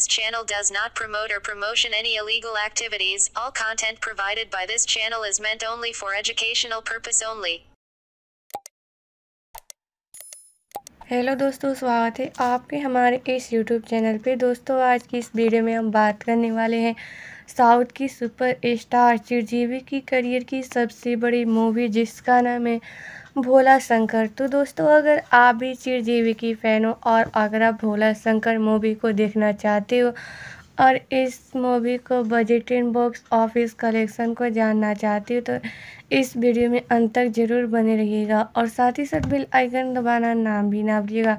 This channel does not promote or promotion any illegal activities. All content provided by this channel is meant only for educational purpose only. Hello दोस्तों स्वागत है आपके हमारे इस YouTube channel पे दोस्तों आज की इस वीडियो में हम बात करने वाले हैं साउथ की सुपर स्टार चिरजीवी की करियर की सबसे बड़ी मूवी जिसका नाम है भोला शंकर तो दोस्तों अगर आप भी चिरजीवी की फ़ैन हो और अगर आप भोला शंकर मूवी को देखना चाहते हो और इस मूवी को budget in box office collection को जानना चाहती हो तो इस वीडियो में अंत तक ज़रूर बने रहिएगा और साथ ही साथ बिल आइकन दबाना नाम भी ना भूलिएगा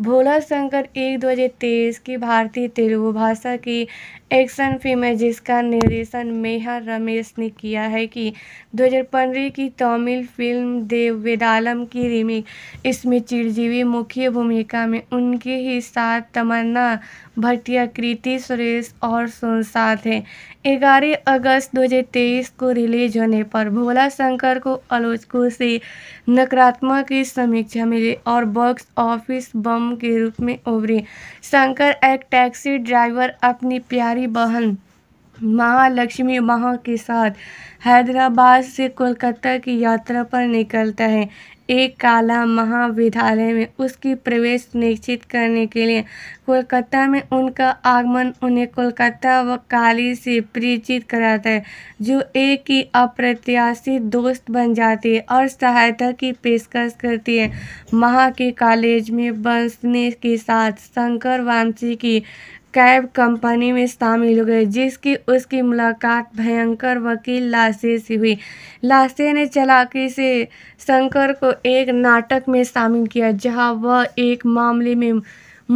भोला शंकर एक दो हज़ार तेईस की भारतीय तेलुगु भाषा की एक्शन फिल्म है जिसका निर्देशन मेहा रमेश ने किया है कि 2015 की तमिल फिल्म देव वेदालम की रीमेक इसमें चिरजीवी मुख्य भूमिका में उनके ही साथ तमन्ना भटिया कृति सुरेश और सुनसाथ हैं ग्यारह अगस्त 2023 को रिलीज होने पर भोला शंकर को आलोचकों से नकारात्मक की समीक्षा मिली और बॉक्स ऑफिस बम के रूप में उभरी शंकर एक टैक्सी ड्राइवर अपनी प्यारी प्यारी बहन महालक्ष्मी माह के साथ हैदराबाद से कोलकाता की यात्रा पर निकलता है एक काला महाविद्यालय में उसकी प्रवेश निश्चित करने के लिए कोलकाता में उनका आगमन उन्हें कोलकाता व काली से परिचित कराता है जो एक ही अप्रत्याशित दोस्त बन जाती है और सहायता की पेशकश करती है महा के कॉलेज में बसने के साथ शंकर वामसी की कैब कंपनी में शामिल हो गए जिसकी उसकी मुलाकात भयंकर वकील लाशे से हुई लाशे ने चलाकी से शंकर को एक नाटक में शामिल किया जहां वह एक मामले में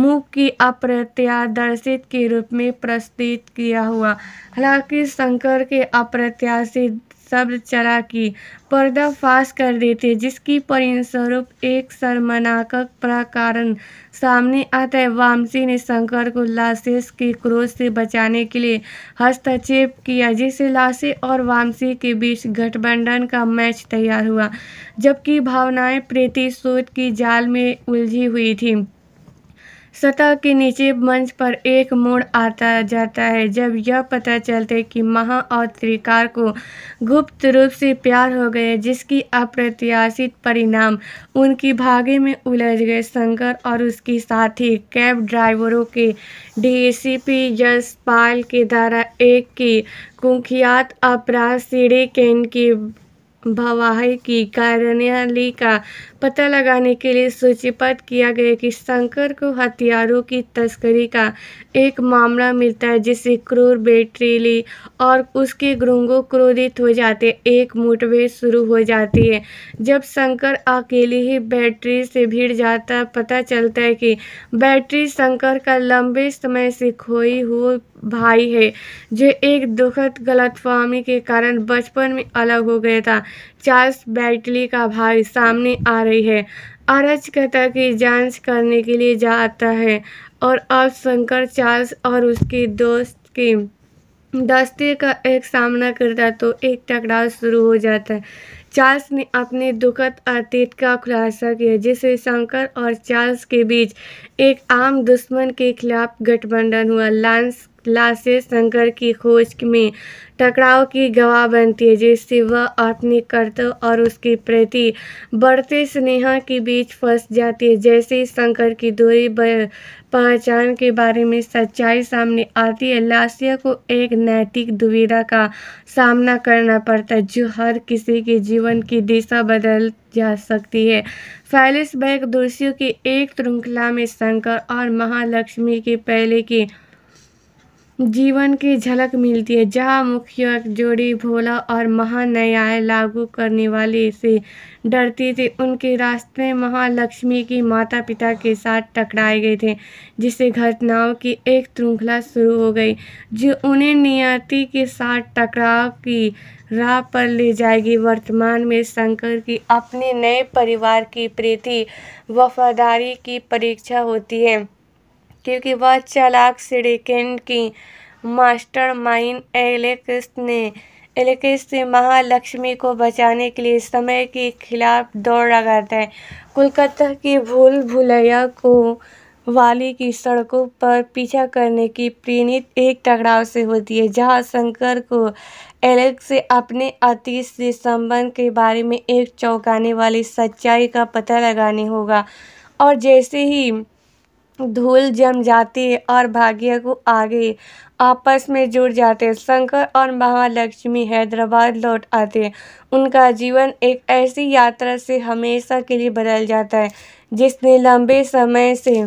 मुख की अप्रत्यादर्शित के रूप में प्रस्तुत किया हुआ हालांकि शंकर के अप्रत्याशित शब्द चरा की पर्दाफाश कर देते जिसकी परिणस्वरूप एक शर्मनाकक प्रकारण सामने आता है वामसी ने शंकर को लाशेष के क्रोध से बचाने के लिए हस्तक्षेप किया जिससे लाशे और वामसी के बीच गठबंधन का मैच तैयार हुआ जबकि भावनाएं प्रेतिशोध की जाल में उलझी हुई थी सतह के नीचे मंच पर एक मोड़ आता जाता है जब यह पता चलता है कि महा और त्रिकार को गुप्त रूप से प्यार हो गए जिसकी अप्रत्याशित परिणाम उनकी भागे में उलझ गए शंकर और उसकी साथी कैब ड्राइवरों के डीएसीपी यशपाल के द्वारा एक की कुख्यात अपराध सीढ़ी कैन की भवाही की कार्यालय का पता लगाने के लिए सूचीबद्ध किया गया कि शंकर को हथियारों की तस्करी का एक मामला मिलता है जिससे क्रूर बेटरीली और उसके ग्रुंगों क्रोधित हो जाते एक मुठभेड़ शुरू हो जाती है जब शंकर अकेले ही बैटरी से भिड़ जाता पता चलता है कि बैटरी शंकर का लंबे समय से खोई हुई भाई है जो एक दुखद गलतफहमी के कारण बचपन में अलग हो गया था चार्ल्स बैटली का भाई सामने आ रही है अराजकता की जांच करने के लिए जाता है और अब शंकर चार्ल्स और उसके दोस्त के दस्ते का एक सामना करता तो एक टकराव शुरू हो जाता है चार्ल्स ने अपने दुखद अतीत का खुलासा किया जिससे शंकर और चार्ल्स के बीच एक आम दुश्मन के खिलाफ गठबंधन हुआ लांस लाशे शंकर की खोज में टकराव की गवाह बनती है जिससे वह अपनी कर्तव्य और उसके प्रति बढ़ते स्नेह के बीच फंस जाती है जैसे शंकर की दूरी पहचान के बारे में सच्चाई सामने आती है लासिया को एक नैतिक दुविधा का सामना करना पड़ता है जो हर किसी के जीवन की दिशा बदल जा सकती है फैलिस बैग दृश्यों की एक श्रृंखला में शंकर और महालक्ष्मी के पहले की जीवन की झलक मिलती है जहाँ मुखिया जोड़ी भोला और महान्याय लागू करने वाले से डरती थी उनके रास्ते महालक्ष्मी की माता पिता के साथ टकराए गए थे जिससे घटनाओं की एक श्रृंखला शुरू हो गई जो उन्हें नियति के साथ टकराव की राह पर ले जाएगी वर्तमान में शंकर की अपने नए परिवार की प्रीति वफादारी की परीक्षा होती है क्योंकि वह चालाक सिडिकेट की माइंड एलेक्स ने एलेक्स से महालक्ष्मी को बचाने के लिए समय के खिलाफ दौड़ लगाता है कोलकाता की भूल भुलैया को वाली की सड़कों पर पीछा करने की प्रेरित एक टकराव से होती है जहां शंकर को एलेक्स से अपने अतीत से संबंध के बारे में एक चौंकाने वाली सच्चाई का पता लगाने होगा और जैसे ही धूल जम जाती है और भाग्य को आगे आपस में जुड़ जाते हैं शंकर और महालक्ष्मी हैदराबाद लौट आते हैं उनका जीवन एक ऐसी यात्रा से हमेशा के लिए बदल जाता है जिसने लंबे समय से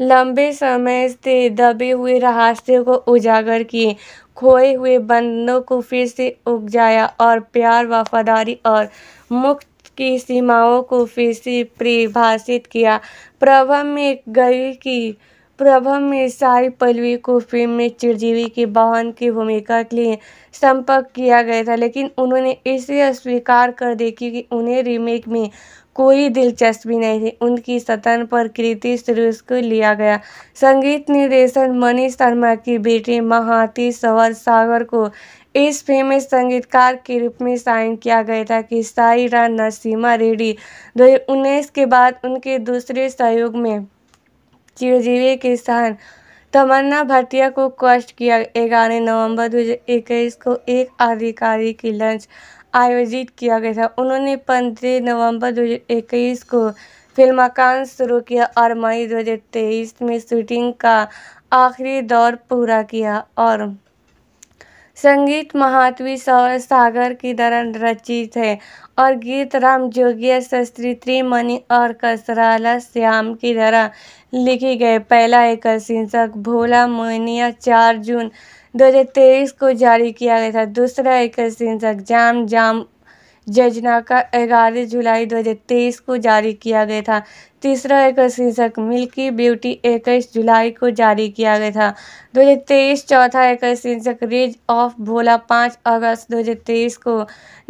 लंबे समय से दबे हुए रहस्यों को उजागर किए खोए हुए बंधनों को फिर से उगजाया और प्यार वफादारी और मुक्त की सीमाओं को फिर से परिभाषित किया प्रभा में गई की प्रभा में साई पल्लवी को फिल्म में चिरजीवी की बहन की भूमिका के लिए संपर्क किया गया था लेकिन उन्होंने इसे अस्वीकार कर देखी क्योंकि उन्हें रीमेक में कोई दिलचस्पी नहीं थी उनकी सतन पर कृति सुरेश को लिया गया संगीत निर्देशन मनीष शर्मा की बेटी महाती सवर सागर को इस फिल्म में संगीतकार के रूप में साइन किया गया था कि साईरा नरसिम्हा रेड्डी दो के बाद उनके दूसरे सहयोग में चिरजीवी के स्थान तमन्ना भाटिया को कष्ट किया ग्यारह नवंबर 2021 को एक आधिकारिक लंच आयोजित किया गया था उन्होंने पंद्रह नवंबर 2021 को फिल्माकान शुरू किया और मई 2023 में शूटिंग का आखिरी दौर पूरा किया और संगीत महात्वी सागर की तरह रचित है और गीत राम जोगिया शस्त्री त्रिमणि और कसराला श्याम की तरह लिखे गए पहला एक शीर्षक भोला मोहनिया चार जून 2023 को जारी किया गया था दूसरा एक शीर्षक जाम जाम योजना का ग्यारह जुलाई 2023 को जारी किया गया था तीसरा एक शीर्षक मिल्की ब्यूटी इक्कीस जुलाई को जारी किया गया था 2023 चौथा एक शीर्षक रेज ऑफ भोला पाँच अगस्त 2023 को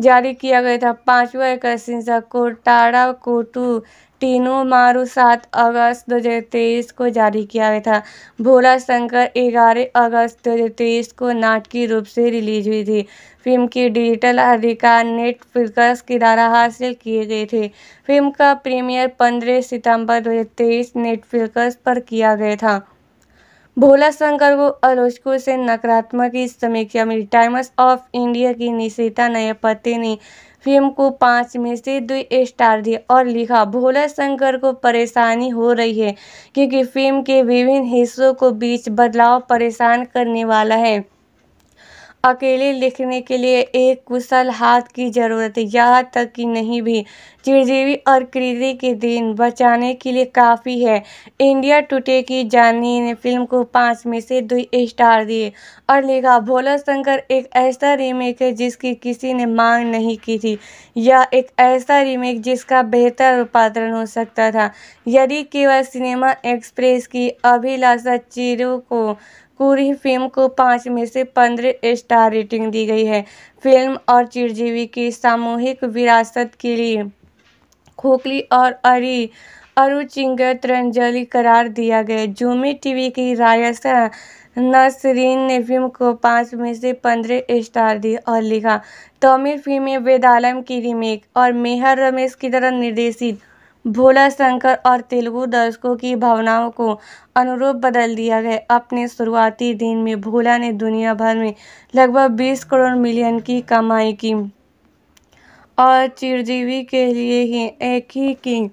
जारी किया गया था पांचवा एक शीर्षक कोटाड़ा कोटू तीनों मारु सात अगस्त दो हज़ार तेईस को जारी किया गया था भोला शंकर ग्यारह अगस्त दो हज़ार तेईस को नाटकीय रूप से रिलीज हुई थी फिल्म की डिजिटल रिकॉर्ड नेटफ्लिक्स के द्वारा हासिल किए गए थे फिल्म का प्रीमियर पंद्रह सितंबर दो हज़ार तेईस नेटफ्लिक्स पर किया गया था भोला शंकर को आलोचकों से नकारात्मक समीक्षा मिली टाइम्स ऑफ इंडिया की निशिता नयपति ने फिल्म को पाँच में से दो स्टार दिए और लिखा भोला शंकर को परेशानी हो रही है क्योंकि फिल्म के विभिन्न हिस्सों को बीच बदलाव परेशान करने वाला है अकेले लिखने के लिए एक कुशल हाथ की जरूरत है यहाँ तक कि नहीं भी चिरजीवी और कृति के दिन बचाने के लिए काफ़ी है इंडिया टुडे की जानी ने फिल्म को पाँच में से दो स्टार दिए और लिखा भोला शंकर एक ऐसा रीमेक है जिसकी किसी ने मांग नहीं की थी या एक ऐसा रीमेक जिसका बेहतर रूपांतरण हो सकता था यदि केवल सिनेमा एक्सप्रेस की अभिलाषा चिरू को पूरी फिल्म को पाँच में से पंद्रह स्टार रेटिंग दी गई है फिल्म और चिरजीवी की सामूहिक विरासत के लिए खोखली और अरी अरुचिंग तरंजलि करार दिया गया जूमी टीवी की रायसा नसरीन ने फिल्म को पाँच में से पंद्रह स्टार दी और लिखा तमिल फिल्म वेदालम की रीमेक और मेहर रमेश की तरह निर्देशित भोला शंकर और तेलुगु दर्शकों की भावनाओं को अनुरूप बदल दिया गया अपने शुरुआती दिन में भोला ने दुनिया भर में लगभग 20 करोड़ मिलियन की कमाई की और चिरजीवी के लिए ही एक ही की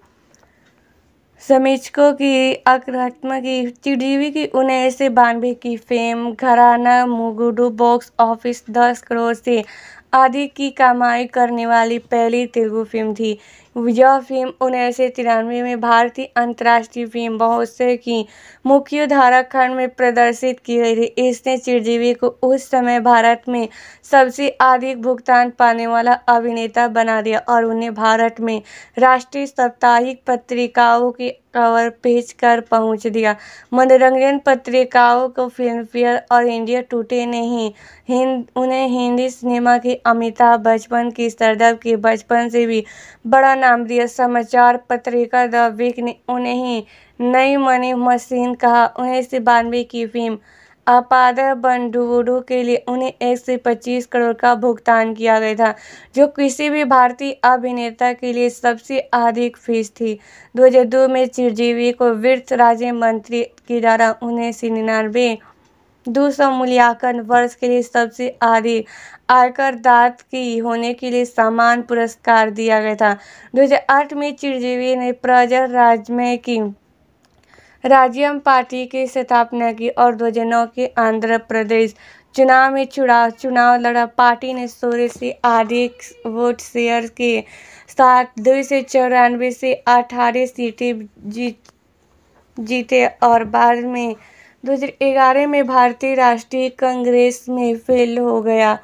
समीक्षकों की आक्रात्मक चिरजीवी की उन्नीस से बानवे की फेम घराना मुगुडू बॉक्स ऑफिस दस करोड़ से आदि की कमाई करने वाली पहली तेलुगु फिल्म थी यह फिल्म उन्नीस सौ तिरानवे में भारतीय अंतर्राष्ट्रीय फिल्म महोत्सव की धारा खंड में प्रदर्शित की गई थी इसने चिरजीवी को उस समय भारत में सबसे अधिक भुगतान पाने वाला अभिनेता बना दिया और उन्हें भारत में राष्ट्रीय साप्ताहिक पत्रिकाओं के कवर भेज कर पहुँच दिया मनोरंजन पत्रिकाओं को फिल्मफेयर और इंडिया टूटे नहीं हिंद उन्हें हिंदी सिनेमा के अमिताभ बचपन की सरदब के बचपन से भी बड़ा नाम दिया समाचार पत्रिका द वीक ने उन्हें नई मनी मशीन कहा उन्नीस सौ बानवे की फिल्म आपादर बंधुओं के लिए उन्हें एक से पच्चीस करोड़ का भुगतान किया गया था जो किसी भी भारतीय अभिनेता के लिए सबसे अधिक फीस थी 2002 में चिरजीवी को वित्त राज्य मंत्री के द्वारा उन्हें निन्यानवे दो सौ मूल्यांकन वर्ष के लिए सबसे आयकर दात की होने के लिए समान पुरस्कार दिया गया था 2008 में चिरजीवी ने प्रजर राज्य में की राज्यम पार्टी की स्थापना की और 2009 की आंध्र प्रदेश चुनाव में चुनाव चुनाव लड़ा पार्टी ने सोलह से अधिक वोट शेयर के साथ दो से चौरानवे से अठारह सीटें जीत जीते और बाद में 2011 में भारतीय राष्ट्रीय कांग्रेस में फेल हो गया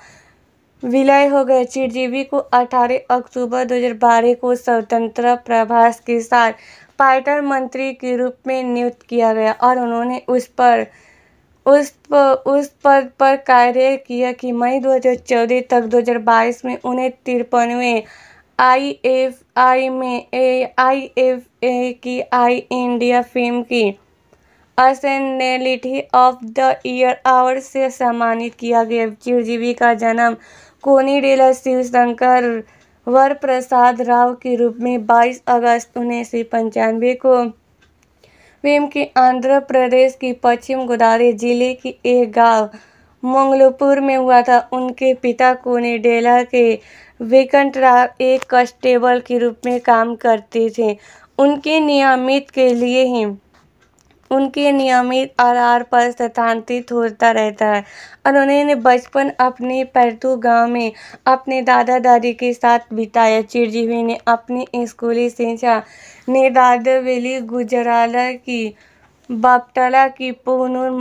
विलय हो गए चिरजीवी को 18 अक्टूबर 2012 को स्वतंत्र प्रभास के साथ स्पाइडर मंत्री के रूप में नियुक्त किया गया और उन्होंने उस पर उस प, उस पद पर कार्य किया कि मई 2014 तक 2022 में उन्हें तिरपनवे आई एफ आई में ए आई एफ ए की आई इंडिया फिल्म की personality of the year award से सम्मानित किया गया चिरजीवी का जन्म कोनी डेला शिवशंकर वर प्रसाद राव के रूप में 22 अगस्त उन्नीस को वेम के आंध्र प्रदेश की पश्चिम गोदावरी जिले की एक गांव मंगलपुर में हुआ था उनके पिता डेला के विकंट राव एक कस्टेबल के रूप में काम करते थे उनके नियमित के लिए ही उनके नियमित आधार पर स्थानांतरित होता रहता है और उन्होंने बचपन अपने पैरतू गाँव में अपने दादा दादी के साथ बिताया चिरजीवी ने अपनी स्कूली शिक्षा ने दादावेली गुजराला की बापटला की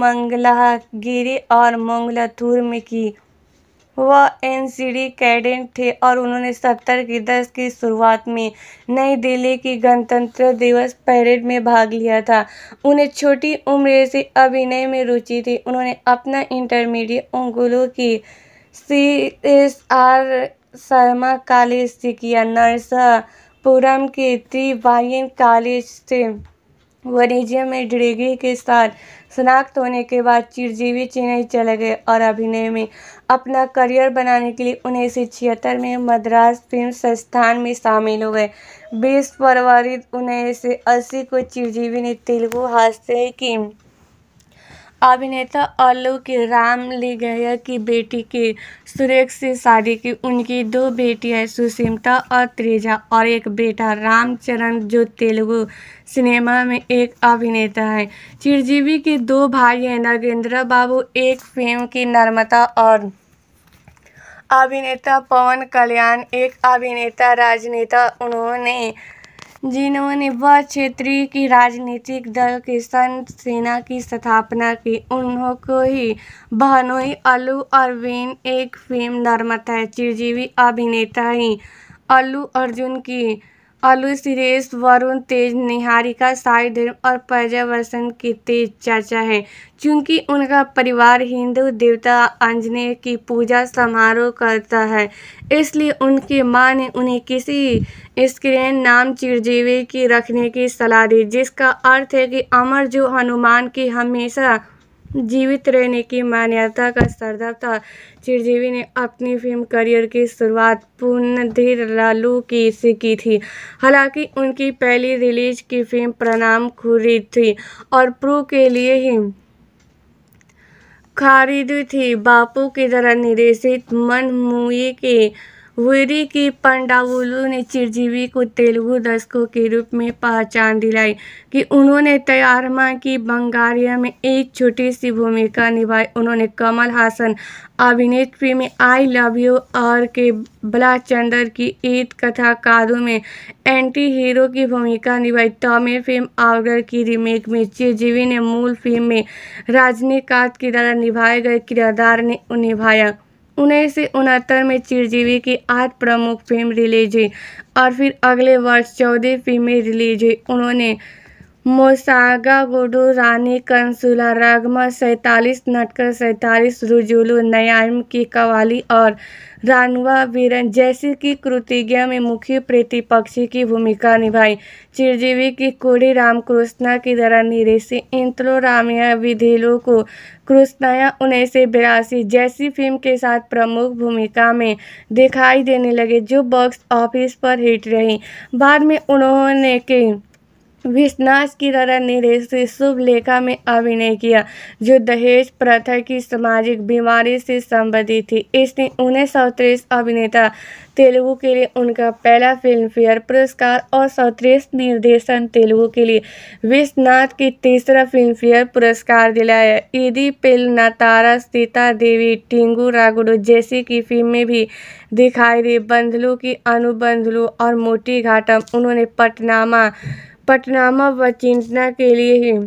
मंगला गिरी और मंगलाथुर में की वह एनसीडी कैडेट थे और उन्होंने सत्तर की दस की शुरुआत में नई दिल्ली की गणतंत्र दिवस परेड में भाग लिया था उन्हें छोटी उम्र से अभिनय में रुचि थी उन्होंने अपना इंटरमीडिएट उंगुलू की C S R Sharma college से किया नरसापुरम के त्रिवायन कॉलेज से वाणिज्य में डिग्री के साथ शनाख्त होने के बाद चिरजीवी चेन्नई चले गए और अभिनय में अपना करियर बनाने के लिए उन्नीस सौ छिहत्तर में मद्रास फिल्म संस्थान में शामिल हो गए बीस फरवरी उन्नीस सौ अस्सी को चिरजीवी ने तेलुगु हास्य की अभिनेता आलोक राम लिंगैया की बेटी की सुरेख से शादी की उनकी दो बेटियां सुषिमता और त्रेजा और एक बेटा रामचरण जो तेलुगु सिनेमा में एक अभिनेता है चिरजीवी के दो भाई हैं नगेंद्र बाबू एक फिल्म की नर्मता और अभिनेता पवन कल्याण एक अभिनेता राजनेता उन्होंने जिन्होंने वह क्षेत्रीय की राजनीतिक दल संत सेना की स्थापना की उन्हों को ही बहनोई अलू अरविंद एक फिल्म निर्माता चिरजीवी अभिनेता ही अल्लू अर्जुन की अलू सुरेश वरुण तेज निहारिका साई धर्म और पर्यावसन की तेज चर्चा है क्योंकि उनका परिवार हिंदू देवता आंजनेय की पूजा समारोह करता है इसलिए उनकी मां ने उन्हें किसी स्क्रीन नाम चिरजीवी की रखने की सलाह दी जिसका अर्थ है कि अमर जो हनुमान की हमेशा जीवित रहने की मान्यता का सरदार था चिरजीवी ने अपनी फिल्म करियर की शुरुआत पुनधीर लालू की से की थी हालांकि उनकी पहली रिलीज की फिल्म प्रणाम खुरी थी और प्रू के लिए ही खारिद थी बापू की तरह निर्देशित मनमुई के वीरी की पंडावुलू ने चिरजीवी को तेलुगु दर्शकों के रूप में पहचान दिलाई कि उन्होंने तयारमा की बंगारिया में एक छोटी सी भूमिका निभाई उन्होंने कमल हासन अभिनेत्री में आई लव यू और के बला चंदर की ईद कथा कादू में एंटी हीरो की भूमिका निभाई तमिल फिल्म आवगर की रीमेक में चिरजीवी ने मूल फिल्म में रजनीकांत की द्वारा निभाए गए किरदार ने निभाया उन्नीस सौ उनहत्तर में चिरजीवी की आठ प्रमुख फिल्म रिलीज हुई और फिर अगले वर्ष चौदह फिल्में रिलीज हुई उन्होंने मोसागा गुडू रानी कंसुला रगमा सैतालीस नटकर सैतालीस रुजुलू नयाम की कवाली और रानवा वीरन जैसी की कृतिज्ञा में मुख्य प्रतिपक्षी की भूमिका निभाई चिरजीवी की कोड़ी रामकृष्णा की तरह निरेशी इंत्रो रामया विधेलो को कृष्णाया उन्नीस सौ बिरासी जैसी फिल्म के साथ प्रमुख भूमिका में दिखाई देने लगे जो बॉक्स ऑफिस पर हिट रही बाद में उन्होंने के विश्वनाश की तरह निरेश शुभ लेखा में अभिनय किया जो दहेज प्रथा की सामाजिक बीमारी से संबंधित थी इसने उन्हें सौत्रीस अभिनेता तेलुगु के लिए उनका पहला फिल्म फेयर पुरस्कार और सौत्रीस निर्देशन तेलुगु के लिए विश्वनाथ की तीसरा फिल्म फेयर पुरस्कार दिलाया ईदी पिल नातारा सीता देवी टिंगू रागुडो जैसी की फिल्म में भी दिखाई दी बंधलू की अनुबंधलू और मोटी घाटम उन्होंने पटनामा पटनामा वचिना के लिए ही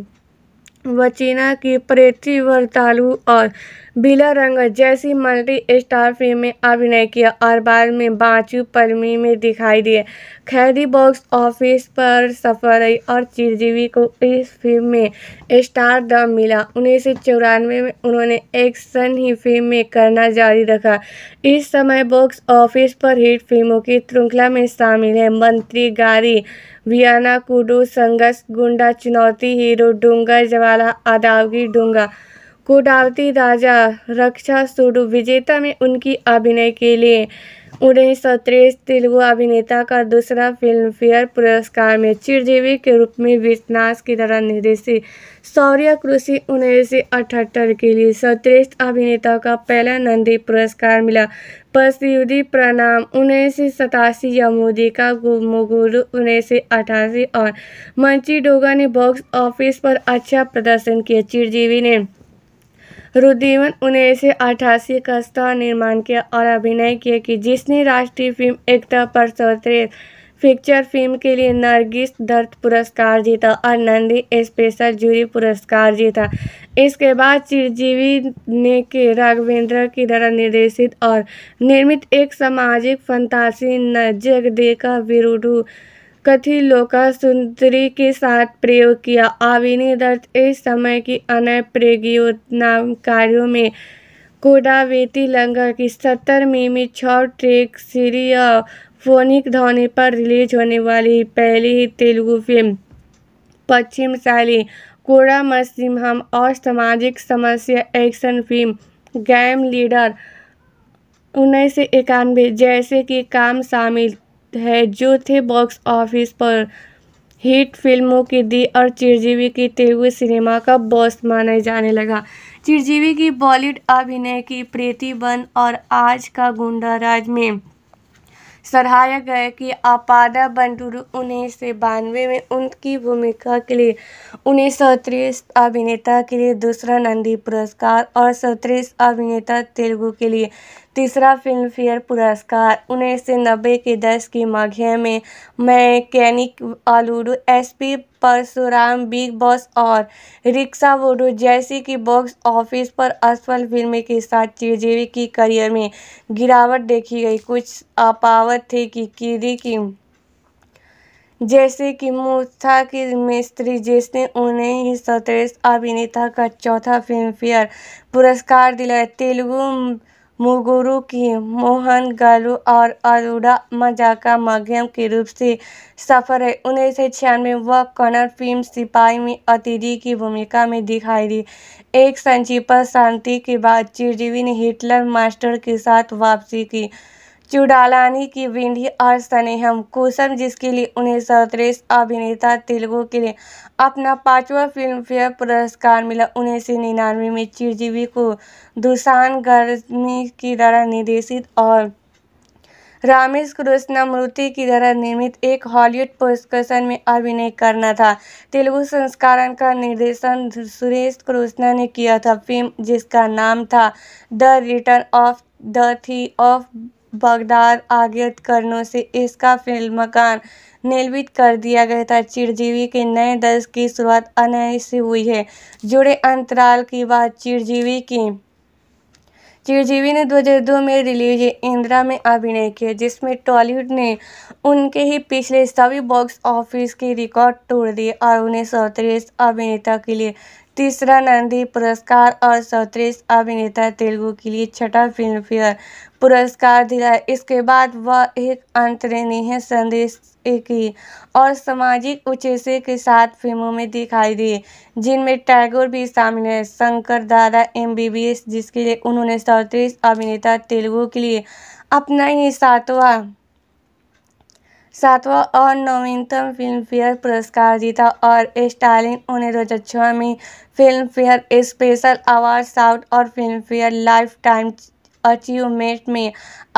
वचीना की प्रेथी वर्तालु और बिला रंग जैसी मल्टी स्टार फिल्म में अभिनय किया और बाद में बाँचू परमी में दिखाई दिए खैरी बॉक्स ऑफिस पर सफल रही और चिरजीवी को इस फिल्म में स्टार दम मिला उन्नीस सौ चौरानवे में उन्होंने एक्शन ही फिल्म में करना जारी रखा इस समय बॉक्स ऑफिस पर हिट फिल्मों की श्रृंखला में शामिल है मंत्री गारी वियाना कुडू संघर्ष गुंडा चुनौती हीरो डूंगर जवाला अदावगी डूंगा कुडावती राजा रक्षा सुडू विजेता में उनकी अभिनय के लिए उन्हें सत्रेश तेलुगु अभिनेता का दूसरा फिल्मफेयर पुरस्कार में चिरजीवी के रूप में विश्वनाथ की तरह निर्देशित सौर्य कृषि उन्नीस के लिए सर्वश्रेष्ठ अभिनेता का पहला नंदी पुरस्कार मिला पसयूदी प्रणाम उन्नीस सौ सतासी यमूदी का गुमगुरु उन्नीस सौ अठासी और मंची डोगा ने बॉक्स ऑफिस पर अच्छा प्रदर्शन किया चिरजीवी ने रुद्रीवन उन्नीस सौ अठासी का स्तर निर्माण किया और अभिनय किया कि जिसने राष्ट्रीय फिल्म एकता पर चौतरे फीचर फिल्म के लिए नरगिस दत्त पुरस्कार जीता और नंदी स्पेशल जूरी पुरस्कार जीता इसके बाद चिरजीवी ने के राघवेंद्र की द्वारा निर्देशित और निर्मित एक सामाजिक फंतासी नजग जगदेका विरुडू कथी लोका सुंदरी के साथ प्रयोग किया आविनी दत्त इस समय की अन्य प्रयोगी कार्यों में कोडावेती लंगा की सत्तर मिमी छः ट्रेक फोनिक ध्वनि पर रिलीज होने वाली पहली ही तेलुगु फिल्म पश्चिम शैली कोड़ा मसीहम और सामाजिक समस्या एक्शन फिल्म गैम लीडर उन्नीस सौ इक्यानवे जैसे कि काम शामिल है जो थे बॉक्स ऑफिस पर हिट फिल्मों की दी और चिरजीवी की तेलुगु सिनेमा का बॉस माने जाने लगा चिरजीवी की बॉलीवुड अभिनय की प्रीति बन और आज का गुंडा राज में सराहाया गया कि आपादा बंडूरू उन्नीस सौ बानवे में उनकी भूमिका के लिए उन्हें सर्वश्रेष्ठ अभिनेता के लिए दूसरा नंदी पुरस्कार और सर्वश्रेष्ठ अभिनेता तेलुगु के लिए तीसरा फिल्मफेयर पुरस्कार उन्नीस सौ नब्बे के दस की मध्य में mechanic Alludu S P Parashuram big boss और रिक्शा वोडू जैसी कि बॉक्स ऑफिस पर असफल फिल्में के साथ चिरजीवी की करियर में गिरावट देखी गई कुछ अपावत थे कि कीरी की जैसे कि मूर्था की मिस्त्री जिसने उन्हें ही सतरेश अभिनेता का चौथा फिल्मफेयर पुरस्कार दिलाया तेलुगु मुगुरु की मोहन गालू और अरुड़ा मजा का माध्यम के रूप से सफर है उन्नीस सौ छियानवे वह कन्नड़ फिल्म सिपाही में अतिथि की भूमिका में दिखाई दी एक संचिपा शांति के बाद चिरजीवी ने हिटलर मास्टर के साथ वापसी की चुडालानी की विंडी और स्नेहम कोसम जिसके लिए उन्हें सर्वश्रेष्ठ अभिनेता तेलुगु के लिए अपना पांचवा फिल्मफेयर पुरस्कार मिला उन्नीस सौ निन्यानवे में चिरजीवी को दुसान गर्मी की द्वारा निर्देशित और रामेश कृष्णमूर्ति की तरह निर्मित एक हॉलीवुड पुरस्कर्षण में अभिनय करना था तेलुगु संस्करण का निर्देशन सुरेश कृष्णा ने किया था फिल्म जिसका नाम था the return of the thief of Baghdad आगत करनों से इसका फिल्म मकान निर्मित कर दिया गया था चिरजीवी के नए दस की शुरुआत अनय से हुई है जुड़े अंतराल की बात चिरजीवी की चिरजीवी ने 2002 में रिलीज इंदिरा में अभिनय किया जिसमें टॉलीवुड ने उनके ही पिछले सभी बॉक्स ऑफिस के रिकॉर्ड तोड़ दिए और उन्हें सर्वश्रेष्ठ अभिनेता के लिए तीसरा नंदी पुरस्कार और सौतीस अभिनेता तेलुगु के लिए छठा फिल्मफेयर पुरस्कार दिया इसके बाद वह एक अंतरणीय संदेश की और सामाजिक उचेसे के साथ फिल्मों में दिखाई दी जिनमें टैगोर भी शामिल है शंकर दादा एमबीबीएस जिसके लिए उन्होंने सौतीस अभिनेता तेलुगु के लिए अपना ही सातवां सातवां और नवीनतम फिल्मफेयर पुरस्कार जीता और स्टालिन उन्हें दो हज़ार में में फिल्मफेयर स्पेशल अवार्ड साउथ और फिल्मफेयर लाइफ टाइम अचीवमेंट में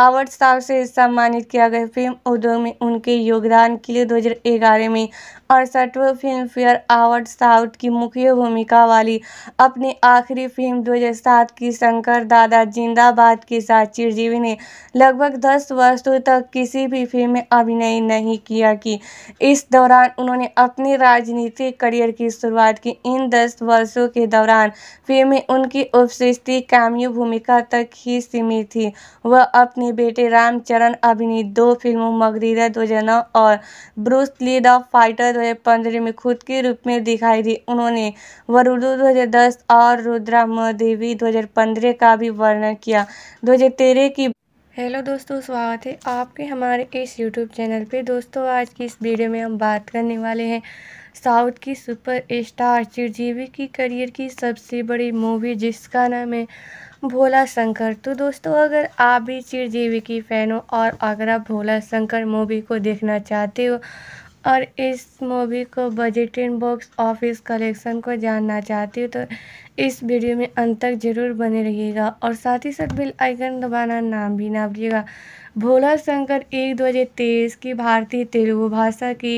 अवार्ड साहब से सम्मानित किया गया फिल्म उद्योग में उनके योगदान के लिए 2011 में अड़सठवें फिल्म फेयर अवार्ड साउथ की मुख्य भूमिका वाली अपनी आखिरी फिल्म 2007 की शंकर दादा जिंदाबाद के साथ चिरजीवी ने लगभग 10 वर्षों तक किसी भी फिल्म में अभिनय नहीं किया कि इस दौरान उन्होंने अपने राजनीतिक करियर की शुरुआत की इन 10 वर्षों के दौरान फिल्म में उनकी उपस्थिति काम्य भूमिका तक ही सीमित थी वह अपने अपने बेटे रामचरण अभिनीत दो फिल्मों मगरीरा 2009 और ब्रूस ली द फाइटर 2015 में खुद के रूप में दिखाई दी उन्होंने वरुदू 2010 और रुद्रा देवी 2015 का भी वर्णन किया 2013 की हेलो दोस्तों स्वागत है आपके हमारे इस यूट्यूब चैनल पे दोस्तों आज की इस वीडियो में हम बात करने वाले हैं साउथ की सुपर स्टार चिरजीवी की करियर की सबसे बड़ी मूवी जिसका नाम है भोला शंकर तो दोस्तों अगर आप भी चिरजीवी की फ़ैन हो और अगर आप भोला शंकर मूवी को देखना चाहते हो और इस मूवी को budget in box office collection को जानना चाहती हो तो इस वीडियो में अंत तक ज़रूर बने रहिएगा और साथ ही साथ बिल आइकन दबाना नाम भी ना भूलिएगा भोला शंकर एक दो हज़ार तेईस की भारतीय तेलुगु भाषा की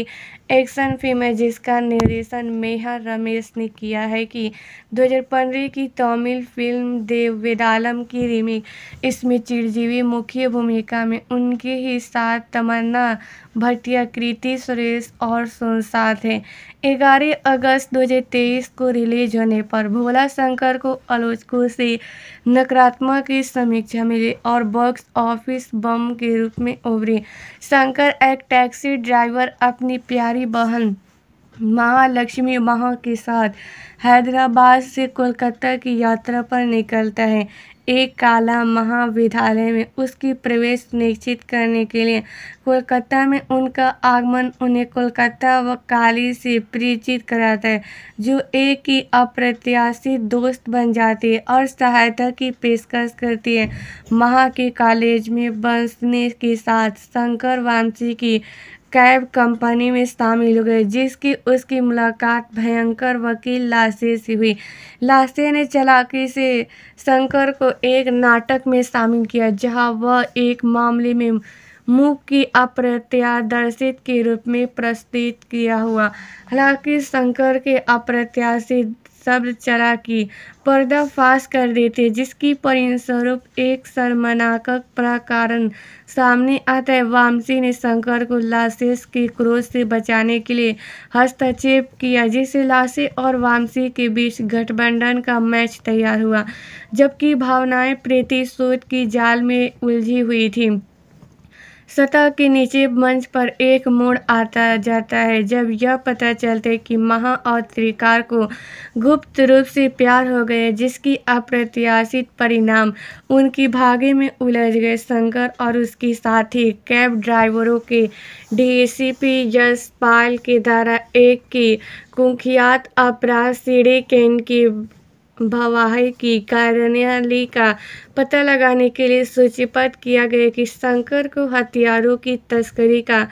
एक्शन फिल्म है जिसका निर्देशन मेहर रमेश ने किया है कि 2015 की तमिल फिल्म देव वेदालम की रीमेक इसमें चिरजीवी मुख्य भूमिका में उनके ही साथ तमन्ना भटिया कृति सुरेश और सुनसाद हैं ग्यारह अगस्त 2023 को रिलीज होने पर भोला शंकर को आलोचकों से नकारात्मक की समीक्षा मिली और बॉक्स ऑफिस बम के रूप में उभरी शंकर एक टैक्सी ड्राइवर अपनी प्यारी बहन महालक्ष्मी महा के साथ हैदराबाद से कोलकाता की यात्रा पर निकलता है एक काला महाविद्यालय में उसकी प्रवेश निश्चित करने के लिए कोलकाता में उनका आगमन उन्हें कोलकाता व काली से परिचित कराता है जो एक ही अप्रत्याशित दोस्त बन जाती है और सहायता की पेशकश करती है महा के कॉलेज में बंसने के साथ शंकर वामसी की कैब कंपनी में शामिल हो गए जिसकी उसकी मुलाकात भयंकर वकील लासे से हुई लासे ने चलाकी से शंकर को एक नाटक में शामिल किया जहां वह एक मामले में मुख की अप्रत्यादर्शित के रूप में प्रस्तुत किया हुआ हालांकि शंकर के अप्रत्याशित शब्द चरा की पर्दाफाश कर देते जिसकी परिणस्वरूप एक शर्मनाक प्रकारण सामने आता है वामसी ने शंकर को लाशेष के क्रोध से बचाने के लिए हस्तक्षेप किया जिससे लाशे और वामसी के बीच गठबंधन का मैच तैयार हुआ जबकि भावनाएं प्रीति शोध की जाल में उलझी हुई थी सतह के नीचे मंच पर एक मोड़ आता जाता है जब यह पता चलता है कि महा और त्रिकार को गुप्त रूप से प्यार हो गए जिसकी अप्रत्याशित परिणाम उनकी भागे में उलझ गए शंकर और उसके साथी कैब ड्राइवरों के डीसीपी यशपाल के द्वारा एक की कुख्यात अपराध सीढ़ी कैन की भवाही की कार्यालय का पता लगाने के लिए सूचीबद्ध किया गया कि शंकर को हथियारों की तस्करी का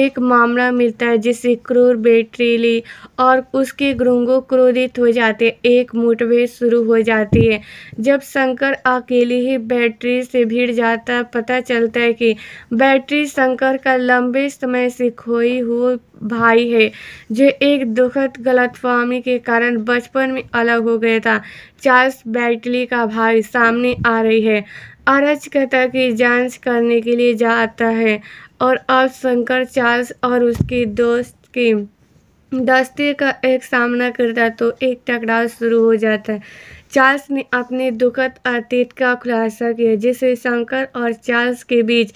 एक मामला मिलता है जिससे क्रूर ली और उसके ग्रुंगो क्रोधित हो जाते एक मुठभेड़ शुरू हो जाती है जब शंकर अकेले ही बैटरी से भीड़ जाता पता चलता है कि बैटरी शंकर का लंबे समय से खोई हुई भाई है जो एक दुखद गलतफहमी के कारण बचपन में अलग हो गया था चार्ल्स बैटली का भाई सामने आ रही है अराजकता की जांच करने के लिए जाता है और अब शंकर चार्ल्स और उसकी दोस्त की दस्ते का एक सामना करता तो एक टकराव शुरू हो जाता है चार्ल्स ने अपने दुखद अतीत का खुलासा किया जिससे शंकर और चार्ल्स के बीच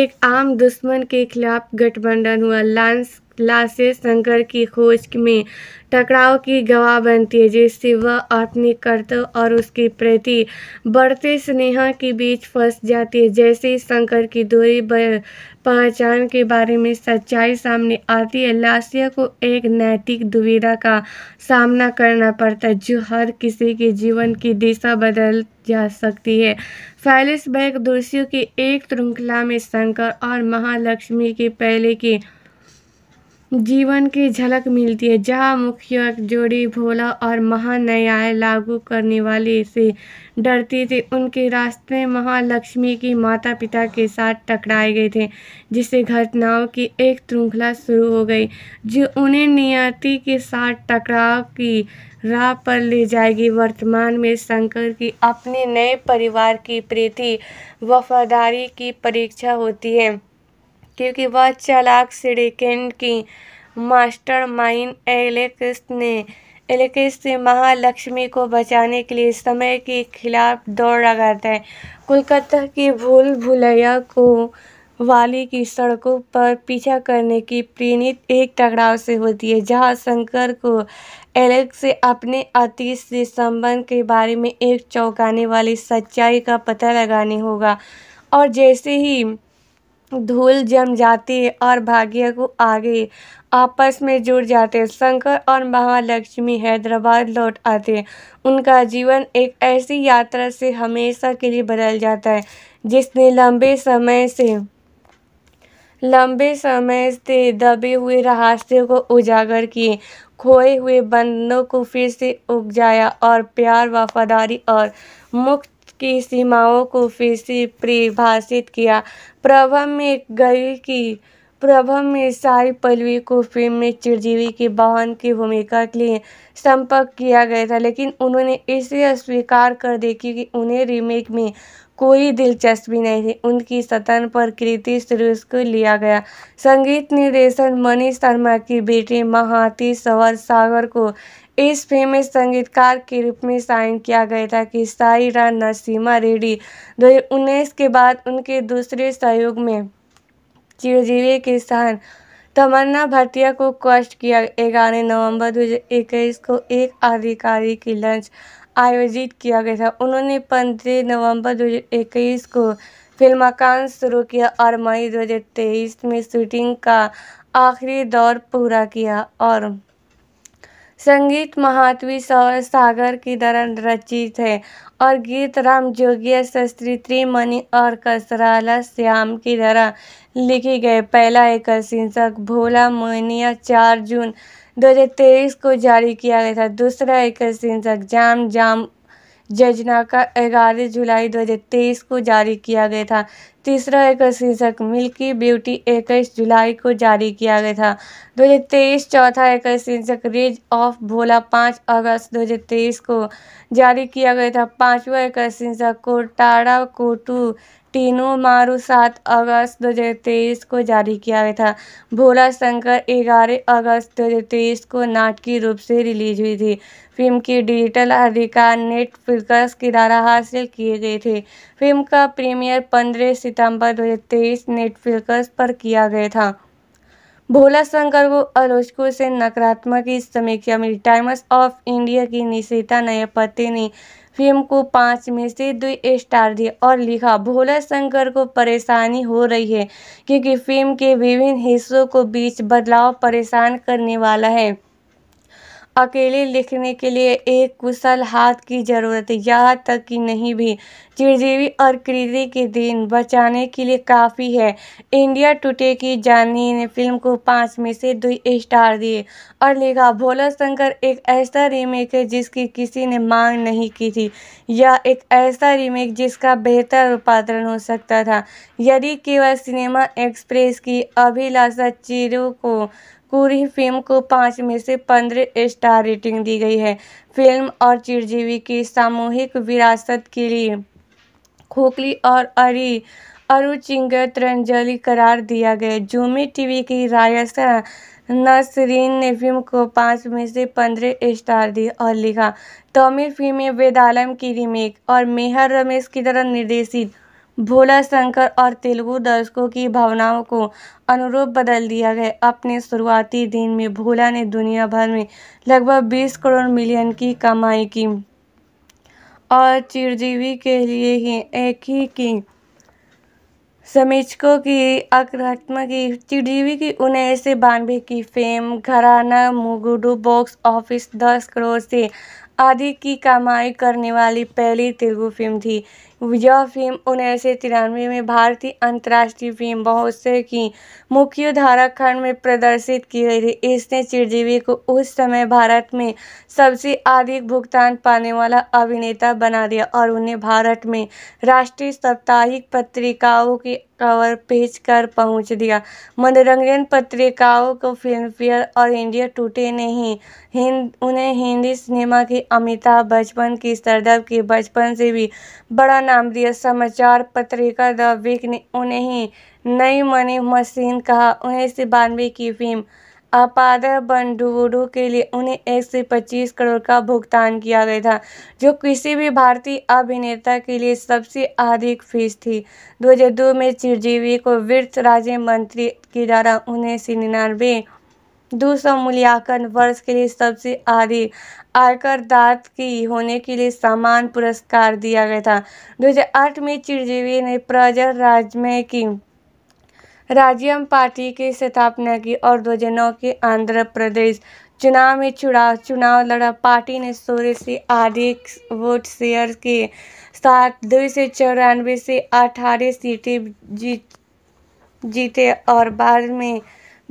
एक आम दुश्मन के खिलाफ गठबंधन हुआ लांस से शंकर की खोज में टकराव की गवाह बनती है जिससे वह अपने कर्तव्य और उसके प्रति बढ़ते स्नेह के बीच फंस जाती है जैसे शंकर की दूरी पहचान के बारे में सच्चाई सामने आती है लाशिया को एक नैतिक दुविधा का सामना करना पड़ता है जो हर किसी के जीवन की दिशा बदल जा सकती है फैलिस बैग दोषियों की एक श्रृंखला में शंकर और महालक्ष्मी के पहले की जीवन की झलक मिलती है जहाँ मुख्य जोड़ी भोला और महान्याय लागू करने वाले से डरती थी उनके रास्ते महालक्ष्मी की माता पिता के साथ टकराए गए थे जिससे घटनाओं की एक श्रृंखला शुरू हो गई जो उन्हें नियति के साथ टकराव की राह पर ले जाएगी वर्तमान में शंकर की अपने नए परिवार की प्रीति वफादारी की परीक्षा होती है क्योंकि वह चालाक सिडिकेट की मास्टरमाइंड एलेक्स ने एलेक्स से महालक्ष्मी को बचाने के लिए समय के खिलाफ दौड़ लगाता है कोलकाता की भूल भुलैया को वाली की सड़कों पर पीछा करने की प्रीणित एक टकराव से होती है जहां शंकर को एलेक्स से अपने अतीत से संबंध के बारे में एक चौंकाने वाली सच्चाई का पता लगाने होगा और जैसे ही धूल जम जाती है और भाग्य को आगे आपस में जुड़ जाते हैं शंकर और महालक्ष्मी हैदराबाद लौट आते हैं उनका जीवन एक ऐसी यात्रा से हमेशा के लिए बदल जाता है जिसने लंबे समय से लंबे समय से दबे हुए रहस्य को उजागर किए खोए हुए बंधनों को फिर से उपजाया और प्यार वफादारी और मुक्त की सीमाओं को फिर से परिभाषित किया प्रभा में गई की प्रभा में साई पल्लवी को फिल्म में चिरजीवी की बहन की भूमिका के लिए संपर्क किया गया था लेकिन उन्होंने इसे अस्वीकार कर दिया क्योंकि उन्हें रीमेक में कोई दिलचस्पी नहीं थी उनकी सतन पर कृति सुरेश को लिया गया संगीत निर्देशन मनीष शर्मा की बेटी महाती सवर सागर को इस फेमस संगीतकार के रूप में साइन किया गया था कि साईरा नरसिम्हा रेड्डी दो के बाद उनके दूसरे सहयोग में चिरजीवी के साथ तमन्ना भाटिया को कष्ट किया ग्यारह नवंबर 2021 को एक आधिकारिक लंच आयोजित किया गया था उन्होंने पंद्रह नवंबर 2021 को फिल्म आकांश शुरू किया और मई 2023 में शूटिंग का आखिरी दौर पूरा किया और संगीत महात्वी सागर की तरह रचित है और गीत राम जोगिया शस्त्री त्रिमणि और कसराला श्याम की तरह लिखी गए पहला एकल शीर्षक भोला मोनिया चार जून 2023 को जारी किया गया था दूसरा एक शीर्षक जाम जाम योजना का ग्यारह जुलाई 2023 को जारी किया गया था तीसरा एक शीर्षक मिल्की ब्यूटी इक्कीस जुलाई को जारी किया गया था 2023 चौथा एक शीर्षक रेज ऑफ भोला पाँच अगस्त 2023 को जारी किया गया था पांचवा एक शीर्षक कोटाड़ा कोटू तीनों मारू सात अगस्त दो हज़ार तेईस को जारी किया गया था भोला शंकर ग्यारह अगस्त दो हज़ार तेईस को नाटकीय रूप से रिलीज हुई थी फिल्म की डिजिटल अधिकार नेटफ्लिक्स के द्वारा हासिल किए गए थे फिल्म का प्रीमियर पंद्रह सितंबर 2023 नेटफ्लिक्स पर किया गया था भोला शंकर को आलोचकों से नकारात्मक समीक्षा मिली टाइम्स ऑफ इंडिया की निशिता नयपति ने फिल्म को पाँच में से दो स्टार दिए और लिखा भोला शंकर को परेशानी हो रही है क्योंकि फिल्म के विभिन्न हिस्सों को बीच बदलाव परेशान करने वाला है अकेले लिखने के लिए एक कुशल हाथ की जरूरत है यहाँ तक कि नहीं भी चिरजीवी और कृति के दिन बचाने के लिए काफ़ी है इंडिया टुडे की जानी ने फिल्म को पाँच में से दो स्टार दिए और लिखा भोला शंकर एक ऐसा रीमेक है जिसकी किसी ने मांग नहीं की थी यह एक ऐसा रीमेक जिसका बेहतर रूपांतरण हो सकता था यदि केवल सिनेमा एक्सप्रेस की अभिलाषा चिरों को पूरी फिल्म को पाँच में से पंद्रह स्टार रेटिंग दी गई है फिल्म और चिरजीवी की सामूहिक विरासत के लिए खोखली और अरी अरुचिंगर तरंजलि करार दिया गया जूमी टीवी की रायसा नसरीन ने फिल्म को पाँच में से पंद्रह स्टार दी और लिखा तमिल फिल्म वेदालम की रीमेक और मेहर रमेश की तरह निर्देशित भोला शंकर और तेलुगु दर्शकों की भावनाओं को अनुरूप बदल दिया गया अपने शुरुआती दिन में भोला ने दुनिया भर में लगभग 20 करोड़ मिलियन की कमाई की और चिरजीवी के लिए ही एक ही की समीक्षकों की आक्रात्मक की चिरजीवी की उन्नीस सौ बानवे की फेम घराना मुगुडू बॉक्स ऑफिस दस करोड़ से आदि की कमाई करने वाली पहली तेलुगु फिल्म थी यह फिल्म उन्नीस सौ तिरानवे में भारतीय अंतर्राष्ट्रीय फिल्म महोत्सव की मुख्य धारा खंड में प्रदर्शित की गई थी इसने चिरजीवी को उस समय भारत में सबसे अधिक भुगतान पाने वाला अभिनेता बना दिया और उन्हें भारत में राष्ट्रीय साप्ताहिक पत्रिकाओं के कवर पेज कर पहुंच दिया मनोरंजन पत्रिकाओं को फिल्म फेयर और इंडिया टूटे नहीं हिंद उन्हें हिंदी सिनेमा के अमिताभ बचपन की सरदब के बचपन से भी बड़ा नाम दिया समाचार पत्रिका द वीक ने उन्हें ही नई मनी मशीन कहा उन्नीस सौ बानवे की फिल्म अपादर बंडूडू के लिए उन्हें एक से पच्चीस करोड़ का भुगतान किया गया था जो किसी भी भारतीय अभिनेता के लिए सबसे अधिक फीस थी 2002 में चिरजीवी को वित्त राज्य मंत्री के द्वारा उन्नीस सौ निन्यानवे दूसरा मूल्यांकन वर्ष के लिए सबसे आधी आयकर दात की होने के लिए समान पुरस्कार दिया गया था 2008 में चिरजीवी ने प्रजा में की राज्यम पार्टी की स्थापना की और 2009 के आंध्र प्रदेश चुनाव में चुनाव चुनाव लड़ा पार्टी ने सोलह से अधिक वोट शेयर के साथ दो से चौरानवे से अठारह सीटें जीत जीते और बाद में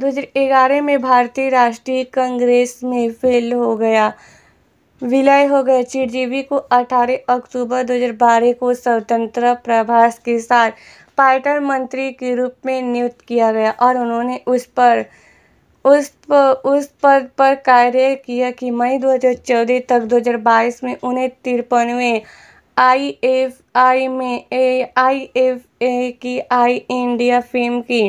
दो हजार ग्यारह में भारतीय राष्ट्रीय कांग्रेस में फेल हो गया विलय हो गए चिरजीवी को 18 अक्टूबर 2012 को स्वतंत्र प्रभास के साथ पार्टर मंत्री के रूप में नियुक्त किया गया और उन्होंने उस पर उस पर उस पद पर कार्य किया कि मई 2014 तक 2022 में उन्हें तिरपनवे आई एफ आई में ए आई एफ ए की आई इंडिया फिल्म की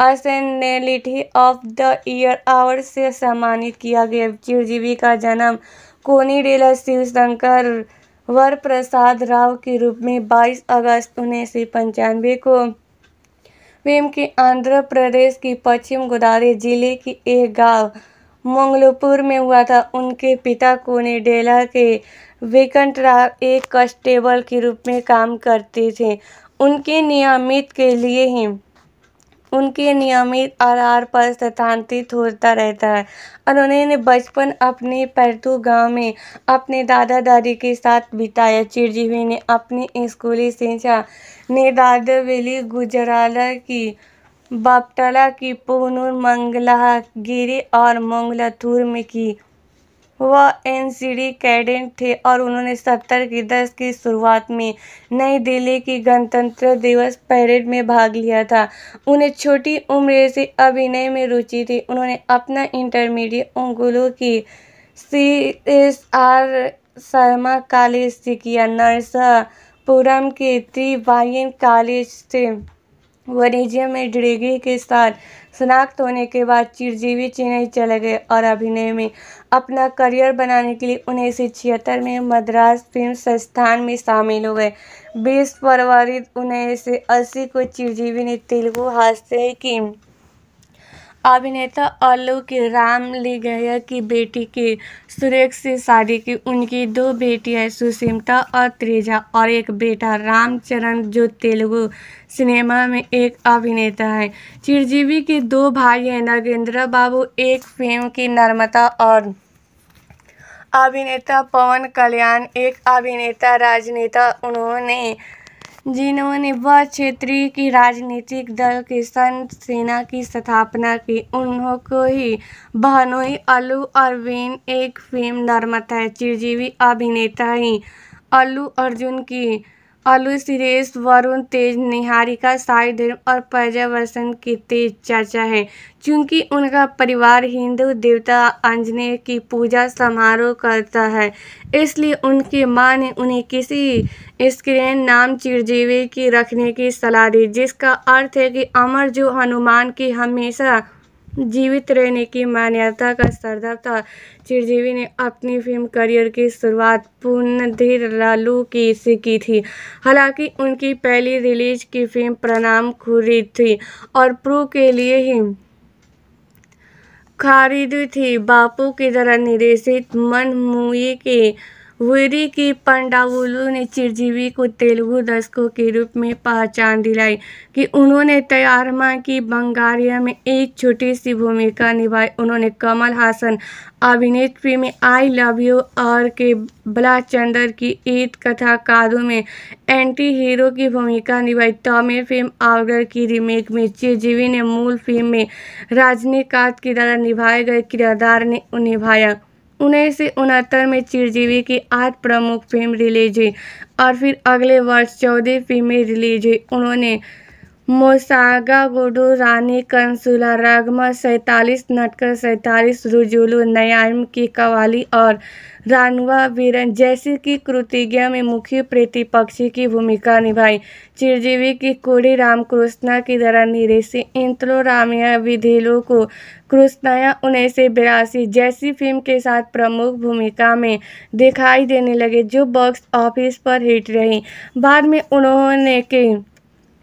personality of the year award से सम्मानित किया गया चिरजीवी का जन्म कोनीडेला शिव शंकर वर प्रसाद राव के रूप में 22 अगस्त उन्नीस सौ पंचानवे को वीम के आंध्र प्रदेश की पश्चिम गोदावरी जिले की एक गांव मंगलपुर में हुआ था उनके पिता कोनीडेला के वेकंट राव एक कस्टेबल के रूप में काम करते थे उनके नियमित के लिए ही उनके नियमित आधार पर स्थानांतरित होता रहता है उन्होंने बचपन अपने पैतृ गांव में अपने दादा दादी के साथ बिताया चिरजीवी ने अपनी स्कूली शिक्षा नेदादवेली गुजराला की बापटला की मंगला गिरी और मंगलाथुर में की वह एनसीडी कैडेंट थे और उन्होंने सत्तर के दस की शुरुआत में नई दिल्ली की गणतंत्र दिवस परेड में भाग लिया था उन्हें छोटी उम्र से अभिनय में रुचि थी उन्होंने अपना इंटरमीडिएट ओंगुलो की C S R Sharma college से किया नरसापुरम के त्रिवायन कॉलेज से वाणिज्य में डिग्री के साथ शनाख्त होने के बाद चिरजीवी चेन्नई चले गए और अभिनय में अपना करियर बनाने के लिए उन्नीस सौ छिहत्तर में मद्रास फिल्म संस्थान में शामिल हो गए बीस फरवरी उन्नीस सौ अस्सी को चिरंजीवी ने तेलुगु हास्य की अभिनेता के राम लिगैया की बेटी के सुरेख से शादी की उनकी दो बेटियां सुषिमता और त्रेजा और एक बेटा रामचरण जो तेलुगु सिनेमा में एक अभिनेता है चिरंजीवी के दो भाई हैं नगेंद्र बाबू एक फिल्म की नर्मता और अभिनेता पवन कल्याण एक अभिनेता राजनेता उन्होंने जिन्होंने वह क्षेत्रीय की राजनीतिक दल की सन सेना की स्थापना की उन्हों को ही बहनोई अलू और एक फिल्म निर्माता है चिरजीवी अभिनेता ही अल्लू अर्जुन की अलू सुरेश वरुण तेज निहारिका साई धर्म और पर्यावसन की तेज चर्चा है क्योंकि उनका परिवार हिंदू देवता आंजनेय की पूजा समारोह करता है इसलिए उनकी मां ने उन्हें किसी स्क्रीन नाम चिरजीवी की रखने की सलाह दी जिसका अर्थ है कि अमर जो हनुमान की हमेशा जीवित रहने की मान्यता का सरदार था चिरजीवी ने अपनी फिल्म करियर की शुरुआत पुन्नधीर लालू की से की थी हालांकि उनकी पहली रिलीज की फिल्म प्रणाम खुरी थी और प्रू के लिए ही खारिद थी बापू की तरह निर्देशित मनमुई के वीरी की पंडावुलु ने चिरजीवी को तेलुगु दर्शकों के रूप में पहचान दिलाई कि उन्होंने माँ की बंगारिया में एक छोटी सी भूमिका निभाई उन्होंने कमल हासन अभिनेत्री में आई लव यू और के बला चंद्र की ईद कथा कादू में एंटी हीरो की भूमिका निभाई तमिल फिल्म आवगर की रीमेक में चिरजीवी ने मूल फिल्म में रजनीकांत के द्वारा निभाए गए किरदार ने निभाया उन्नीस सौ उनहत्तर में चिरजीवी की आठ प्रमुख फिल्म रिलीज हुई और फिर अगले वर्ष चौदह फिल्में रिलीज हुई उन्होंने मोसागा गुडू रानी कंसुला रगमा सैतालीस नटकर सैतालीस रुजुलू नयाम की कवाली और रानवा वीरन जैसी की कृतिज्ञा में मुख्य प्रतिपक्षी की भूमिका निभाई चिरजीवी की कोढ़ी रामकृष्णा की तरह निरेशी इंतलो रामिया विधिलो को कृष्णाया उन्नीस सौ बिरासी जैसी फिल्म के साथ प्रमुख भूमिका में दिखाई देने लगे जो बॉक्स ऑफिस पर हिट रही बाद में उन्होंने के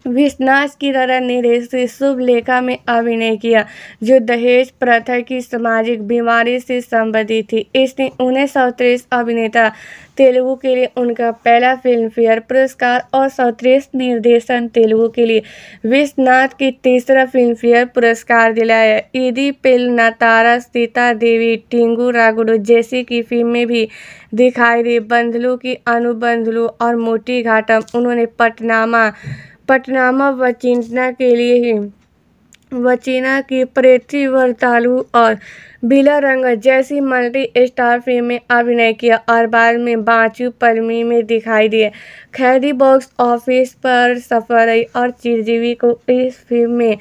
विश्वनाश की तरह निरेश शुभ लेखा में अभिनय किया जो दहेज प्रथा की सामाजिक बीमारी से संबंधित थी इसने उन्हें सौत्रीस अभिनेता तेलुगु के लिए उनका पहला फिल्म फेयर पुरस्कार और सौत्रीस निर्देशन तेलुगु के लिए विश्वनाथ की तीसरा फिल्म फेयर पुरस्कार दिलाया ईदी पिल नातारा सीता देवी टिंगू रागुड़ो जैसी की फिल्में भी दिखाई दी बंधलू की अनुबंधलू और मोटी घाटम उन्होंने पटनामा पटनामा वचिंतना के लिए ही वचीना की प्रेथी वरतालू और बिला रंग जैसी मल्टी स्टार फिल्म में अभिनय किया और बाद में बाँचू परमी में दिखाई दिए खैदी बॉक्स ऑफिस पर सफल रही और चिरजीवी को इस फिल्म में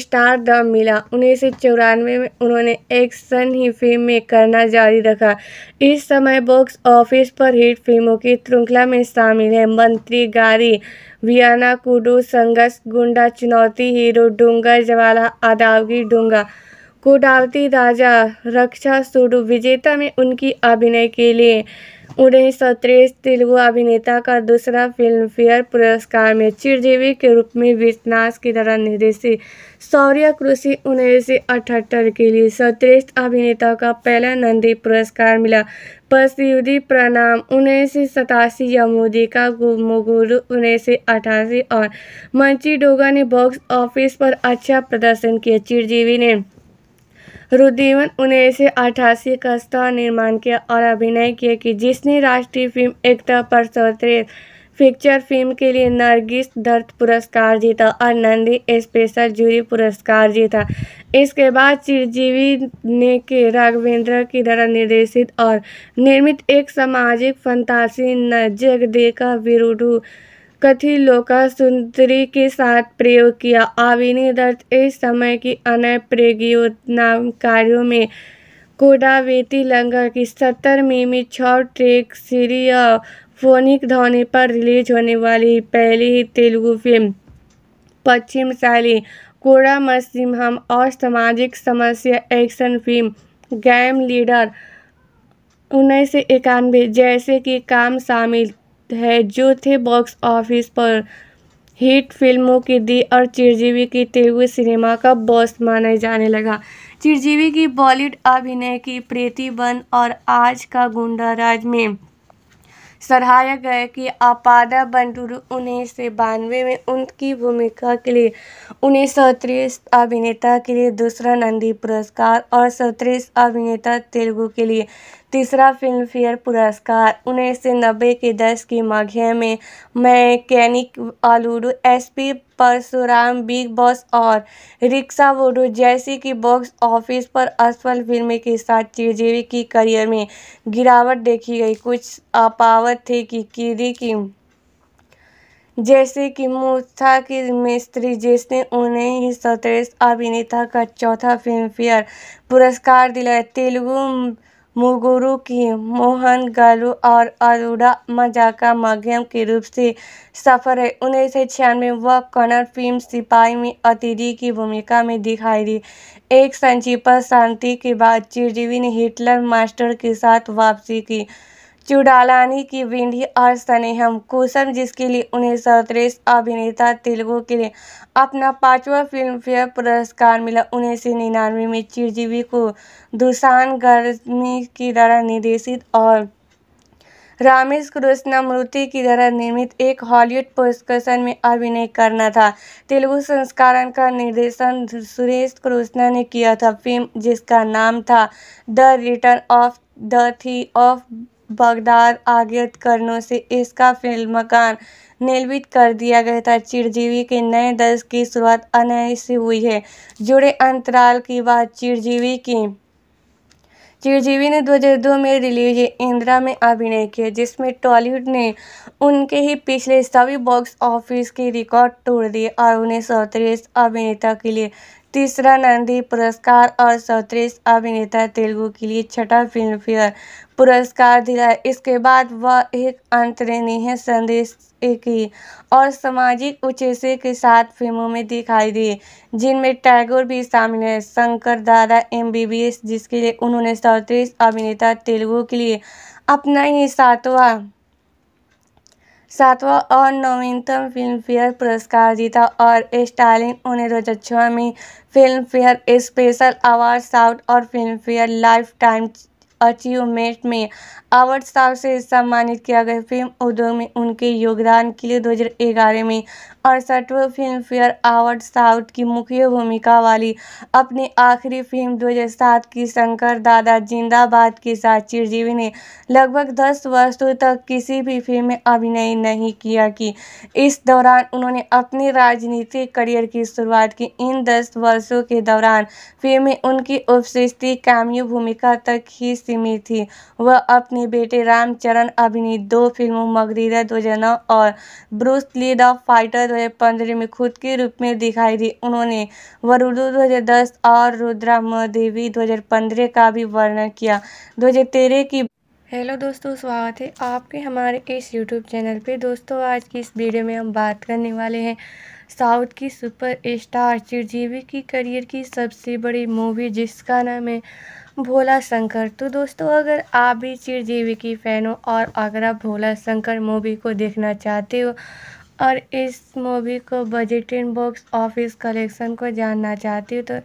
स्टार दम मिला उन्नीस सौ चौरानवे में उन्होंने एक्शन ही फिल्म में करना जारी रखा इस समय बॉक्स ऑफिस पर हिट फिल्मों की श्रृंखला में शामिल है मंत्री गारी वियाना कुडू संगस गुंडा चुनौती हीरो डूंगर जवाला आदावगी डूंगा कुडावती राजा रक्षा सुडू विजेता में उनकी अभिनय के लिए सौ सत्रेश तेलुगु अभिनेता का दूसरा फिल्म फेयर पुरस्कार में चिरजीवी के रूप में विश्वनाथ की तरह निर्देशित शौर्य कृषि उन्नीस के लिए सत्रेष्ठ अभिनेता का पहला नंदी पुरस्कार मिला पसयुदी प्रणाम उन्नीस सौ सतासी यमुदी का मुगुरु उन्नीस सौ अठासी और मंची डोगा ने बॉक्स ऑफिस पर अच्छा प्रदर्शन किया चिरजीवी ने रुदीवन उन्नीस सौ अठासी का स्तर निर्माण किया और अभिनय किया कि जिसने राष्ट्रीय फिल्म एकता पर स्वतंत्र फीचर फिल्म के लिए नरगिस दत्त पुरस्कार जीता और नंदी स्पेशल जूरी पुरस्कार जीता इसके बाद चिरजीवी ने के राघवेंद्र की द्वारा निर्देशित और निर्मित एक सामाजिक फंतासी नजग देखा विरुडू लोका सुंदरी के साथ प्रयोग किया आविनी दत्त इस समय की अन्य कार्यों में कोडावेती लंगर की सत्तर मिमी छः ट्रेक सीरी फोनिक ध्वनि पर रिलीज होने वाली पहली ही तेलुगु फिल्म पश्चिम शैली कोड़ा मसीहम और सामाजिक समस्या एक्शन फिल्म गैम लीडर उन्नीस सौ इक्यानवे जैसे कि काम शामिल है जो थे बॉक्स ऑफिस पर हिट फिल्मों की दी और चिरजीवी की तेलुगु सिनेमा का बॉस माना जाने लगा चिरजीवी की बॉलीवुड अभिनय की प्रीति बन और आज का गुंडा राज में सराहाया गया कि आपादा बंडूर उन्नीस सौ बानवे में उनकी भूमिका के लिए उन्नीस सौ तीस अभिनेता के लिए दूसरा नंदी पुरस्कार और सौ अभिनेता तेलुगु के लिए तीसरा फिल्मफेयर पुरस्कार उन्नीस सौ नब्बे के दस के मध्य में mechanic Alludu S P Parashuram big boss और रिक्शा वोडू जैसी कि बॉक्स ऑफिस पर असफल फिल्में के साथ चिरंजीवी की करियर में गिरावट देखी गई कुछ अपावत थे कि कीरी की जैसे कि मूर्था की मिस्त्री जिसने उन्हें ही सतरेश अभिनेता का चौथा फिल्मफेयर पुरस्कार दिलाया तेलुगु मुगुरु की मोहन मोहनगालू और अरुड़ा मजाका मध्यम के रूप से सफर है उन्नीस सौ छियानवे वह कन्नड़ फिल्म सिपाही में अतिथि की भूमिका में दिखाई दी एक संजीव पर शांति के बाद चिरजीवी ने हिटलर मास्टर के साथ वापसी की चुडालानी की विंडी और स्नेहम कुसम जिसके लिए उन्हें सर्वश्रेष्ठ अभिनेता तेलुगु के लिए अपना पांचवा फिल्मफेयर पुरस्कार मिला उन्नीस सौ निन्यानवे में चिरजीवी को दुसान गर्मी की द्वारा निर्देशित और रामेश कृष्णमूर्ति की तरह निर्मित एक हॉलीवुड पुरस्कर्षण में अभिनय करना था तेलुगु संस्करण का निर्देशन सुरेश कृष्णा ने किया था फिल्म जिसका नाम था the return of the thief of Baghdad आगत करनों से इसका फिल्म मकान निलंबित कर दिया गया था चिरजीवी के नए दर्श की शुरुआत अनय से हुई है जुड़े अंतराल की बात चिरजीवी की चिरजीवी ने 2002 में रिलीज इंदिरा में अभिनय किया जिसमें टॉलीवुड ने उनके ही पिछले सभी बॉक्स ऑफिस के रिकॉर्ड तोड़ दिए और उन्हें सौतरीस अभिनेता के लिए तीसरा नंदी पुरस्कार और सौतीस अभिनेता तेलुगु के लिए छठा फिल्मफेयर पुरस्कार दिलाए इसके बाद वह एक अंतर्निहित संदेश ही और सामाजिक उचेसे के साथ फिल्मों में दिखाई दी जिनमें टैगोर भी शामिल है शंकर दादा एम जिसके लिए उन्होंने सौतीस अभिनेता तेलुगु के लिए अपना ही सातवां सातवां और नवीनतम फिल्मफेयर पुरस्कार जीता और स्टालिन उन्हें दो हज़ार छः में फिल्मफेयर स्पेशल अवार्ड साउथ और फिल्मफेयर लाइफ टाइम अचीवमेंट में अवार्ड साउथ से सम्मानित किया गया फिल्म उद्योग में उनके योगदान के लिए 2011 में अड़सठवें फिल्म फेयर अवार्ड साउथ की मुख्य भूमिका वाली अपनी आखिरी फिल्म 2007 की शंकर दादा जिंदाबाद के साथ चिरजीवी ने लगभग 10 वर्षों तक किसी भी फिल्म में अभिनय नहीं किया कि इस दौरान उन्होंने अपने राजनीतिक करियर की शुरुआत की इन 10 वर्षों के दौरान फिल्म में उनकी उपस्थिति काम्यू भूमिका तक ही सीमित थी वह अपने बेटे रामचरण अभिनीत दो फिल्मों मगरीरा दो और ब्रूस ली द फाइटर रहे पंद्रह में खुद के रूप में दिखाई दी उन्होंने वरुडू 2010 और रुद्रा म देवी 2015 का भी वर्णन किया 2013 की हेलो दोस्तों स्वागत है आपके हमारे इस यूट्यूब चैनल पे दोस्तों आज की इस वीडियो में हम बात करने वाले हैं साउथ की सुपर स्टार चिरजीवी की करियर की सबसे बड़ी मूवी जिसका नाम है भोला शंकर तो दोस्तों अगर आप भी चिरजीवी की फ़ैन हो और अगर आप भोला शंकर मूवी को देखना चाहते हो और इस मूवी को budget in box office collection को जानना चाहती हूँ तो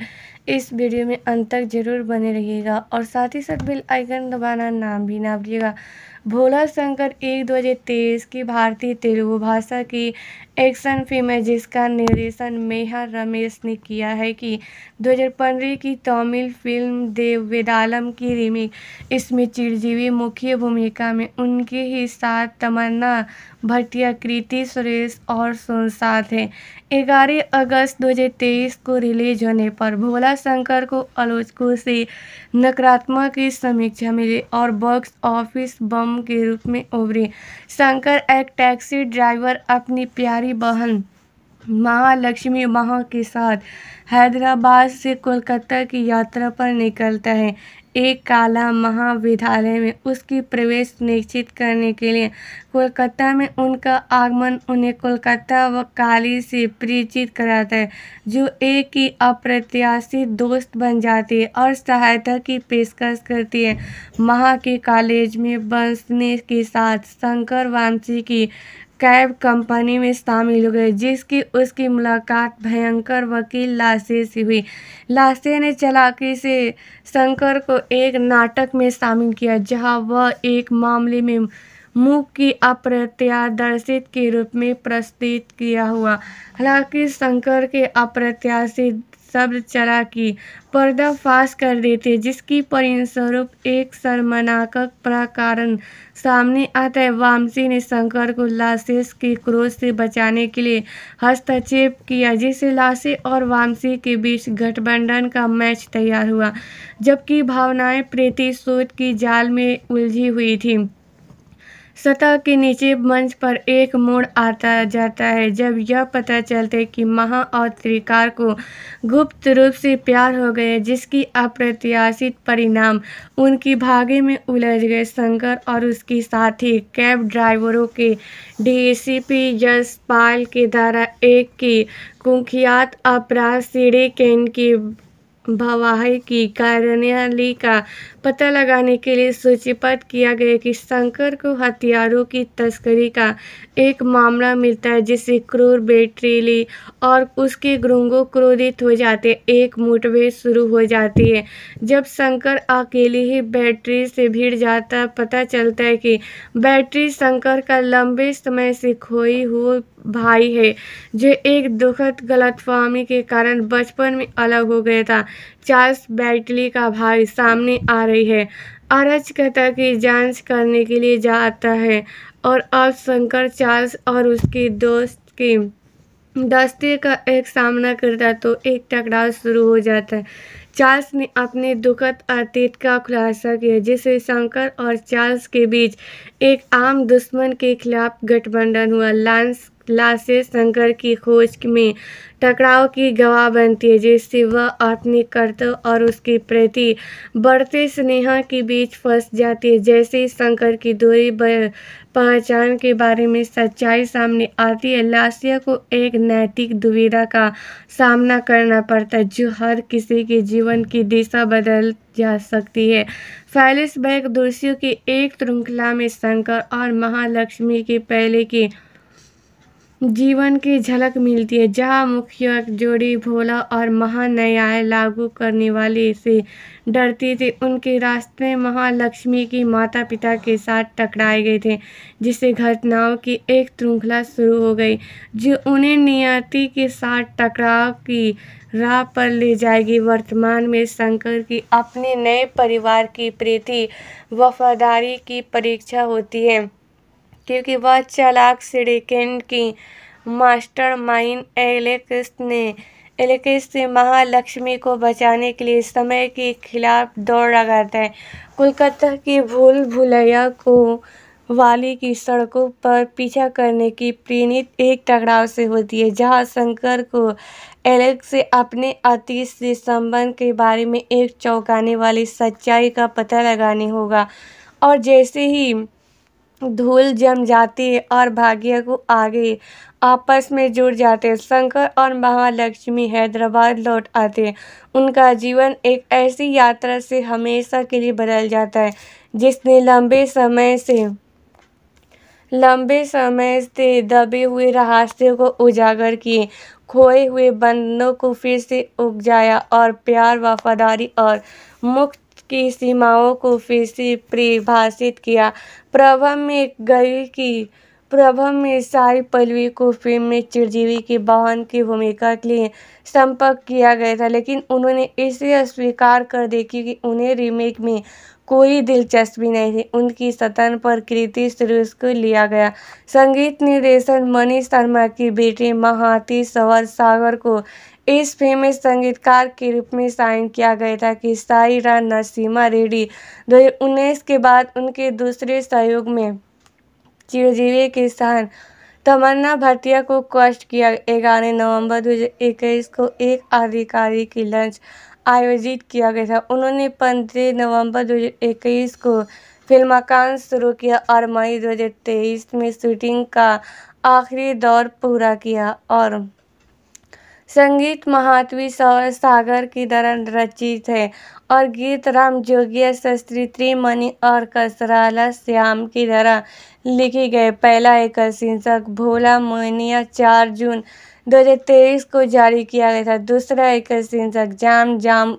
इस वीडियो में अंत तक ज़रूर बने रहिएगा और साथ ही साथ बिल आइकन दबाना नाम भी ना भूलिएगा भोला शंकर एक दो हज़ार तेईस की भारतीय तेलुगु भाषा की एक्शन फिल्म है जिसका निर्देशन मेहा रमेश ने किया है कि 2015 की तमिल फिल्म देव वेदालम की रीमेक इसमें चिरजीवी मुख्य भूमिका में उनके ही साथ तमन्ना भटिया कृति सुरेश और सुनसाथ हैं ग्यारह अगस्त 2023 को रिलीज होने पर भोला शंकर को आलोचकों से नकारात्मक की समीक्षा मिली और बॉक्स ऑफिस बम के रूप में उभरी शंकर एक टैक्सी ड्राइवर अपनी प्यारी हमारी बहन महालक्ष्मी माह के साथ हैदराबाद से कोलकाता की यात्रा पर निकलता है एक काला महाविद्यालय में उसकी प्रवेश निश्चित करने के लिए कोलकाता में उनका आगमन उन्हें कोलकाता व काली से परिचित कराता है जो एक ही अप्रत्याशित दोस्त बन जाती है और सहायता की पेशकश करती है महा के कॉलेज में बसने के साथ शंकर वांशी की कैब कंपनी में शामिल हो गए जिसकी उसकी मुलाकात भयंकर वकील लाशे से हुई लाशे ने चलाकी से शंकर को एक नाटक में शामिल किया जहां वह एक मामले में मुख की अप्रत्यादर्शित के रूप में प्रस्तुत किया हुआ हालांकि शंकर के अप्रत्याशित शब्द चरा की पर्दाफाश कर देते जिसकी परिणस्वरूप एक शर्मनाक प्रकारण सामने आता है वामसी ने शंकर को लाशेष के क्रोध से बचाने के लिए हस्तक्षेप किया जिससे लाशे और वामसी के बीच गठबंधन का मैच तैयार हुआ जबकि भावनाएं प्रेतिशोध की जाल में उलझी हुई थी सतह के नीचे मंच पर एक मोड़ आता जाता है जब यह पता चलता है कि महा और त्रिकार को गुप्त रूप से प्यार हो गया जिसकी अप्रत्याशित परिणाम उनकी भागे में उलझ गए शंकर और उसके साथी कैब ड्राइवरों के डीसीपी यशपाल के द्वारा एक की कुख्यात अपराध सीढ़ी कैन की भवाही की कार्यालय का पता लगाने के लिए सूचीबद्ध किया गया कि शंकर को हथियारों की तस्करी का एक मामला मिलता है जिससे क्रूर बेटरीली और उसके ग्रुंगों क्रोधित हो जाते एक मुठभेड़ शुरू हो जाती है जब शंकर अकेले ही बैटरी से भिड़ जाता पता चलता है कि बैटरी शंकर का लंबे समय से खोई हुई भाई है जो एक दुखद गलतफहमी के कारण बचपन में अलग हो गया था चार्ल्स बैटली का भाई सामने आ रही है अराजकता की जांच करने के लिए जाता है और अब शंकर चार्ल्स और उसके दोस्त की दस्ते का एक सामना करता तो एक टकराव शुरू हो जाता है चार्ल्स ने अपने दुखद अतीत का खुलासा किया जिससे शंकर और चार्ल्स के बीच एक आम दुश्मन के खिलाफ गठबंधन हुआ लांस लाशें शंकर की खोज में टकराव की गवाह बनती है जिससे वह अपने कर्तव्य और उसके प्रति बढ़ते स्नेह के बीच फंस जाती है जैसे ही शंकर की दूरी पहचान के बारे में सच्चाई सामने आती है लासिया को एक नैतिक दुविधा का सामना करना पड़ता है जो हर किसी के जीवन की दिशा बदल जा सकती है फैलिस बैग दृश्यों की एक श्रृंखला में शंकर और महालक्ष्मी के पहले की जीवन की झलक मिलती है जहाँ मुखिया जोड़ी भोला और महान्याय लागू करने वाले से डरती थी उनके रास्ते महालक्ष्मी की माता पिता के साथ टकराए गए थे जिससे घटनाओं की एक श्रृंखला शुरू हो गई जो उन्हें नियति के साथ टकराव की राह पर ले जाएगी वर्तमान में शंकर की अपने नए परिवार की प्रीति वफादारी की परीक्षा होती है क्योंकि वह चालाक सिडिकेट की माइंड एलेक्स ने एलेक्स से महालक्ष्मी को बचाने के लिए समय के खिलाफ दौड़ लगाता है कोलकाता के भूल भुलैया को वाली की सड़कों पर पीछा करने की प्रेरित एक टकराव से होती है जहां शंकर को एलेक्स से अपने अतीत से संबंध के बारे में एक चौंकाने वाली सच्चाई का पता लगाने होगा और जैसे ही धूल जम जाती है और भाग्य को आगे आपस में जुड़ जाते हैं शंकर और महालक्ष्मी हैदराबाद लौट आते हैं उनका जीवन एक ऐसी यात्रा से हमेशा के लिए बदल जाता है जिसने लंबे समय से लंबे समय से दबे हुए रहस्यों को उजागर किए खोए हुए बंधनों को फिर से उगजाया और प्यार वफादारी और मुक्त की सीमाओं को फिर से परिभाषित किया प्रभा में गई की प्रभा में साई पलवी को फिल्म में चिरजीवी की बहन की भूमिका के लिए संपर्क किया गया था लेकिन उन्होंने इसे अस्वीकार कर देखी क्योंकि उन्हें रीमेक में कोई दिलचस्पी नहीं थी उनकी सतन पर कृति सुरेश को लिया गया संगीत निर्देशन मनीष शर्मा की बेटी महाती सवर सागर को इस फिल्म में संगीतकार के रूप में साइन किया गया था कि साईरा नरसिम्हा रेड्डी दो के बाद उनके दूसरे सहयोग में चिरजीवी के स्थान तमन्ना भाटिया को कष्ट किया ग्यारह नवंबर 2021 को एक आधिकारिक लंच आयोजित किया गया था उन्होंने पंद्रह नवंबर 2021 को फिल्म फिल्माकान शुरू किया और मई 2023 में शूटिंग का आखिरी दौर पूरा किया और संगीत महात्वी सागर की तरह रचित है और गीत राम जोगिया शस्त्री त्रिमणि और कसराला श्याम की तरह लिखे गए पहला एक शीर्षक भोला मोहनिया चार जून 2023 को जारी किया गया था दूसरा एक शीर्षक जाम जाम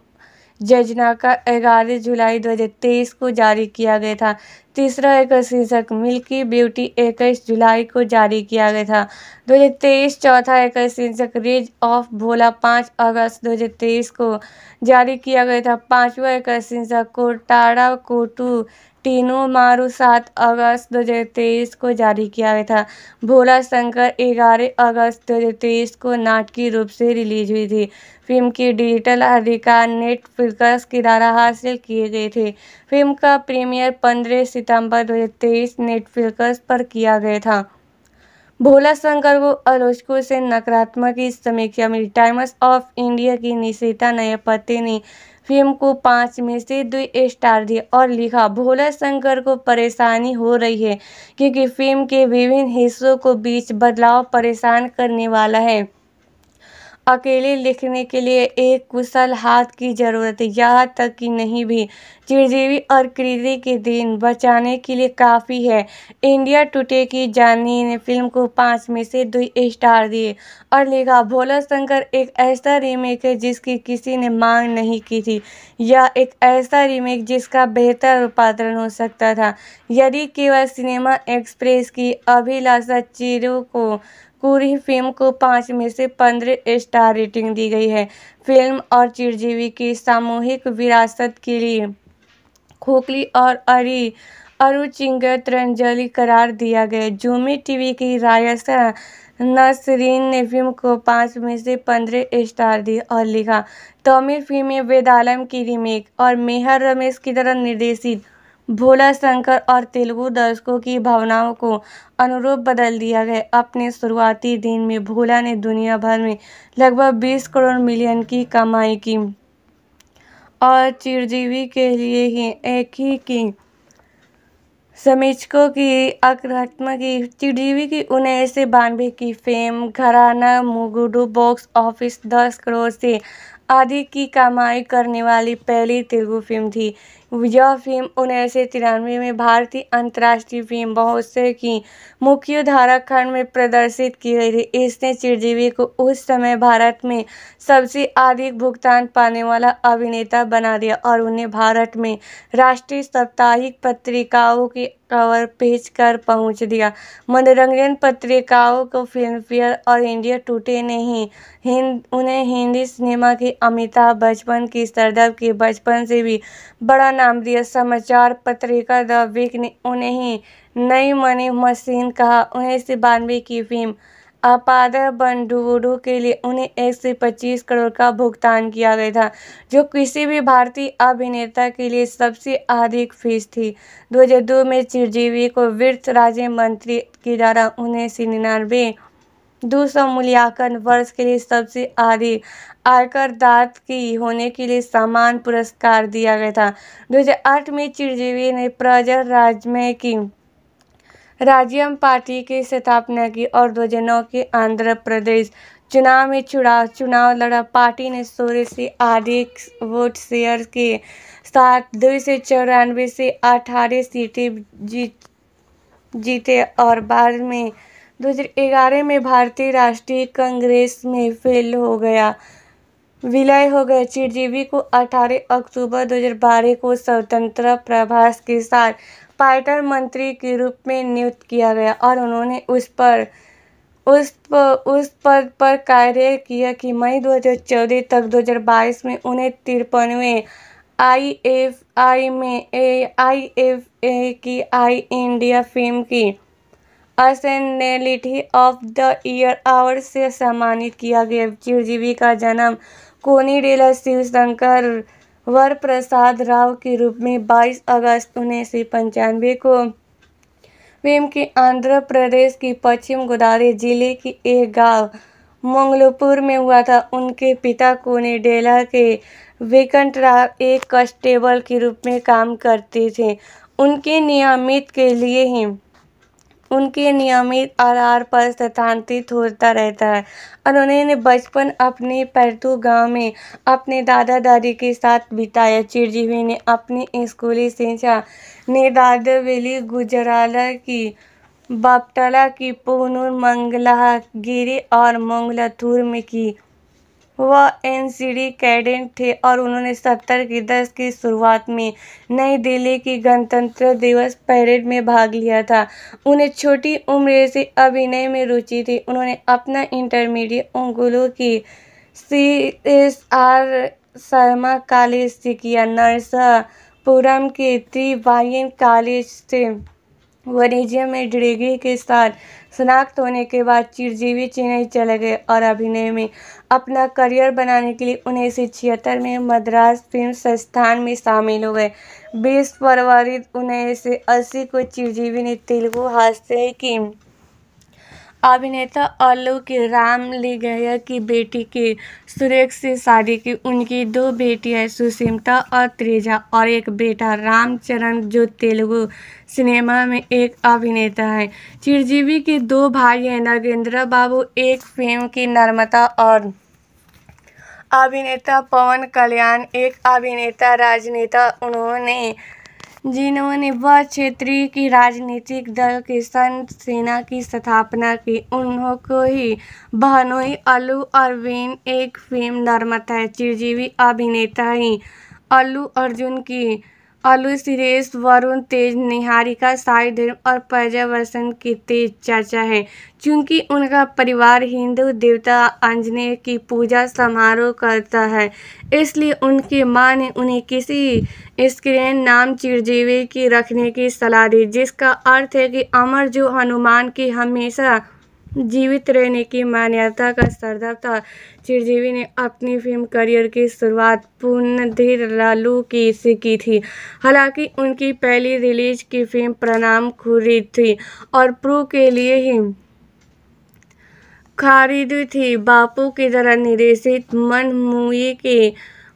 योजना का ग्यारह जुलाई 2023 को जारी किया गया था तीसरा एक शीर्षक मिल्की ब्यूटी इक्कीस जुलाई को जारी किया गया था 2023 चौथा एक शीर्षक रेज ऑफ भोला पाँच अगस्त 2023 को जारी किया गया था पांचवा एक शीर्षक कोटारा कोटू तीनों मारु सात अगस्त दो हज़ार तेईस को जारी किया गया था भोला शंकर ग्यारह अगस्त दो हज़ार तेईस को नाटकीय रूप से रिलीज हुई थी फिल्म की डिजिटल अधिकार नेटफ्लिक्स के द्वारा हासिल किए गए थे फिल्म का प्रीमियर पंद्रह सितंबर दो हज़ार तेईस नेटफ्लिक्स पर किया गया था भोला शंकर को आलोचकों से नकारात्मक समीक्षा मिली टाइम्स ऑफ इंडिया की निशिता नयपति ने फिल्म को पाँच में से दो स्टार दिए और लिखा भोला शंकर को परेशानी हो रही है क्योंकि फिल्म के विभिन्न हिस्सों को बीच बदलाव परेशान करने वाला है अकेले लिखने के लिए एक कुशल हाथ की जरूरत है यहाँ तक कि नहीं भी चिरजीवी और कृति के दिन बचाने के लिए काफ़ी है इंडिया टुडे की जानी ने फिल्म को पाँच में से दो स्टार दिए और लिखा भोला शंकर एक ऐसा रीमेक है जिसकी किसी ने मांग नहीं की थी या एक ऐसा रीमेक जिसका बेहतर रूपांतरण हो सकता था यदि केवल सिनेमा एक्सप्रेस की अभिलाषा चिरू को पूरी फिल्म को पाँच में से पंद्रह स्टार रेटिंग दी गई है फिल्म और चिरजीवी की सामूहिक विरासत के लिए खोखली और अरी अरुचिंगत रंजलि करार दिया गया जूमी टीवी की रायसा नसरीन ने फिल्म को पाँच में से पंद्रह स्टार दी और लिखा तमिल फिल्म वेदालम की रीमेक और मेहर रमेश की तरह निर्देशित भोला शंकर और तेलुगु दर्शकों की भावनाओं को अनुरूप बदल दिया गया अपने शुरुआती दिन में भोला ने दुनिया भर में लगभग 20 करोड़ मिलियन की कमाई की और चिरजीवी के लिए ही एक ही की समीक्षकों की आक्रात्मक की चिरजीवी की उन्नीस सौ बानवे की फेम घराना मुगुडू बॉक्स ऑफिस दस करोड़ से आदि की कमाई करने वाली पहली तेलुगु फिल्म थी यह फिल्म उन्नीस सौ तिरानवे में भारतीय अंतर्राष्ट्रीय फिल्म महोत्सव की धारा खंड में प्रदर्शित की गई थी इसने चिरजीवी को उस समय भारत में सबसे अधिक भुगतान पाने वाला अभिनेता बना दिया और उन्हें भारत में राष्ट्रीय साप्ताहिक पत्रिकाओं के कवर पेज कर पहुँच दिया मनोरंजन पत्रिकाओं को फिल्मफेयर और इंडिया टूटे नहीं हिंद उन्हें हिंदी सिनेमा के अमिताभ बचपन की सरदर्द के बचपन से भी बड़ा नाम दिया समाचार पत्रिका द वीक ने उन्हें ही नई मनी मशीन कहा उन्नीस सौ बानवे की फिल्म आपादा बंधुओं के लिए उन्हें एक से पच्चीस करोड़ का भुगतान किया गया था जो किसी भी भारतीय अभिनेता के लिए सबसे अधिक फीस थी 2002 में चिरजीवी को वित्त राज्य मंत्री के द्वारा उन्हें निन्यानवे दो सौ मूल्यांकन वर्ष के लिए सबसे आयकर दात की होने के लिए समान पुरस्कार दिया गया था 2008 में चिरजीवी ने प्रजर राज्य में की राज्यम पार्टी की स्थापना की और 2009 की आंध्र प्रदेश चुनाव में चुनाव चुनाव लड़ा पार्टी ने सोलह से अधिक वोट शेयर के साथ दो से चौरानवे से अठारह सीटें जीत जीते और बाद में 2011 में भारतीय राष्ट्रीय कांग्रेस में फेल हो गया विलय हो गए चिरजीवी को 18 अक्टूबर 2012 को स्वतंत्र प्रभास के साथ स्पाइडर मंत्री के रूप में नियुक्त किया गया और उन्होंने उस पर उस पर उस पद पर कार्य किया कि मई 2014 तक 2022 में उन्हें तिरपनवे आई एफ आई में ए आई एफ ए की आई इंडिया फिल्म की personality of the year award से सम्मानित किया गया चिरजीवी का जन्म कोनी डेला शिवशंकर वर प्रसाद राव के रूप में 22 अगस्त उन्नीस सौ पंचानवे को वेम के आंध्र प्रदेश की पश्चिम गोदावरी जिले की एक गांव मंगलपुर में हुआ था उनके पिता डेला के वेकंट राव एक कस्टेबल के रूप में काम करते थे उनके नियमित के लिए ही उनके नियमित आधार पर स्थानांतरित होता रहता है और उन्होंने बचपन अपने पैरतू गांव में अपने दादा दादी के साथ बिताया चिरजीवी ने अपनी स्कूली शिक्षा ने दादावेली गुजराला की बापटला की पुनूर गिरी और मंगलाथुर में की वह एनसीडी कैडेट थे और उन्होंने सत्तर की दस की शुरुआत में नई दिल्ली की गणतंत्र दिवस परेड में भाग लिया था उन्हें छोटी उम्र से अभिनय में रुचि थी उन्होंने अपना इंटरमीडिएट उंगुलू की C S R Sharma college से किया नरसापुरम के त्रिवायन कॉलेज से वाणिज्य में डिग्री के साथ शनाख्त होने के बाद चिरजीवी चेन्नई चले गए और अभिनय में अपना करियर बनाने के लिए उन्नीस सौ छिहत्तर में मद्रास फिल्म संस्थान में शामिल हो गए बीस फरवरी उन्नीस सौ अस्सी को चिरजीवी ने तेलुगु हास्य की अभिनेता आलोक गया की बेटी के सुरेश से शादी की उनकी दो बेटियां सुषिमता और त्रेजा और एक बेटा रामचरण जो तेलुगु सिनेमा में एक अभिनेता है चिरजीवी के दो भाई हैं नगेंद्र बाबू एक फिल्म की नर्मता और अभिनेता पवन कल्याण एक अभिनेता राजनेता उन्होंने जिन्होंने वह क्षेत्रीय की राजनीतिक दल के संत सेना की स्थापना की उन्हों को ही बहनोई अलू अरविंद एक फिल्म निर्माता चिरजीवी अभिनेता ही अल्लू अर्जुन की अलू सुरेश वरुण तेज निहारिका साई धर्म और पर्यावसन की तेज चर्चा है क्योंकि उनका परिवार हिंदू देवता आंजनेय की पूजा समारोह करता है इसलिए उनकी मां ने उन्हें किसी स्क्रीन नाम चिरजीवी की रखने की सलाह दी जिसका अर्थ है कि अमर जो हनुमान की हमेशा जीवित रहने की मान्यता का सरदार था चिरजीवी ने अपनी फिल्म करियर की शुरुआत पुनधीर लालू की से की थी हालांकि उनकी पहली रिलीज की फिल्म प्रणाम खुरी थी और प्रू के लिए ही खारिद थी बापू की तरह निर्देशित मनमुई के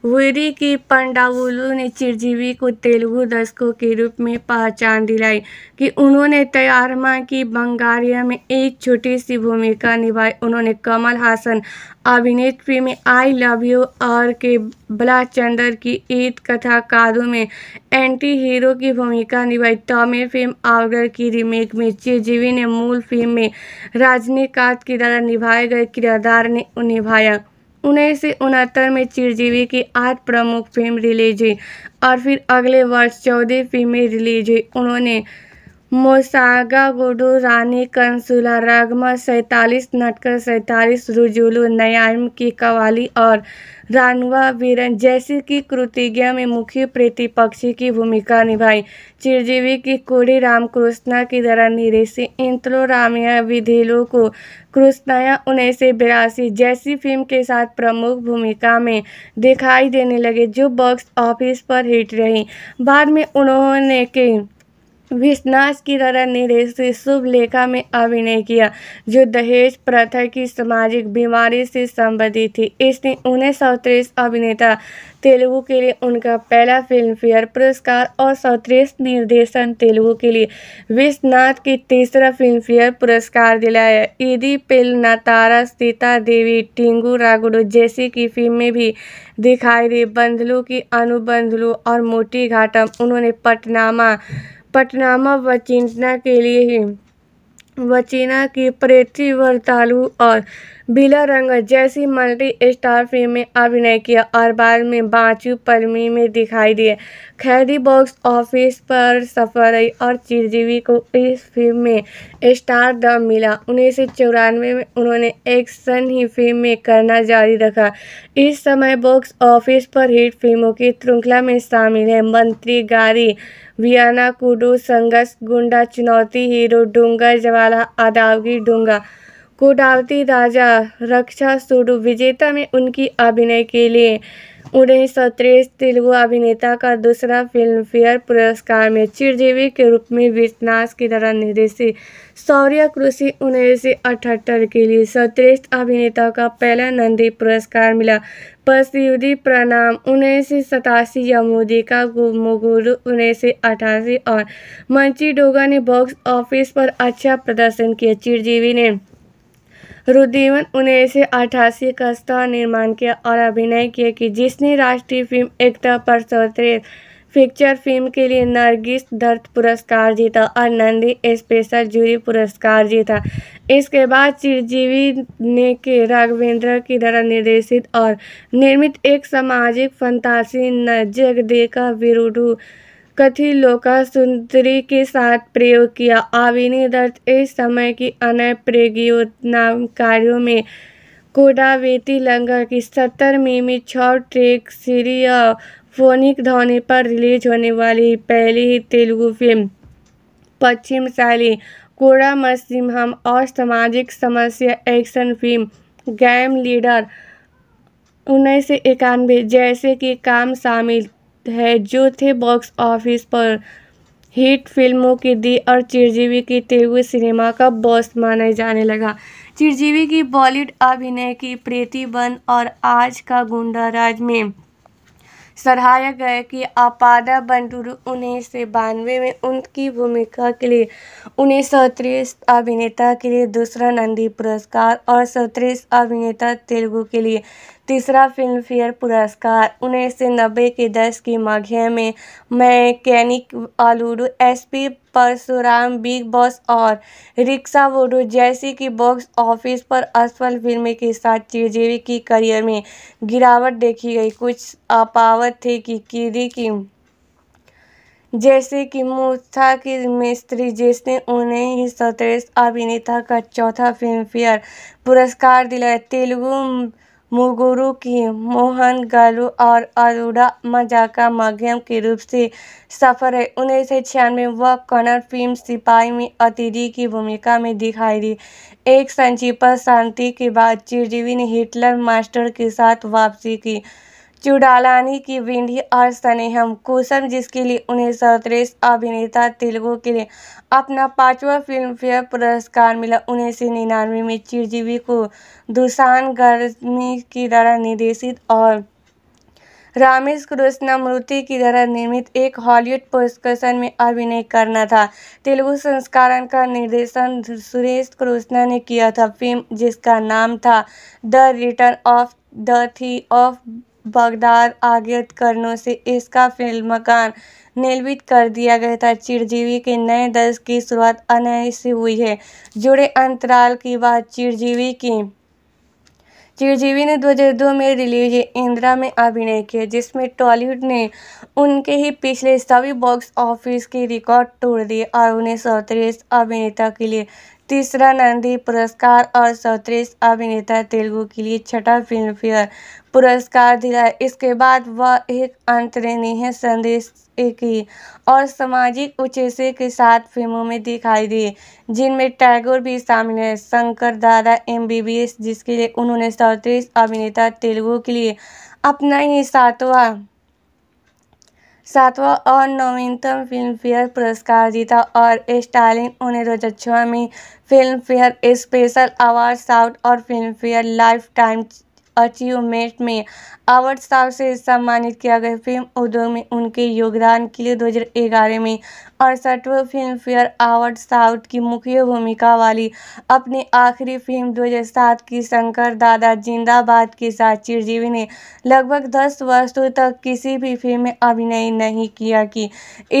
वीरी की पंडावुलू ने चिरजीवी को तेलुगु दर्शकों के रूप में पहचान दिलाई कि उन्होंने तयारमा की बंगारिया में एक छोटी सी भूमिका निभाई उन्होंने कमल हासन अभिनेत्री में आई लव यू और के बला चंदर की ईद कथा कादू में एंटी हीरो की भूमिका निभाई तमिल फिल्म आवगर की रीमेक में चिरजीवी ने मूल फिल्म में रजनीकांत के द्वारा निभाए गए किरदार ने निभाया उन्नीस सौ उनहत्तर में चिरजीवी की आठ प्रमुख फिल्म रिलीज हुई और फिर अगले वर्ष चौदह फिल्में रिलीज हुई उन्होंने मोसागा गुडू रानी कंसुला रगमा सैतालीस नटकर सैतालीस रुजुलू नयाम की कवाली और रानवा वीरन जैसी की कृतिज्ञा में मुख्य प्रतिपक्षी की भूमिका निभाई चिरजीवी की कोड़ी रामकृष्णा की तरह निरेशी इंतलो रामया विधेलो को कृष्णाया उन्नीस सौ बिरासी जैसी फिल्म के साथ प्रमुख भूमिका में दिखाई देने लगे जो बॉक्स ऑफिस पर हिट रही बाद में उन्होंने के विश्वनाश की तरह निरेश शुभ लेखा में अभिनय किया जो दहेज प्रथा की सामाजिक बीमारी से संबंधित थी इसने उन्हें सौत्रीस अभिनेता तेलुगु के लिए उनका पहला फिल्म फेयर पुरस्कार और सौत्रीस निर्देशन तेलुगु के लिए विश्वनाथ की तीसरा फिल्म फेयर पुरस्कार दिलाया ईदी पिल नतारा सीता देवी टिंगू रागुडो जैसी की फिल्म में भी दिखाई दी बंधलू की अनुबंधलू और मोटी घाटम उन्होंने पटनामा पटनामा वचिन्ना के लिए ही वचीना की प्रेथी वर्तालु और बिला रंग जैसी मल्टी स्टार फिल्म में अभिनय किया और बाद में बाँचू परमी में दिखाई दिए खैरी बॉक्स ऑफिस पर सफर रही और चिरजीवी को इस फिल्म में स्टार दम मिला उन्नीस सौ चौरानवे में उन्होंने एक्शन ही फिल्म में करना जारी रखा इस समय बॉक्स ऑफिस पर हिट फिल्मों की श्रृंखला में शामिल है मंत्री गारी वियाना कुडू संघर्ष गुंडा चुनौती हीरो डूंगर जवाला अदावगी डूंगा कुडावती राजा रक्षा सुडू विजेता में उनकी अभिनय के लिए उन्हें सत्रेश तेलुगु अभिनेता का दूसरा फिल्मफेयर पुरस्कार में चिरजीवी के रूप में विश्वनाथ की तरह निर्देशित सौर्य कृषि उन्नीस के लिए सर्वश्रेष्ठ अभिनेता का पहला नंदी पुरस्कार मिला पसयूरी प्रणाम उन्नीस सौ सतासी यमूदी का मुगुरु उन्नीस सौ अठासी और मंची डोगा ने बॉक्स ऑफिस पर अच्छा प्रदर्शन किया चिरजीवी ने रुद्रीवन उन्नीस सौ अठासी का स्टार निर्माण किया और अभिनय किया कि जिसने राष्ट्रीय फिल्म एकता पर सौतरे फीचर फिल्म के लिए नरगिस दत्त पुरस्कार जीता और नंदी स्पेशल जूरी पुरस्कार जीता इसके बाद चिरजीवी ने के राघवेंद्र की द्वारा निर्देशित और निर्मित एक सामाजिक फंतासी नजग जगदेका विरुडू कथी लोका सुंदरी के साथ प्रयोग किया आविनी दत्त इस समय की अन्य कार्यों में कोडावेती लंगा की सत्तर मिमी छः ट्रेक सीरिया फोनिक धोनी पर रिलीज होने वाली पहली ही तेलुगु फिल्म पश्चिम शैली कोड़ा हम और सामाजिक समस्या एक्शन फिल्म गैम लीडर उन्नीस सौ इक्यानवे जैसे कि काम शामिल है जो थे बॉक्स ऑफिस पर हिट फिल्मों की दी और चिरजीवी की तेलुगु सिनेमा का बॉस माने जाने लगा चिरजीवी की बॉलीवुड अभिनय की प्रीति बन और आज का गुंडा राज में सराहा गया कि आपादा बंडूरू उन्नीस सौ बानवे में उनकी भूमिका के लिए उन्हें सर्वश्रेष्ठ अभिनेता के लिए दूसरा नंदी पुरस्कार और सौतीस अभिनेता तेलुगु के लिए तीसरा फिल्मफेयर पुरस्कार उन्नीस सौ नब्बे के दस की माघिया में mechanic Alludu S P Parashuram big boss और रिक्शा वोडू जैसी कि बॉक्स ऑफिस पर असफल फिल्में के साथ चिरंजीवी की करियर में गिरावट देखी गई कुछ अपावत थे कि किरी की जैसे कि मूर्था की मिस्त्री जिसने उन्हें ही सतरेश अभिनेता का चौथा फिल्म फेयर पुरस्कार दिलाया तेलुगु मुगुरु की मोहन गालू और अरुड़ा मजा का माध्यम के रूप से सफर है उन्नीस सौ छियानवे वह कन्नड़ फिल्म सिपाही में अतिथि की भूमिका में दिखाई दी एक संक्षिप्त शांति के बाद चिरजीवी ने हिटलर मास्टर के साथ वापसी की चुडालानी की विंडी और स्नेहम कुसम जिसके लिए उन्हें सर्वश्रेष्ठ अभिनेता तेलुगु के लिए अपना पांचवा फिल्मफेयर पुरस्कार मिला उन्नीस सौ निन्यानवे में चिरजीवी को दुसान गर्मी की द्वारा निर्देशित और रामेश कृष्णा मूर्ति की द्वारा निर्मित एक हॉलीवुड पुरस्कर्षण में अभिनय करना था तेलुगु संस्करण का निर्देशन सुरेश कृष्णा ने किया था फिल्म जिसका नाम था the return of the thief of Baghdad आगियत करनों से इसका फिल्म मकान निर्मित कर दिया गया था चिरजीवी के नए दस की शुरुआत अनय से हुई है जुड़े अंतराल की बात चिरजीवी की चिरजीवी ने 2002 में रिलीज इंदिरा में अभिनय किया जिसमें टॉलीवुड ने उनके ही पिछले सभी बॉक्स ऑफिस के रिकॉर्ड तोड़ दिए और उन्हें सर्वश्रेष्ठ अभिनेता के लिए तीसरा नंदी पुरस्कार और सर्वश्रेष्ठ अभिनेता तेलुगु के लिए छठा फिल्म फेयर पुरस्कार दिया इसके बाद वह एक अंतरणीय संदेश की और सामाजिक उचेसे के साथ फिल्मों में दिखाई दिए जिनमें टैगोर भी शामिल है शंकर दादा एम जिसके लिए उन्होंने सौतीस अभिनेता तेलुगु के लिए अपना ही सातवां सातवां और नवीनतम फिल्म फेयर पुरस्कार जीता और स्टालिन उन्हें दो में film fare special award south और film fare lifetime achievement में अवार्ड साहब से सम्मानित किया गया फिल्म उद्योग में उनके योगदान के लिए 2011 में अड़सठवें फिल्म फेयर अवार्ड साउथ की मुख्य भूमिका वाली अपनी आखिरी फिल्म 2007 की शंकर दादा जिंदाबाद के साथ चिरजीवी ने लगभग 10 वर्षों तक किसी भी फिल्म में अभिनय नहीं किया कि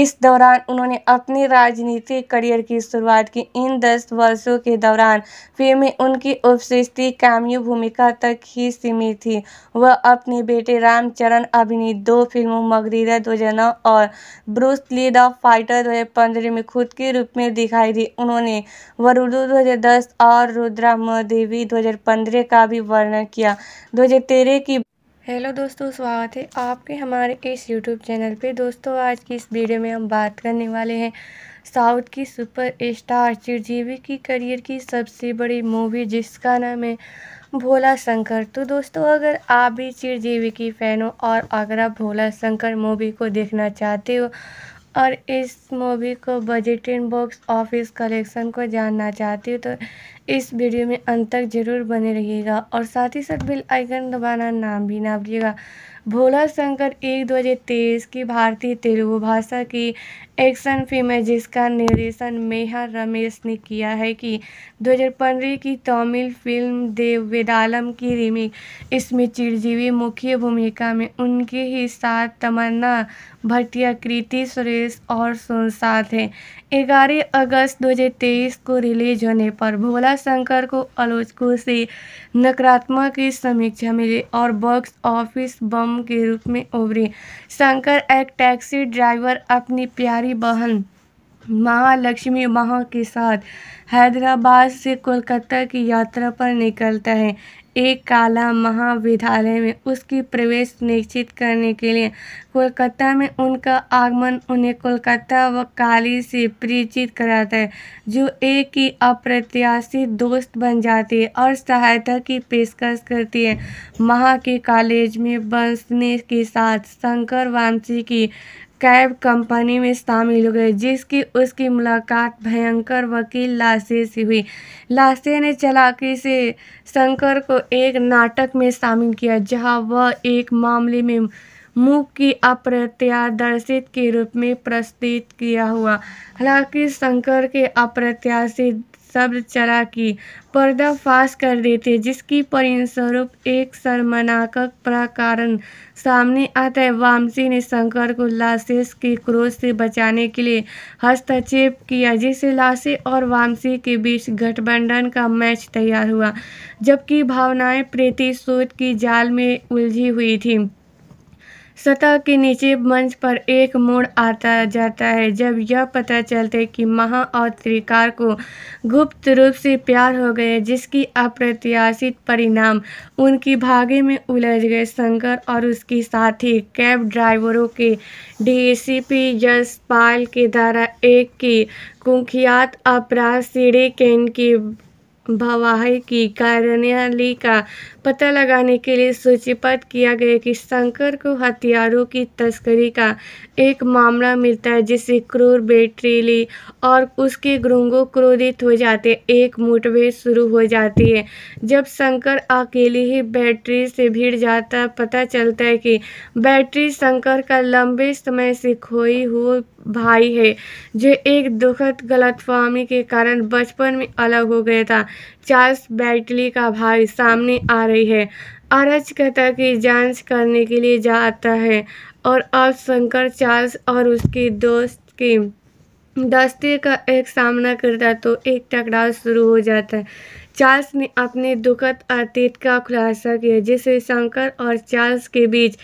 इस दौरान उन्होंने अपने राजनीतिक करियर की शुरुआत की इन 10 वर्षों के दौरान फिल्म में उनकी उपस्थिति काम्यू भूमिका तक ही सीमित थी वह अपने बेटे रामचरण अभिनीत दो फिल्मों मगरीरा दो और ब्रूस ली द फाइटर 2015 पंद्रह में खुद के रूप में दिखाई दी उन्होंने वरुडू 2010 और रुद्रा देवी 2015 का भी वर्णन किया 2013 की हेलो दोस्तों स्वागत है आपके हमारे इस यूट्यूब चैनल पे दोस्तों आज की इस वीडियो में हम बात करने वाले हैं साउथ की सुपर स्टार चिरजीवी की करियर की सबसे बड़ी मूवी जिसका नाम है भोला शंकर तो दोस्तों अगर आप भी चिरजीवी की फ़ैन हो और अगर आप भोला शंकर मूवी को देखना चाहते हो और इस मूवी को budget in box office collection को जानना चाहती हूँ तो इस वीडियो में अंत तक जरूर बने रहिएगा और साथ ही साथ बिल आइकन दबाना नाम भी ना भूलिएगा भोला शंकर एक दो हज़ार तेईस की भारतीय तेलुगु भाषा की एक्शन फिल्म है जिसका निर्देशन मेहर रमेश ने किया है कि 2015 की तमिल फिल्म देव वेदालम की रीमेक इसमें चिरजीवी मुख्य भूमिका में उनके ही साथ तमन्ना भटिया कृति सुरेश और सोन साथ हैं ग्यारह अगस्त 2023 को रिलीज होने पर भोला शंकर को आलोचकों से नकारात्मक की समीक्षा मिली और बॉक्स ऑफिस बम के रूप में उभरी शंकर एक टैक्सी ड्राइवर अपनी प्यार प्यारी बहन महालक्ष्मी माह के साथ हैदराबाद से कोलकाता की यात्रा पर निकलता है एक काला महाविद्यालय में उसकी प्रवेश निश्चित करने के लिए कोलकाता में उनका आगमन उन्हें कोलकाता व काली से परिचित कराता है जो एक ही अप्रत्याशित दोस्त बन जाती है और सहायता की पेशकश करती है महा के कॉलेज में बंसने के साथ शंकर वामसी की कैब कंपनी में शामिल हो गए जिसकी उसकी मुलाकात भयंकर वकील लासे से हुई लासे ने चलाकी से शंकर को एक नाटक में शामिल किया जहां वह एक मामले में मुख की अप्रत्यादर्शित के रूप में प्रस्तुत किया हुआ हालांकि शंकर के अप्रत्याशित शब्द चरा की पर्दाफाश कर देते जिसकी परिणस्वरूप एक शर्मनाक प्रकारण सामने आता है वामसी ने शंकर को लाशेस के क्रोध से बचाने के लिए हस्तक्षेप किया जिससे लाशे और वामसी के बीच गठबंधन का मैच तैयार हुआ जबकि भावनाएं प्रीति प्रेतिशोध की जाल में उलझी हुई थी सतह के नीचे मंच पर एक मोड़ आता जाता है जब यह पता चलता है कि महा और त्रिकार को गुप्त रूप से प्यार हो गए जिसकी अप्रत्याशित परिणाम उनकी भागे में उलझ गए शंकर और उसके साथी कैब ड्राइवरों के डीसीपी यशपाल के द्वारा एक की कुख्यात अपराध सीढ़ी कैन की भवाही की कार्यालय का पता लगाने के लिए सूचीबद्ध किया गया कि शंकर को हथियारों की तस्करी का एक मामला मिलता है जिससे क्रूर बेटरीली और उसके ग्रुंगो क्रोधित हो जाते एक मुठभेड़ शुरू हो जाती है जब शंकर अकेले ही बैटरी से भिड़ जाता पता चलता है कि बैटरी शंकर का लंबे समय से खोई हुई भाई है जो एक दुखद गलतफहमी के कारण बचपन में अलग हो गया था चार्ल्स बैटली का भाई सामने आ रही है कथा की जांच करने के लिए जाता है और अब शंकर चार्ल्स और उसके दोस्त के दस्ते का एक सामना करता तो एक टकराव शुरू हो जाता है चार्ल्स ने अपने दुखद अतीत का खुलासा किया जिससे शंकर और चार्ल्स के बीच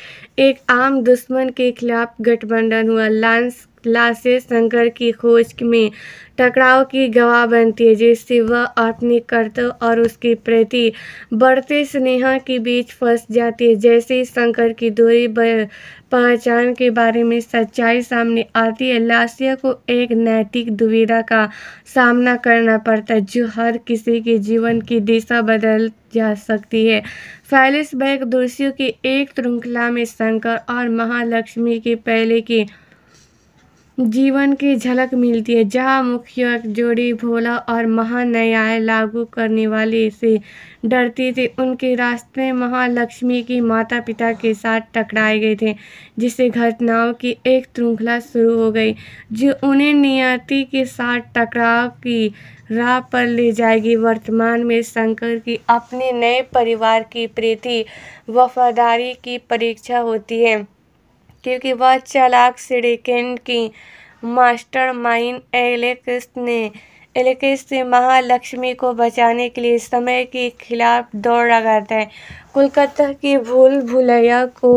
एक आम दुश्मन के खिलाफ गठबंधन हुआ लांस लाशे शंकर की खोज में टकराव की गवाह बनती है जिससे वह अपनी कर्तव्य और उसके प्रति बढ़ते स्नेह के बीच फंस जाती है जैसे शंकर की दूरी पहचान के बारे में सच्चाई सामने आती है लासिया को एक नैतिक दुविधा का सामना करना पड़ता है जो हर किसी के जीवन की दिशा बदल जा सकती है फैलिस बैग दोषियों की एक श्रृंखला में शंकर और महालक्ष्मी के पहले की जीवन की झलक मिलती है जहाँ मुखिया जोड़ी भोला और महान्याय लागू करने वाले से डरती थी उनके रास्ते महालक्ष्मी की माता पिता के साथ टकराए गए थे जिससे घटनाओं की एक श्रृंखला शुरू हो गई जो उन्हें नियति के साथ टकराव की राह पर ले जाएगी वर्तमान में शंकर की अपने नए परिवार की प्रीति वफादारी की परीक्षा होती है क्योंकि वह चालाक सिडिकेट की मास्टरमाइंड एलेक्स ने एलेक्स से महालक्ष्मी को बचाने के लिए समय के खिलाफ दौड़ लगाता है कोलकाता की भूल भुलैया को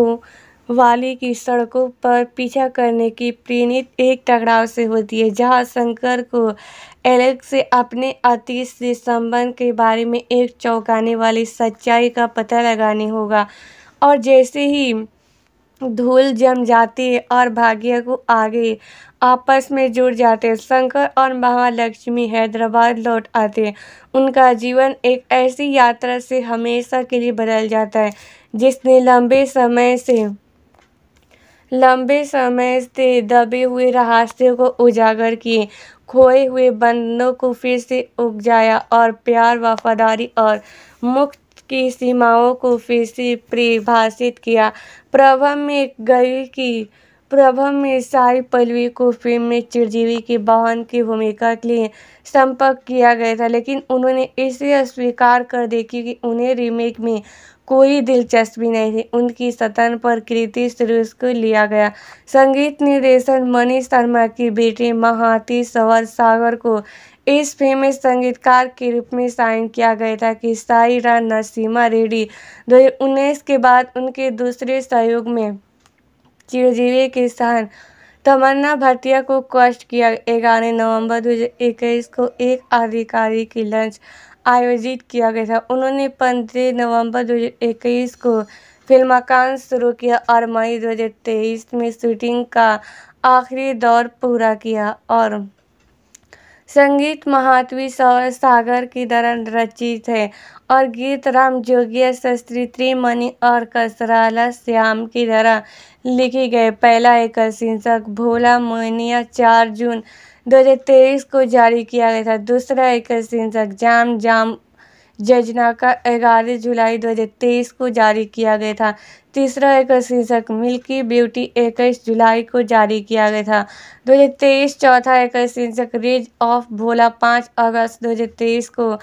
वाली की सड़कों पर पीछा करने की प्रेरित एक टकराव से होती है जहां शंकर को एलेक्स से अपने अतीत से संबंध के बारे में एक चौंकाने वाली सच्चाई का पता लगाने होगा और जैसे ही धूल जम जाती है और भाग्य को आगे आपस में जुड़ जाते हैं शंकर और महालक्ष्मी हैदराबाद लौट आते हैं उनका जीवन एक ऐसी यात्रा से हमेशा के लिए बदल जाता है जिसने लंबे समय से लंबे समय से दबे हुए रहस्यों को उजागर किए खोए हुए बंधनों को फिर से उपजाया और प्यार वफादारी और मुक्त की सीमाओं को फिर से परिभाषित किया प्रभा में गई की प्रभा में साई पलवी को फिल्म में चिरजीवी की बहन की भूमिका के लिए संपर्क किया गया था लेकिन उन्होंने इसे अस्वीकार कर दिया क्योंकि उन्हें रीमेक में कोई दिलचस्पी नहीं थी उनकी सतन पर कृति सुरेश को लिया गया संगीत निर्देशन मनीष शर्मा की बेटी महाती सवर सागर को इस फेमस संगीतकार के रूप में साइन किया गया था कि साईरा नरसिम्हा रेड्डी दो के बाद उनके दूसरे सहयोग में चिरजीवी के साथ तमन्ना भाटिया को कष्ट किया ग्यारह नवंबर 2021 को एक आधिकारिक लंच आयोजित किया गया था उन्होंने पंद्रह नवंबर 2021 को फिल्म मकान शुरू किया और मई 2023 में शूटिंग का आखिरी दौर पूरा किया और संगीत महात्वी सौर सागर की तरह रचित है और गीत राम जोगिया शस्त्री त्रिमणि और कसराला श्याम की तरह लिखे गए पहला एकल शीर्षक भोला मोनिया चार जून 2023 को जारी किया गया था दूसरा एकल शीर्षक जाम जाम योजना का ग्यारह जुलाई 2023 को जारी किया गया था तीसरा एक शीर्षक मिल्की ब्यूटी इक्कीस जुलाई को जारी किया गया था 2023 चौथा एक शीर्षक रेज ऑफ भोला पाँच अगस्त 2023 को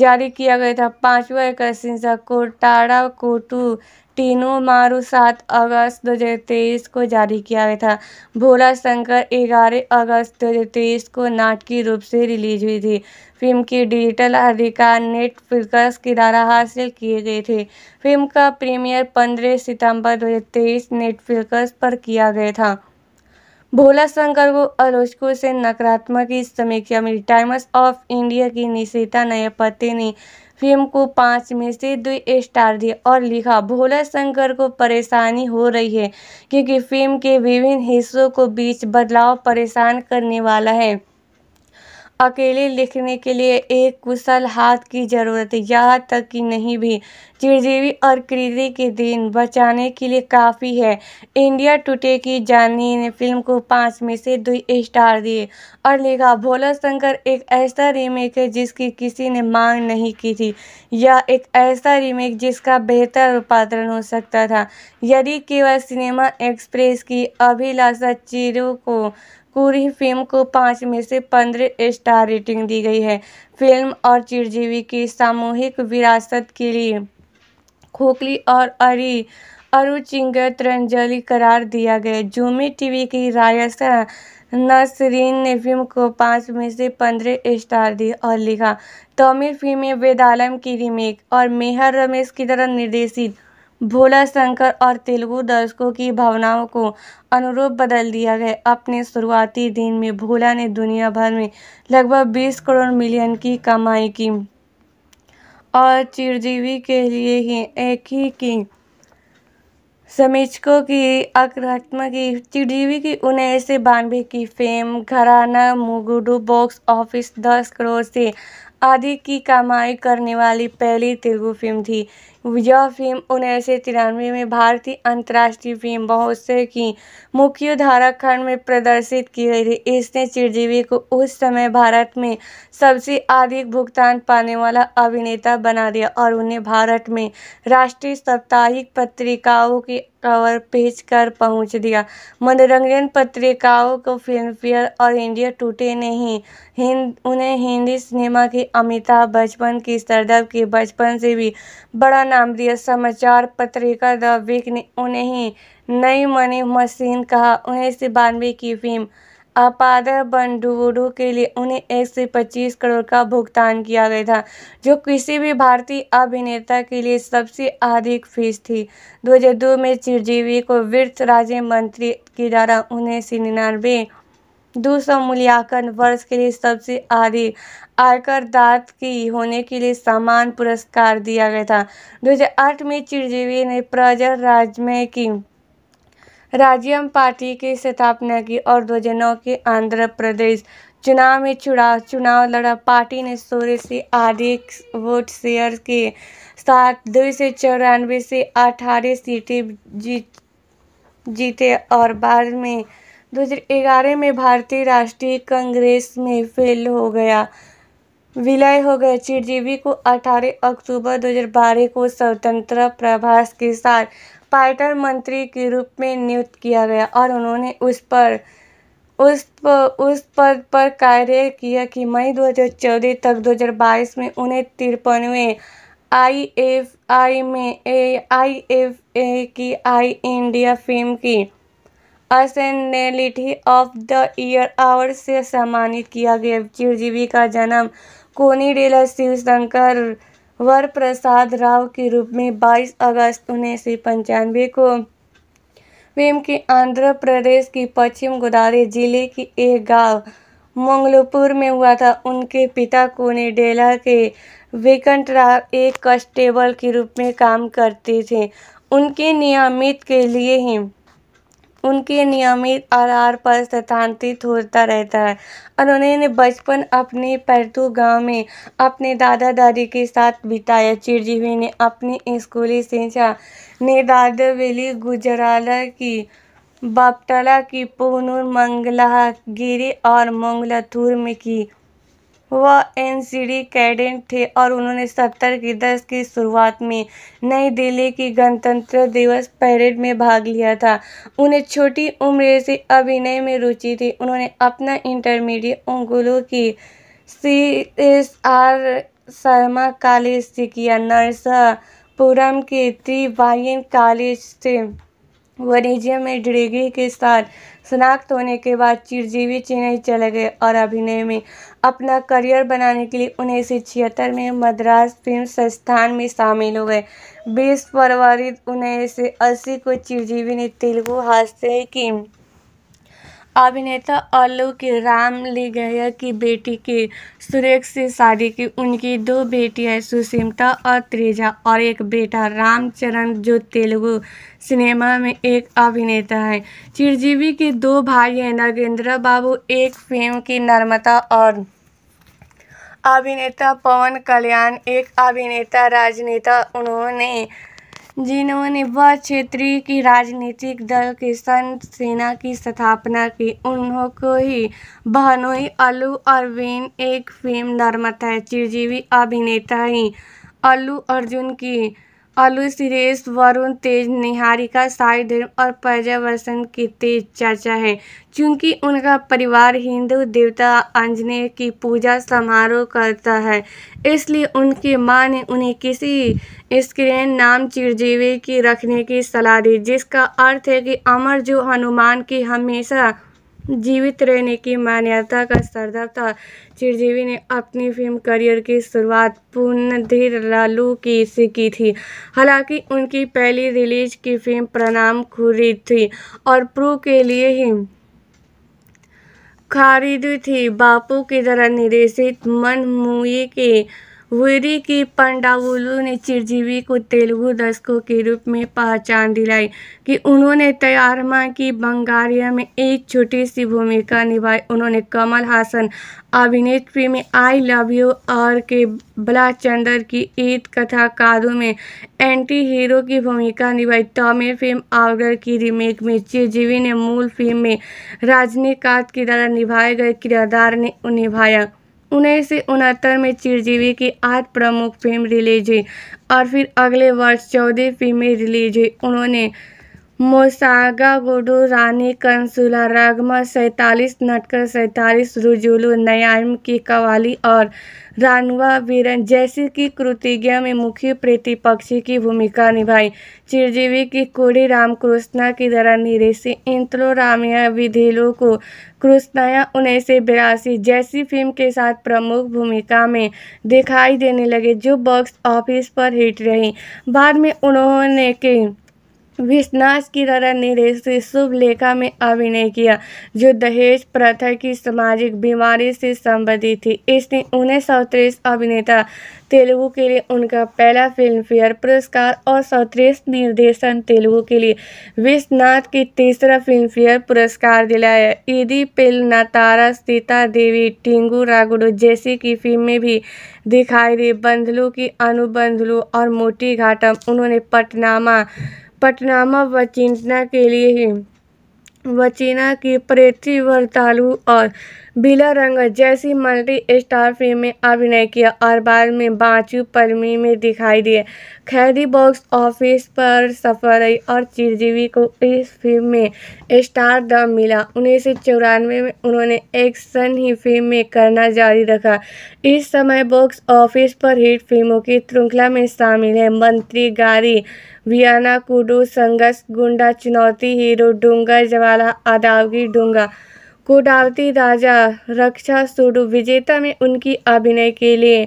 जारी किया गया था पांचवा एक शीर्षक कोटारा कोटू तीनों मारू सात अगस्त दो हज़ार तेईस को जारी किया गया था भोला शंकर ग्यारह अगस्त दो हज़ार तेईस को नाटकीय रूप से रिलीज हुई थी फिल्म की डिजिटल अधिकार नेटफ्लिक्स के द्वारा हासिल किए गए थे फिल्म का प्रीमियर पंद्रह सितंबर दो हजार तेईस नेटफ्लिक्स पर किया गया था भोला शंकर को आलोचकों से नकारात्मक समीक्षा मिली टाइम्स ऑफ इंडिया की निशिता नयापति ने फिल्म को पाँच में से दो स्टार दिए और लिखा भोला शंकर को परेशानी हो रही है क्योंकि फिल्म के विभिन्न हिस्सों को बीच बदलाव परेशान करने वाला है अकेले लिखने के लिए एक कुशल हाथ की जरूरत है यहाँ तक कि नहीं भी चिरजीवी और कृति के दिन बचाने के लिए काफ़ी है इंडिया टुडे की जानी ने फिल्म को पाँच में से दो स्टार दिए और लिखा भोला शंकर एक ऐसा रीमेक है जिसकी किसी ने मांग नहीं की थी या एक ऐसा रीमेक जिसका बेहतर रूपांतरण हो सकता था यदि केवल सिनेमा एक्सप्रेस की अभिलाषा चिरू को पूरी फिल्म को पाँच में से पंद्रह स्टार रेटिंग दी गई है फिल्म और चिरजीवी की सामूहिक विरासत के लिए खोखली और अरी अरुचिंग रंजलि करार दिया गया जूमी टीवी की रायसा नसरीन ने फिल्म को पाँच में से पंद्रह स्टार दी और लिखा तमिल फिल्म वेदालम की रीमेक और मेहर रमेश की तरह निर्देशित भोला शंकर और तेलुगु दर्शकों की भावनाओं को अनुरूप बदल दिया गया अपने शुरुआती दिन में भोला ने दुनिया भर में लगभग 20 करोड़ मिलियन की कमाई की और चिरजीवी के लिए ही एक ही की समीक्षकों की आक्रात्मक की चिरजीवी की उन्नीस से बानवे की फेम घराना मुगुडू बॉक्स ऑफिस दस करोड़ से आदि की कमाई करने वाली पहली तेलुगु फिल्म थी यह फिल्म उन्नीस सौ तिरानवे में भारतीय अंतर्राष्ट्रीय फिल्म महोत्सव की मुख्य धारा खंड में प्रदर्शित की गई थी इसने चिरजीवी को उस समय भारत में सबसे अधिक भुगतान पाने वाला अभिनेता बना दिया और उन्हें भारत में राष्ट्रीय साप्ताहिक पत्रिकाओं के कवर पेज कर पहुंच दिया मनोरंजन पत्रिकाओं को फिल्मफेयर और इंडिया टूटे नहीं हिंद उन्हें हिंदी सिनेमा के अमिताभ बचपन की सरदब के बचपन से भी बड़ा दिया समाचार पत्रिका द वीक ने उन्हें नई मनी मशीन कहा उन्नीस सौ बानवे की फिल्म अपादर बंडूडू के लिए उन्हें एक से पच्चीस करोड़ का भुगतान किया गया था जो किसी भी भारतीय अभिनेता के लिए सबसे अधिक फीस थी 2002 में चिरजीवी को वित्त राज्य मंत्री के द्वारा सौ निन्यानवे दूसरा मूल्यांकन वर्ष के लिए सबसे आधी आयकर दात की होने के लिए समान पुरस्कार दिया गया था 2008 में चिरजीवी ने प्रजा राज्य की राज्यम पार्टी की स्थापना की और 2009 के आंध्र प्रदेश चुनाव में चुनाव चुनाव लड़ा पार्टी ने सोलह से अधिक वोट शेयर के साथ दो से चौरानवे से अठारह सीटें जीत जीते और बाद में दो हजार ग्यारह में भारतीय राष्ट्रीय कांग्रेस में फेल हो गया विलय हो गए चिरजीवी को 18 अक्टूबर 2012 को स्वतंत्र प्रभास के साथ पार्टर मंत्री के रूप में नियुक्त किया गया और उन्होंने उस पर उस पर उस पद पर कार्य किया कि मई 2014 तक 2022 में उन्हें तिरपनवे आई एफ आई में ए आई एफ ए की आई इंडिया फिल्म की personality of the year award से सम्मानित किया गया चिरजीवी का जन्म कोनीडेला शिवशंकर शंकर वर प्रसाद राव के रूप में 22 अगस्त उन्नीस सौ को वेम के आंध्र प्रदेश की पश्चिम गोदावरी जिले की एक गांव मंगलपुर में हुआ था उनके पिता कोनीडेला के वेकंट राव एक कस्टेबल के रूप में काम करते थे उनके नियमित के लिए ही उनके नियमित आधार पर स्थानांतरित होता रहता है उन्होंने बचपन अपने पैतृ गांव में अपने दादा दादी के साथ बिताया चिरजीवी ने अपनी स्कूली शिक्षा नेदादवेली गुजराला की बापटला की मंगला गिरी और मंगलाथुर में की वह एनसीडी कैडेंट थे और उन्होंने सत्तर के दस की शुरुआत में नई दिल्ली की गणतंत्र दिवस परेड में भाग लिया था उन्हें छोटी उम्र से अभिनय में रुचि थी उन्होंने अपना इंटरमीडिएट ओंगुलो की C S R Sharma college से किया नरसापुरम के त्रिवायन कॉलेज से वाणिज्य में डिग्री के साथ शनाख्त होने के बाद चिरजीवी चेन्नई चले गए और अभिनय में अपना करियर बनाने के लिए उन्नीस सौ छिहत्तर में मद्रास फिल्म संस्थान में शामिल हो गए बीस फरवरी उन्नीस सौ अस्सी को चिरजीवी ने तेलुगु हास्य की अभिनेता आलोक राम लिंगैया की बेटी की सुरेख से शादी की उनकी दो बेटियां सुषिमता और त्रेजा और एक बेटा रामचरण जो तेलुगु सिनेमा में एक अभिनेता है चिरजीवी के दो भाई हैं नगेंद्र बाबू एक फिल्म की नर्मता और अभिनेता पवन कल्याण एक अभिनेता राजनेता उन्होंने जिन्होंने वह क्षेत्रीय की राजनीतिक दल की संत सेना की स्थापना की उन्हों को ही बहनोई अलू और एक फिल्म निर्माता चिरजीवी अभिनेता ही अल्लू अर्जुन की अलू सुरेश वरुण तेज निहारिका साई धर्म और पर्यावरण की तेज चर्चा है क्योंकि उनका परिवार हिंदू देवता आंजनेय की पूजा समारोह करता है इसलिए उनकी मां ने उन्हें किसी स्क्रीन नाम चिरजीवी की रखने की सलाह दी जिसका अर्थ है कि अमर जो हनुमान की हमेशा जीवित रहने की मान्यता का सरदार था चिरजीवी ने अपनी फिल्म करियर की शुरुआत पुनधीर लालू की से की थी हालांकि उनकी पहली रिलीज की फिल्म प्रणाम खुरीद थी और प्रू के लिए ही खारिद थी बापू की तरह निर्देशित मनमुई के वीरी की पंडावुलु ने चिरजीवी को तेलुगु दर्शकों के रूप में पहचान दिलाई कि उन्होंने तयारमा की बंगारिया में एक छोटी सी भूमिका निभाई उन्होंने कमल हासन अभिनेत्री में आई लव यू और के बला चंद्र की ईद कथा कादू में एंटी हीरो की भूमिका निभाई तमिल फिल्म आवगर की रीमेक में चिरजीवी ने मूल फिल्म में रजनीकांत के द्वारा निभाए गए किरदार ने निभाया उन्नीस सौ उनहत्तर में चिरजीवी की आठ प्रमुख फिल्म रिलीज हुई और फिर अगले वर्ष चौदह फिल्में रिलीज हुई उन्होंने मोसागा गुडू रानी कंसुला रगमा सैतालीस नटकर सैतालीस रुजुलू नयाम की कवाली और रानवा वीरन जैसी की कृतिज्ञा में मुख्य प्रतिपक्षी की भूमिका निभाई चिरजीवी की कोड़ी रामकृष्णा की तरह निरेशी इंतलो रामिया विधिलो को कृष्णाया उन्नीस सौ बिरासी जैसी फिल्म के साथ प्रमुख भूमिका में दिखाई देने लगे जो बॉक्स ऑफिस पर हिट रही बाद में उन्होंने के विश्वनाथ की तरह निरेश शुभ लेखा में अभिनय किया जो दहेज प्रथा की सामाजिक बीमारी से संबंधित थी इसने उन्हें सौत्रीस अभिनेता तेलुगु के लिए उनका पहला फिल्म फेयर पुरस्कार और सौत्रीस निर्देशन तेलुगु के लिए विश्वनाथ की तीसरा फिल्म फेयर पुरस्कार दिलाया ईदी पिल नातारा सीता देवी टिंगू रागुडो जैसी की फिल्में भी दिखाई दी बंधलू की अनुबंधलू और मोटी घाटम उन्होंने पटनामा पटनामा वचिंतना के लिए ही वचीना की प्रेथी वर्तालु और बिला रंग जैसी मल्टी स्टार फिल्म में अभिनय किया और बाद में बाँचू परमी में दिखाई दिए खैरी बॉक्स ऑफिस पर सफल रही और चिरजीवी को इस फिल्म में स्टार दम मिला उन्नीस सौ चौरानवे में उन्होंने एक्शन ही फिल्म में करना जारी रखा इस समय बॉक्स ऑफिस पर हिट फिल्मों की श्रृंखला में शामिल है मंत्री गारी वियाना कुडू संघर्ष गुंडा चुनौती हीरो डूंगर जवाला आदावगी डूंगा कुडावती राजा रक्षा सुडू विजेता में उनकी अभिनय के लिए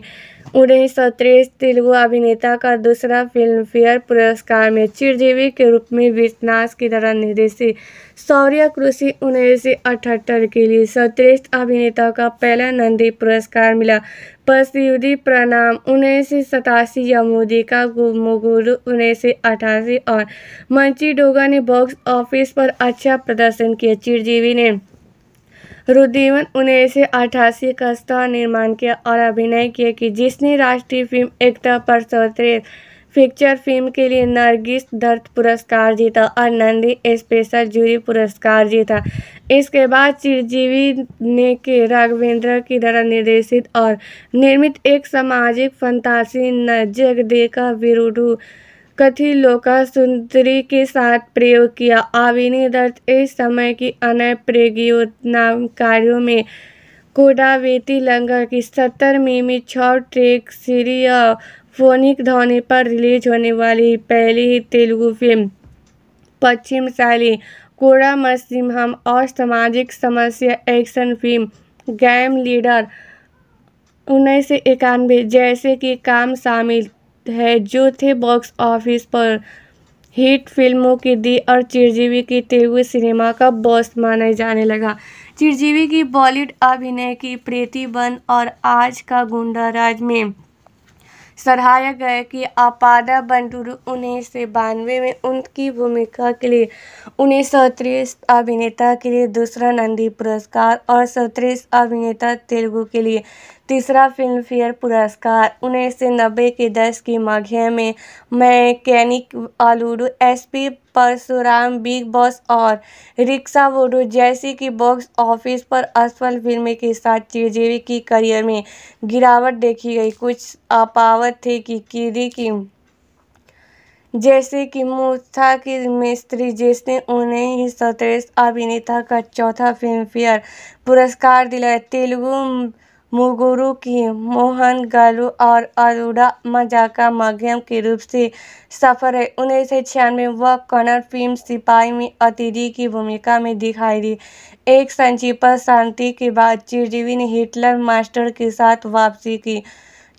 उन्हें सत्रेश तेलुगु अभिनेता का दूसरा फिल्मफेयर पुरस्कार में चिरजीवी के रूप में विश्वनाथ की तरह निर्देशित शौर्य कृषि उन्नीस सौ अठहत्तर के लिए सर्वश्रेष्ठ अभिनेता का पहला नंदी पुरस्कार मिला पसयूदी प्रणाम उन्नीस सौ सतासी यमूदी का गुमगुरु उन्नीस सौ अठासी और मंची डोगा ने बॉक्स ऑफिस पर अच्छा प्रदर्शन किया चिरजीवी ने रुद्रीवन उन्नीस सौ अठासी का निर्माण किया और अभिनय किया कि जिसने राष्ट्रीय फिल्म एकता पर सर्वश्रेष्ठ फीचर फिल्म के लिए नरगिस दत्त पुरस्कार जीता और नंदी स्पेशल जूरी पुरस्कार जीता इसके बाद चिरजीवी ने के राघवेंद्र की द्वारा निर्देशित और निर्मित एक सामाजिक फंतासी जगदेका विरुडू कथी लोका सुंदरी के साथ प्रयोग किया आविनी दत्त इस समय की अन्य प्रयोजनाम कार्यों में कोडावेती लंगा की सत्तर मिमी छः ट्रेक सीरिया फोनिक धोनी पर रिलीज होने वाली पहली ही तेलुगु फिल्म पश्चिम शैली कोड़ा मसीमहम और सामाजिक समस्या एक्शन फिल्म गैम लीडर उन्नीस सौ इक्यानवे जैसे कि काम शामिल है जो थे बॉक्स ऑफिस पर हिट फिल्मों की दी और चिरजीवी की तेलुगु सिनेमा का बॉस माना जाने लगा चिरजीवी की बॉलीवुड अभिनय की प्रीति बन और आज का गुंडा राज में सराहाया गया कि आपादा बंडूरू उन्नीस सौ बानवे में उनकी भूमिका के लिए उन्हें सर्वश्रेष्ठ अभिनेता के लिए दूसरा नंदी पुरस्कार और सर्वश्रेष्ठ अभिनेता तेलुगु के लिए तीसरा फिल्मफेयर पुरस्कार उन्नीस सौ नब्बे के दस की माघे में mechanic Alludu S P Parashuram big boss और रिक्शा वोडू जैसी कि बॉक्स ऑफिस पर असफल फिल्में के साथ चिरंजीवी की करियर में गिरावट देखी गई कुछ अपावत थे कि कीरी की जैसे कि मूर्था की मिस्त्री जिसने उन्हें ही सतरेश अभिनेता का चौथा फिल्मफेयर पुरस्कार दिलाया तेलुगु मुगुरु की मोहन मोहनगालू और अरुड़ा मजाका मध्यम के रूप से सफर है उन्नीस सौ छियानवे वह कन्नड़ फिल्म सिपाही में अतिथि की भूमिका में दिखाई दी एक संजीव पर शांति के बाद चिरजीवी ने हिटलर मास्टर के साथ वापसी की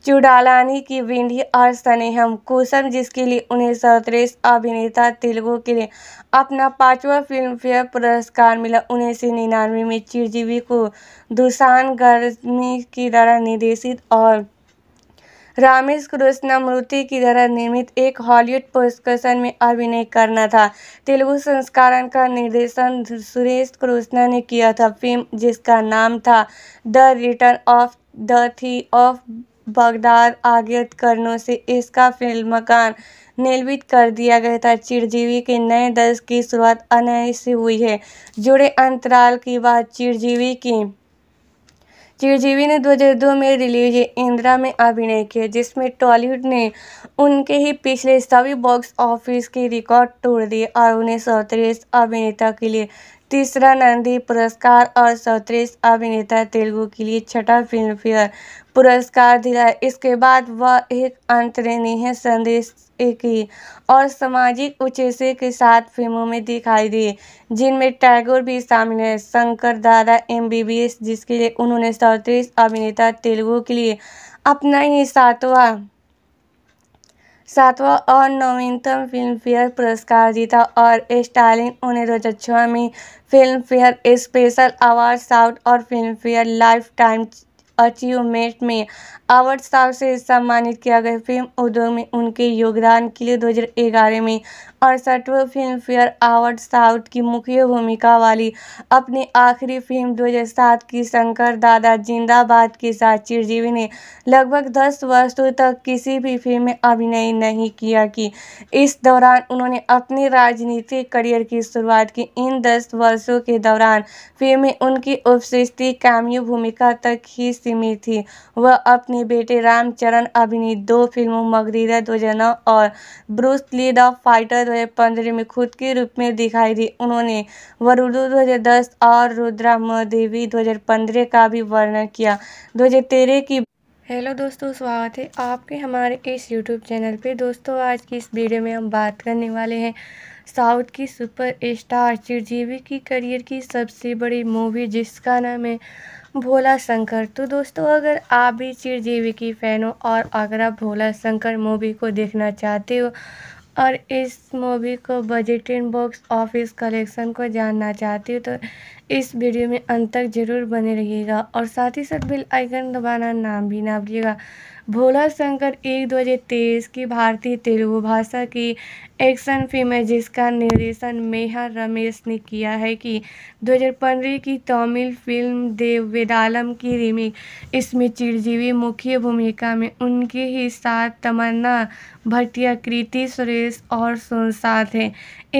चुडालानी की विंडी और स्नेहम कुसम जिसके लिए उन्हें सर्वश्रेष्ठ अभिनेता तेलुगु के लिए अपना पांचवा फिल्मफेयर पुरस्कार मिला उन्नीस सौ निन्यानवे में चिरजीवी को दुसान गर्मी की द्वारा निर्देशित और रामेश कृष्णमूर्ति की तरह निर्मित एक हॉलीवुड पुरस्कर्षण में अभिनय करना था तेलुगु संस्करण का निर्देशन सुरेश कृष्णा ने किया था फिल्म जिसका नाम था the return of the thief of Baghdad आगत करनों से इसका फिल्म मकान निलंबित कर दिया गया था चिरजीवी के नए दस की शुरुआत अनय से हुई है जुड़े अंतराल की बात चिरजीवी की चिरजीवी ने 2002 में रिलीज इंदिरा में अभिनय किया जिसमें टॉलीवुड ने उनके ही पिछले सभी बॉक्स ऑफिस के रिकॉर्ड तोड़ दिए और उन्हें सर्वश्रेष्ठ अभिनेता के लिए तीसरा नंदी पुरस्कार और सौतीस अभिनेता तेलुगु के लिए छठा फिल्मफेयर पुरस्कार दिलाए इसके बाद वह एक अंतर्निहित संदेश ही और सामाजिक उचेसे के साथ फिल्मों में दिखाई दी जिनमें टैगोर भी शामिल है शंकर दादा एम बी बी एस जिसके लिए उन्होंने सौतीस अभिनेता तेलुगु के लिए अपना ही सातवा सातवां और नवीनतम फिल्म फेयर पुरस्कार जीता और स्टालिन उन्हें दो में film fare special award south और film fare lifetime achievement में अवार्ड स्टार से सम्मानित किया गया फिल्म उद्योग में उनके योगदान के लिए 2011 में अड़सठवें फिल्म फेयर अवार्ड साउथ की मुख्य भूमिका वाली अपनी आखिरी फिल्म 2007 की शंकर दादा जिंदाबाद के साथ चिरजीवी ने लगभग 10 वर्षों तक किसी भी फिल्म में अभिनय नहीं किया कि इस दौरान उन्होंने अपने राजनीतिक करियर की शुरुआत की इन दस वर्षों के दौरान फिल्म में उनकी उपस्थिति काम्यू भूमिका तक ही सीमित थी वह अपनी अपने बेटे रामचरण अभिनीत दो फिल्मों मगरीरा 2009 और ब्रूस ली द फाइटर दो में खुद के रूप में दिखाई दी उन्होंने वरुडू 2010 और रुद्रा देवी 2015 का भी वर्णन किया 2013 की हेलो दोस्तों स्वागत है आपके हमारे इस यूट्यूब चैनल पे दोस्तों आज की इस वीडियो में हम बात करने वाले हैं साउथ की सुपर स्टार चिरजीवी की करियर की सबसे बड़ी मूवी जिसका नाम है भोला शंकर तो दोस्तों अगर आप भी चिरजीवी की फ़ैन हो और अगर आप भोला शंकर मूवी को देखना चाहते हो और इस मूवी को budget in box office collection को जानना चाहती हो तो इस वीडियो में अंत तक ज़रूर बने रहिएगा और साथ ही साथ बिल आइकन दबाना नाम भी ना भूलिएगा भोला शंकर एक दो हज़ार तेईस की भारतीय तेलुगु भाषा की एक्शन फिल्म है जिसका निर्देशन मेहर रमेश ने किया है कि 2015 की तमिल फिल्म देव वेदालम की रीमेक इसमें चिरजीवी मुख्य भूमिका में उनके ही साथ तमन्ना भटिया कृति सुरेश और सुनसाद हैं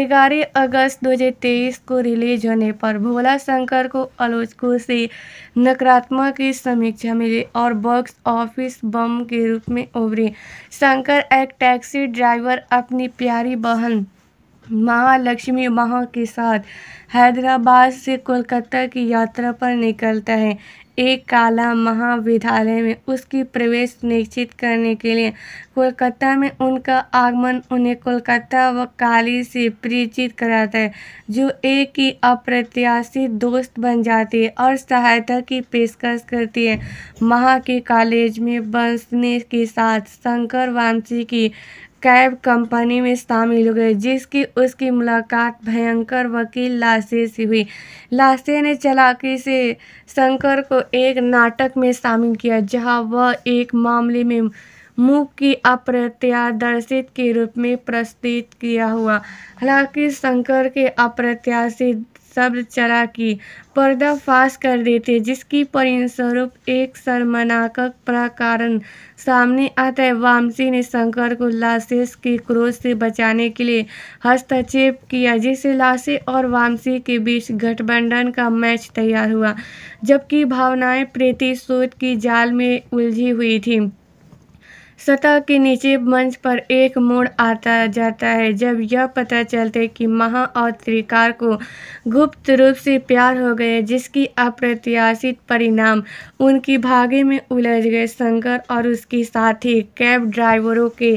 ग्यारह अगस्त 2023 को रिलीज होने पर भोला शंकर को आलोचकों से नकारात्मक की समीक्षा मिली और बॉक्स ऑफिस बम के रूप में उभरी शंकर एक टैक्सी ड्राइवर अपनी प्यारी बहन महालक्ष्मी महा के साथ हैदराबाद से कोलकाता की यात्रा पर निकलता है एक काला महाविद्यालय में उसकी प्रवेश निश्चित करने के लिए कोलकाता में उनका आगमन उन्हें कोलकाता व काली से परिचित कराता है जो एक ही अप्रत्याशित दोस्त बन जाती है और सहायता की पेशकश करती है महा के कॉलेज में बसने के साथ शंकर वामसी की कैब कंपनी में शामिल हो गए जिसकी उसकी मुलाकात भयंकर वकील लाशे से हुई लाशे ने चलाकी से शंकर को एक नाटक में शामिल किया जहां वह एक मामले में मुख की अप्रत्यादर्शित के रूप में प्रस्तुत किया हुआ हालांकि शंकर के अप्रत्याशित शब्द चरा की पर्दाफाश कर देते जिसकी परिणस्वरूप एक शर्मनाक प्रकारण सामने आता है वामसी ने शंकर को लाशेष के क्रोध से बचाने के लिए हस्तक्षेप किया जिससे लाशे और वामसी के बीच गठबंधन का मैच तैयार हुआ जबकि भावनाएं प्रेतिशोध की जाल में उलझी हुई थी सतह के नीचे मंच पर एक मोड़ आता जाता है जब यह पता चलता है कि महा और त्रिकार को गुप्त रूप से प्यार हो गया जिसकी अप्रत्याशित परिणाम उनकी भागे में उलझ गए शंकर और उसके साथी कैब ड्राइवरों के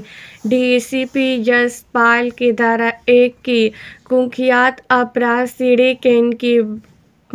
डीसीपी यशपाल के द्वारा एक के कुख्यात अपराध सीढ़ी कैन की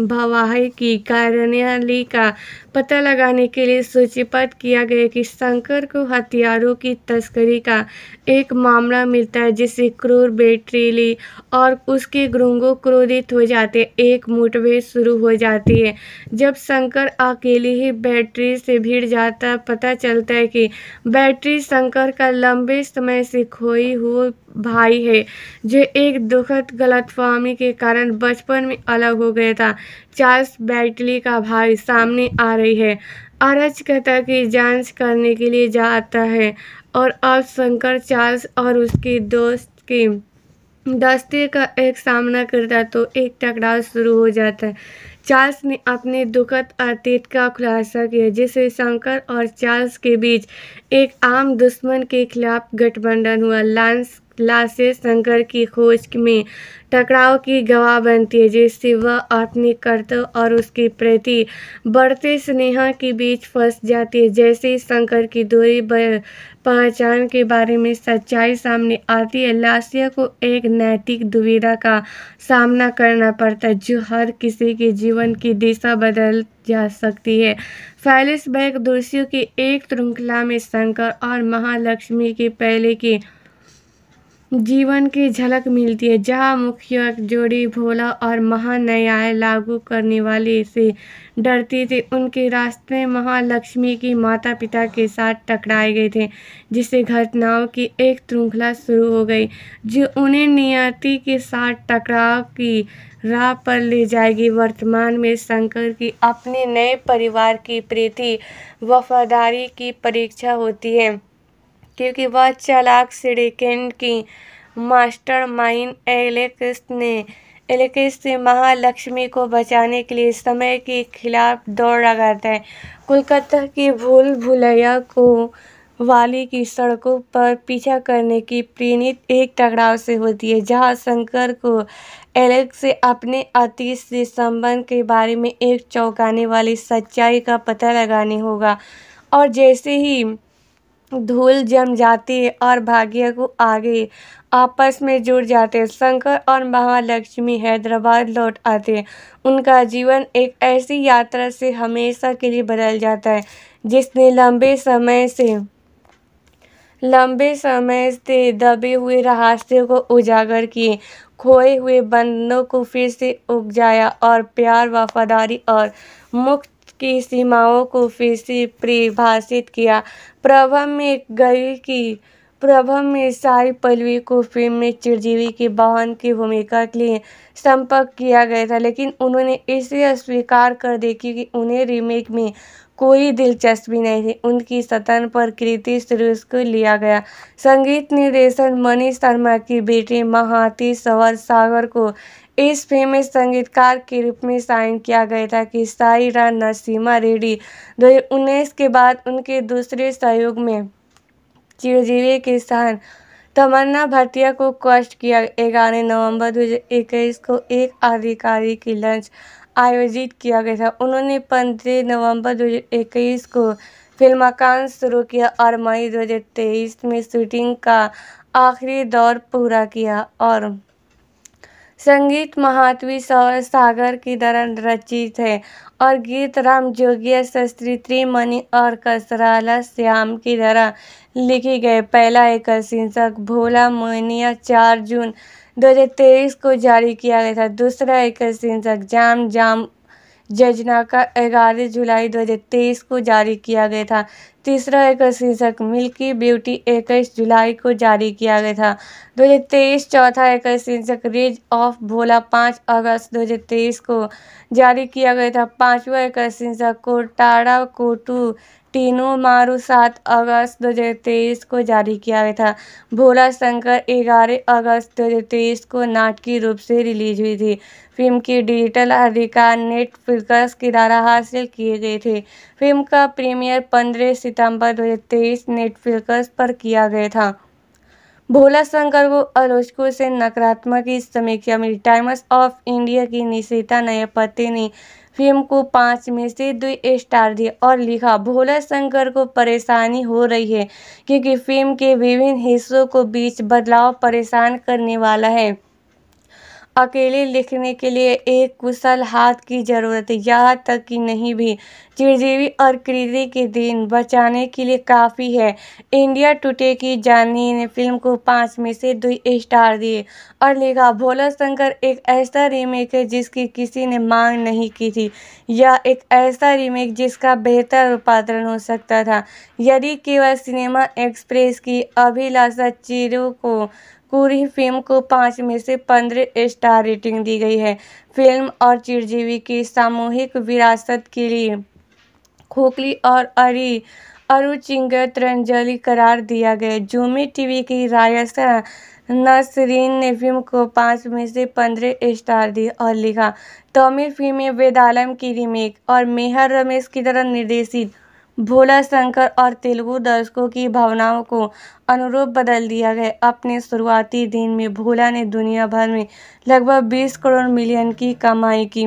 भवाही की कार्यालय का पता लगाने के लिए सूचीबद्ध किया गया कि शंकर को हथियारों की तस्करी का एक मामला मिलता है जिससे क्रूर बेटरीली और उसके ग्रुंगों क्रोधित हो जाते एक मुठभेड़ शुरू हो जाती है जब शंकर अकेले ही बैटरी से भिड़ जाता पता चलता है कि बैटरी शंकर का लंबे समय से खोई हुई भाई है जो एक दुखद गलतफहमी के कारण बचपन में अलग हो गया था चार्ल्स बैटली का भाई सामने आ रही है कथा की जांच करने के लिए जाता है और अब शंकर चार्ल्स और उसके दोस्त की दस्ते का एक सामना करता तो एक टकराव शुरू हो जाता है चार्ल्स ने अपने दुखद अतीत का खुलासा किया जिससे शंकर और चार्ल्स के बीच एक आम दुश्मन के खिलाफ गठबंधन हुआ लांस लाशें शंकर की खोज में टकराव की गवाह बनती है जिससे वह अपने कर्तव्य और उसके प्रति बढ़ते स्नेह के बीच फंस जाती है जैसे ही शंकर की दूरी पहचान के बारे में सच्चाई सामने आती है लाशिया को एक नैतिक दुविधा का सामना करना पड़ता है जो हर किसी के जीवन की दिशा बदल जा सकती है फैलिस बैग दोषियों की एक श्रृंखला में शंकर और महालक्ष्मी के पहले की जीवन की झलक मिलती है जहाँ मुखिया जोड़ी भोला और महान्याय लागू करने वाले से डरती थी उनके रास्ते महालक्ष्मी की माता पिता के साथ टकराए गए थे जिससे घटनाओं की एक श्रृंखला शुरू हो गई जो उन्हें नियति के साथ टकराव की राह पर ले जाएगी वर्तमान में शंकर की अपने नए परिवार की प्रीति वफादारी की परीक्षा होती है क्योंकि वह चालाक सिडिकेट की मास्टरमाइंड एलेक्स ने एलेक्स से महालक्ष्मी को बचाने के लिए समय के खिलाफ दौड़ लगाता है कोलकाता के भूल भुलैया को वाली की सड़कों पर पीछा करने की प्रेरित एक टकराव से होती है जहां शंकर को एलेक्स से अपने अतीत से संबंध के बारे में एक चौंकाने वाली सच्चाई का पता लगाने होगा और जैसे ही धूल जम जाती है और भाग्य को आगे आपस में जुड़ जाते शंकर और महालक्ष्मी हैदराबाद लौट आते हैं उनका जीवन एक ऐसी यात्रा से हमेशा के लिए बदल जाता है जिसने लंबे समय से लंबे समय से दबे हुए रहस्यों को उजागर किए खोए हुए बंधनों को फिर से उपजाया और प्यार वफादारी और मुक्त की सीमाओं को फिर से परिभाषित किया प्रभा में गई की प्रभा में साई पलवी को फिल्म में चिरजीवी की बहन की भूमिका के लिए संपर्क किया गया था लेकिन उन्होंने इसे अस्वीकार कर दी क्योंकि उन्हें रीमेक में कोई दिलचस्पी नहीं थी उनकी सतन पर कृति सुरेश को लिया गया संगीत निर्देशन मनीष शर्मा की बेटी महाती सवर सागर को इस फिल्म में संगीतकार के रूप में साइन किया गया था कि साई रा नरसिम्हा रेड्डी दो के बाद उनके दूसरे सहयोग में चिरंजीवी के स्थान तमन्ना भाटिया को कष्ट किया ग्यारह नवंबर 2021 को एक आधिकारिक लंच आयोजित किया गया था उन्होंने पंद्रह नवंबर 2021 को फिल्म मकान शुरू किया और मई 2023 में शूटिंग का आखिरी दौर पूरा किया और संगीत महात्वी सागर की तरह रचित है और गीत राम जोगिया शस्त्री त्रिमणि और कसराला श्याम की तरह लिखे गए पहला एक शीर्षक भोला मोहनिया चार जून 2023 को जारी किया गया था दूसरा एक शीर्षक जाम जाम योजना का ग्यारह जुलाई 2023 को जारी किया गया था तीसरा एक शीर्षक मिल्की ब्यूटी इक्कीस जुलाई को जारी किया गया था 2023 चौथा एक शीर्षक रेज ऑफ भोला पाँच अगस्त 2023 को जारी किया गया था पांचवा एक शीर्षक कोटाड़ा कोटू तीनों मारू सात अगस्त दो हज़ार तेईस को जारी किया गया था भोला शंकर ग्यारह अगस्त दो हज़ार तेईस को नाटकीय रूप से रिलीज हुई थी फिल्म की डिजिटल अधिकार नेटफ्लिक्स के द्वारा हासिल किए गए थे फिल्म का प्रीमियर पंद्रह सितंबर दो हज़ार तेईस नेटफ्लिक्स पर किया गया था भोला शंकर को आलोचकों से नकारात्मक समीक्षा मिली टाइम्स ऑफ इंडिया की निशिता नयपति ने फिल्म को पाँच में से दो स्टार दिए और लिखा भोला शंकर को परेशानी हो रही है क्योंकि फिल्म के विभिन्न हिस्सों को बीच बदलाव परेशान करने वाला है अकेले लिखने के लिए एक कुशल हाथ की जरूरत है यहाँ तक कि नहीं भी चिरजीवी और कृति के दिन बचाने के लिए काफ़ी है इंडिया टुडे की जानी ने फिल्म को पाँच में से दो स्टार दिए और लिखा भोला शंकर एक ऐसा रीमेक है जिसकी किसी ने मांग नहीं की थी या एक ऐसा रीमेक जिसका बेहतर रूपांतरण हो सकता था यदि केवल सिनेमा एक्सप्रेस की अभिलाषा चिरू को पूरी फिल्म को पाँच में से पंद्रह स्टार रेटिंग दी गई है फिल्म और चिरजीवी की सामूहिक विरासत के लिए खोखली और अरी अरुचिंगर तरंजलि करार दिया गया जूमी टीवी की रायसा नसरीन ने फिल्म को पाँच में से पंद्रह स्टार दी और लिखा तमिल फिल्म वेदालम की रीमेक और मेहर रमेश की तरह निर्देशित भोला शंकर और तेलुगु दर्शकों की भावनाओं को अनुरूप बदल दिया गया अपने शुरुआती दिन में भोला ने दुनिया भर में लगभग 20 करोड़ मिलियन की कमाई की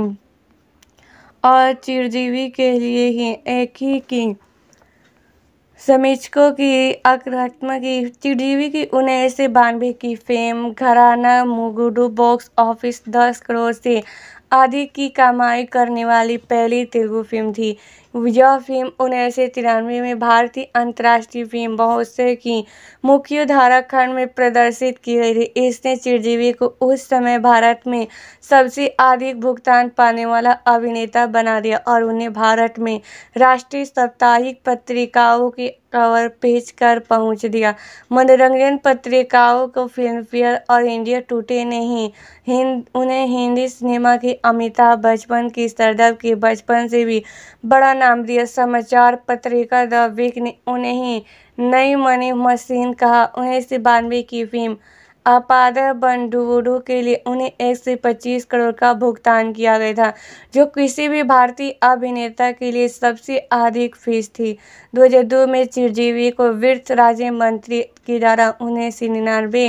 और चिरजीवी के लिए ही एक ही की समीक्षकों की की चिरजीवी की उन्नीस सौ बानवे की फेम घराना मुगुडू बॉक्स ऑफिस दस करोड़ से आदि की कमाई करने वाली पहली तेलुगु फिल्म थी यह फिल्म उन्नीस सौ तिरानवे में भारतीय अंतर्राष्ट्रीय फिल्म महोत्सव की धारा खंड में प्रदर्शित की गई थी इसने चिरजीवी को उस समय भारत में सबसे अधिक भुगतान पाने वाला अभिनेता बना दिया और उन्हें भारत में राष्ट्रीय साप्ताहिक पत्रिकाओं के कवर पेज कर पहुंच दिया मनोरंजन पत्रिकाओं को फिल्मफेयर और इंडिया टूटे नहीं हिंद उन्हें हिंदी सिनेमा के अमिताभ बचपन की सरदब के बचपन से भी बड़ा नाम दिया समाचार पत्रिका द वीक ने उन्हें नई मनी मशीन कहा उन्नीस सौ बानवे की फिल्म अपादर बंडूडू के लिए उन्हें एक से पच्चीस करोड़ का भुगतान किया गया था जो किसी भी भारतीय अभिनेता के लिए सबसे अधिक फीस थी 2002 में चिरजीवी को वित्त राज्य मंत्री की द्वारा उन्नीस सौ निन्यानवे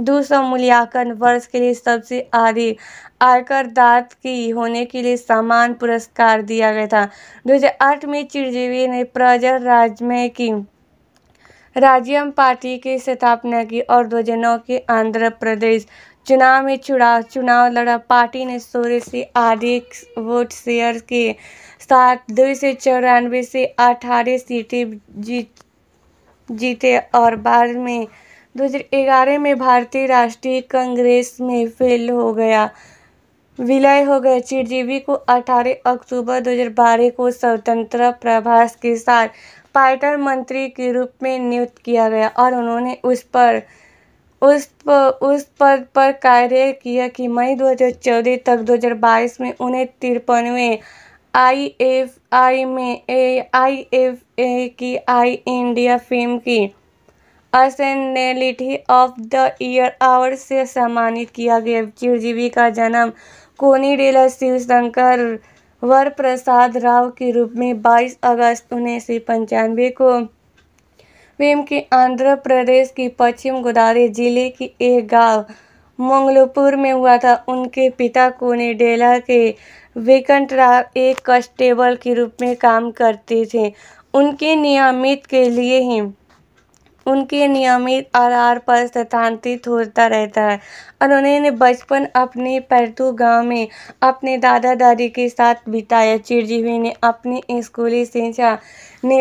दूसरा मूल्यांकन वर्ष के लिए सबसे आदि आयकर दात की होने के लिए समान पुरस्कार दिया गया था 2008 में चिरजीवी ने प्रजर राज्य में की राज्यम पार्टी की स्थापना की और दो नौ के आंध्र प्रदेश चुनाव में चुनाव चुनाव लड़ा पार्टी ने सोलह से अधिक वोट शेयर के साथ दो से चौरानवे से अठारह सीटें जीत जीते और बाद में दो हजार ग्यारह में भारतीय राष्ट्रीय कांग्रेस में फेल हो गया विलय हो गए चिरजीवी को 18 अक्टूबर 2012 को स्वतंत्र प्रभास के साथ पार्टर मंत्री के रूप में नियुक्त किया गया और उन्होंने उस पर उस पर उस पद पर कार्य किया कि मई 2014 तक 2022 में उन्हें तिरपनवे आई एफ आई में ए आई एफ ए की आई इंडिया फिल्म की personality of the year award से सम्मानित किया गया चिरजीवी का जन्म कोनीडेला शिव शंकर वर प्रसाद राव के रूप में 22 अगस्त उन्नीस को वेम के आंध्र प्रदेश की पश्चिम गोदावरी जिले की एक गांव मंगलपुर में हुआ था उनके पिता कोनीडेला के वेकंट राव एक कस्टेबल के रूप में काम करते थे उनके नियमित के लिए ही उनके नियमित आधार पर स्थानांतरित होता रहता है और उन्होंने बचपन अपने पैरतू गांव में अपने दादा दादी के साथ बिताया चिरजीवी ने अपनी स्कूली शिक्षा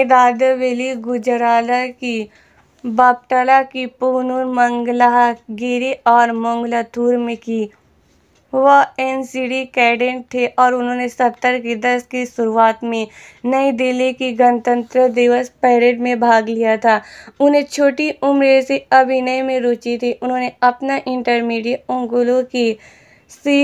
दादावेली गुजराला की बापटला की मंगला गिरी और मंगलाथुर में की वह डी कैडेट थे और उन्होंने सत्तर की दस की शुरुआत में नई दिल्ली की गणतंत्र दिवस परेड में भाग लिया था उन्हें छोटी उम्र से अभिनय में रुचि थी उन्होंने अपना इंटरमीडिएट उंगुलू की C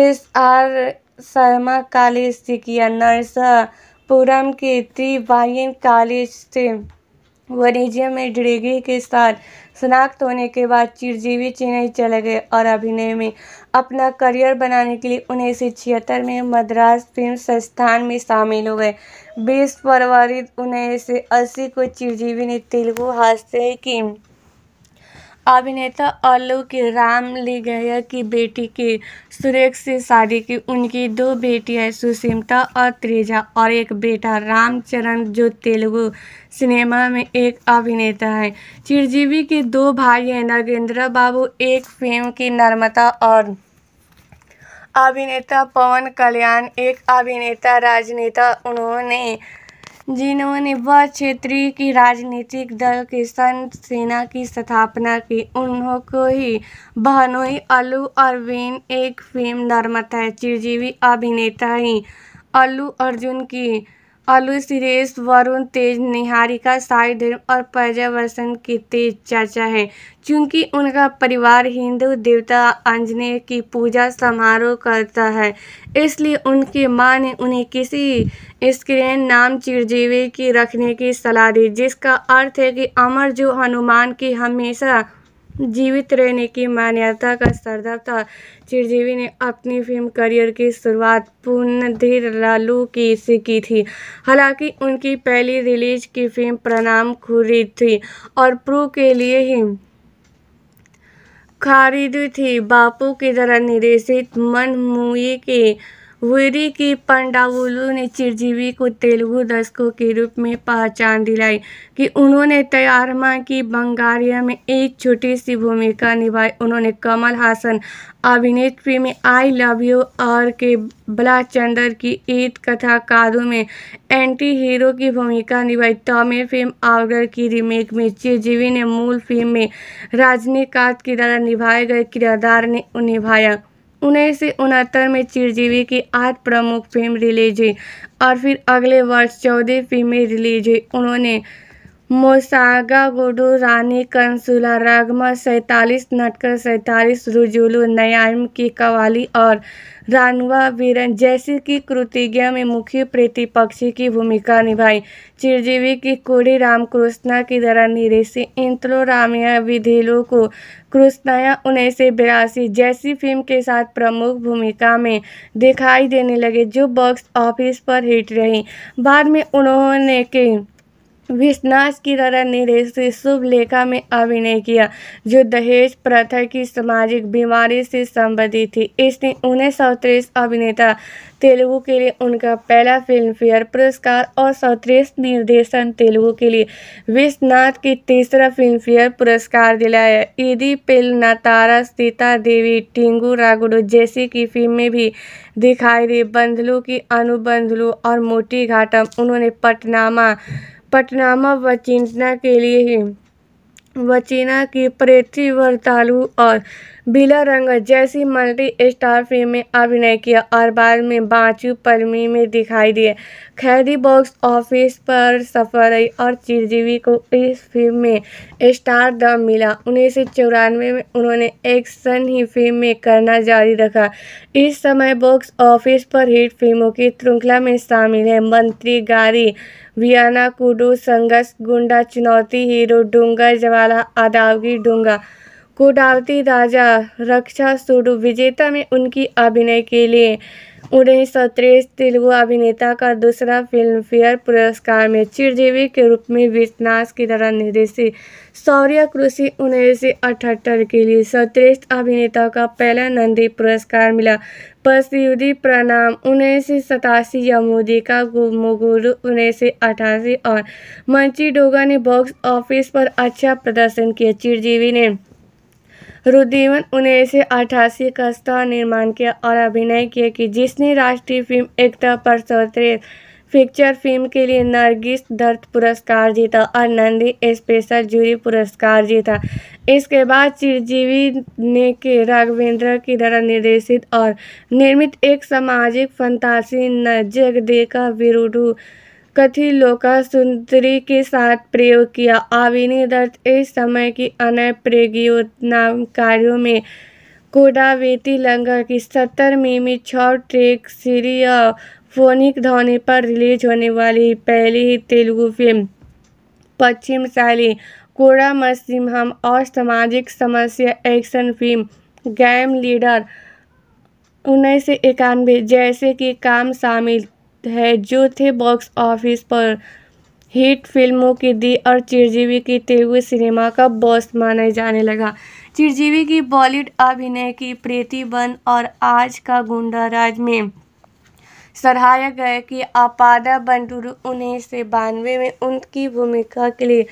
S R Sharma college से किया नरसापुरम के त्रिवायन कॉलेज से वाणिज्य में डिग्री के साथ शनाख्त होने के बाद चिरजीवी चेन्नई चले गए और अभिनय में अपना करियर बनाने के लिए उन्नीस सौ छिहत्तर में मद्रास फिल्म संस्थान में शामिल हो गए बीस फरवरी उन्नीस सौ अस्सी को चिरंजीवी ने तेलुगु हास्य की अभिनेता आलोक गया की बेटी की सुरेख से शादी की उनकी दो बेटियां सुषिमता और त्रेजा और एक बेटा रामचरण जो तेलुगु सिनेमा में एक अभिनेता है चिरजीवी के दो भाई हैं नगेंद्र बाबू एक फिल्म की नर्मदा और अभिनेता पवन कल्याण एक अभिनेता राजनेता उन्होंने जिन्होंने वह क्षेत्रीय की राजनीतिक दल संत सेना की स्थापना की उन्हों को ही बहनोई अलू अरविंद एक फिल्म निर्माता चिरजीवी अभिनेता ही अल्लू अर्जुन की अलू सुरेश वरुण तेज निहारिका साई धर्म और पर्यावसन की तेज चर्चा है क्योंकि उनका परिवार हिंदू देवता आंजनेय की पूजा समारोह करता है इसलिए उनकी मां ने उन्हें किसी स्क्रीन नाम चिरजीवी की रखने की सलाह दी जिसका अर्थ है कि अमर जो हनुमान की हमेशा जीवित रहने की मान्यता का सरदार था चिरजीवी ने अपनी फिल्म करियर की शुरुआत पुनधीर लालू की से की थी हालांकि उनकी पहली रिलीज की फिल्म प्रणाम खुरी थी और प्रू के लिए ही खारिद थी बापू की तरह निर्देशित मनमुई के वीरी की पंडावुलु ने चिरजीवी को तेलुगु दर्शकों के रूप में पहचान दिलाई कि उन्होंने तयारमा की बंगारिया में एक छोटी सी भूमिका निभाई उन्होंने कमल हासन अभिनेत्री में आई लव यू और के बला चंदर की ईद कथा कादू में एंटी हीरो की भूमिका निभाई तमिल फिल्म आवगर की रीमेक में चिरजीवी ने मूल फिल्म में रजनीकांत के द्वारा निभाए गए किरदार ने निभाया उन्नीस सौ उनहत्तर में चिरजीवी की आठ प्रमुख फिल्म रिलीज हुई और फिर अगले वर्ष चौदह फिल्में रिलीज हुई उन्होंने मोसागा गुडू रानी कंसुला रगमा सैतालीस नटकर सैतालीस रुजुलू नयाम की कवाली और रानवा वीरन जैसी की कृतिज्ञा में मुख्य प्रतिपक्षी की भूमिका निभाई चिरजीवी की कुड़ी रामकृष्णा की तरह निरेशी इंत्रो रामिया विधेलो को कृष्णाया उन्नीस सौ बिरासी जैसी फिल्म के साथ प्रमुख भूमिका में दिखाई देने लगे जो बॉक्स ऑफिस पर हिट रही बाद में उन्होंने के विश्वनाश की तरह निरेश शुभ लेखा में अभिनय किया जो दहेज प्रथा की सामाजिक बीमारी से संबंधित थी इसने उन्हें सौत्रीस अभिनेता तेलुगु के लिए उनका पहला फिल्म फेयर पुरस्कार और सौत्रीस निर्देशन तेलुगु के लिए विश्वनाथ की तीसरा फिल्म फेयर पुरस्कार दिलाया ईदी पिल नातारा सीता देवी टिंगू रागुडो जैसी की फिल्म में भी दिखाई दी बंधलू की अनुबंधलू और मोटी घाटम उन्होंने पटनामा पटनामा वचिना के लिए ही वचीना की प्रेथी वरतालू और बिला रंग जैसी मल्टी स्टार फिल्म में अभिनय किया और बाद में बाँचू पलमी में दिखाई दिए खैदी बॉक्स ऑफिस पर सफल रही और चिरजीवी को इस फिल्म में स्टार दम मिला उन्नीस सौ चौरानवे में उन्होंने एक्शन ही फिल्म में करना जारी रखा इस समय बॉक्स ऑफिस पर हिट फिल्मों की श्रृंखला में शामिल है मंत्री गारी वियाना कुडू संघर्ष गुंडा चुनौती हीरो डूंगर जवाला अदावगी डूंगा कुडावती राजा रक्षा सुडू विजेता में उनकी अभिनय के लिए उन्नीस तेलुगु अभिनेता का दूसरा फिल्मफेयर पुरस्कार में चिरजीवी के रूप में विश्वनाथ की तरह निर्देशित शौर्य कृषि उन्नीस सौ अठहत्तर के लिए सर्वश्रेष्ठ अभिनेता का पहला नंदी पुरस्कार मिला पसयुदी प्रणाम उन्नीस सौ सतासी यमुदी का मुगुरु उन्नीस सौ अठासी और मंची डोगा ने बॉक्स ऑफिस पर अच्छा प्रदर्शन किया चिरजीवी ने रुदीवन उन्नीस सौ अठासी का स्टार निर्माण किया और अभिनय किया कि जिसने राष्ट्रीय फिल्म एकता पर स्वतंत्र फीचर फिल्म के लिए नरगिस दत्त पुरस्कार जीता और नंदी स्पेशल जूरी पुरस्कार जीता इसके बाद चिरजीवी ने के राघवेंद्र की द्वारा निर्देशित और निर्मित एक सामाजिक फंतासी न देखा विरुडू लोका सुंदरी के साथ प्रयोग किया आविनी दत्त इस समय की अन्य प्रयोगनाम कार्यों में कोडावेती लंगर की सत्तर मिमी छः ट्रैक सीरीय फोनिक ध्वनि पर रिलीज होने वाली पहली तेलुगु फिल्म पश्चिम शैली कोड़ा मसीहम और सामाजिक समस्या एक्शन फिल्म गैम लीडर उन्नीस सौ इक्यानवे जैसे कि काम शामिल है जो थे बॉक्स ऑफिस पर हिट फिल्मों की दी और चिरजीवी की तेलुगु सिनेमा का बॉस माना जाने लगा चिरजीवी की बॉलीवुड अभिनय की प्रीति बन और आज का गुंडा राज में सराहाया गया कि आपादा बंटूरू उन्नीस सौ बानवे में उनकी भूमिका के लिए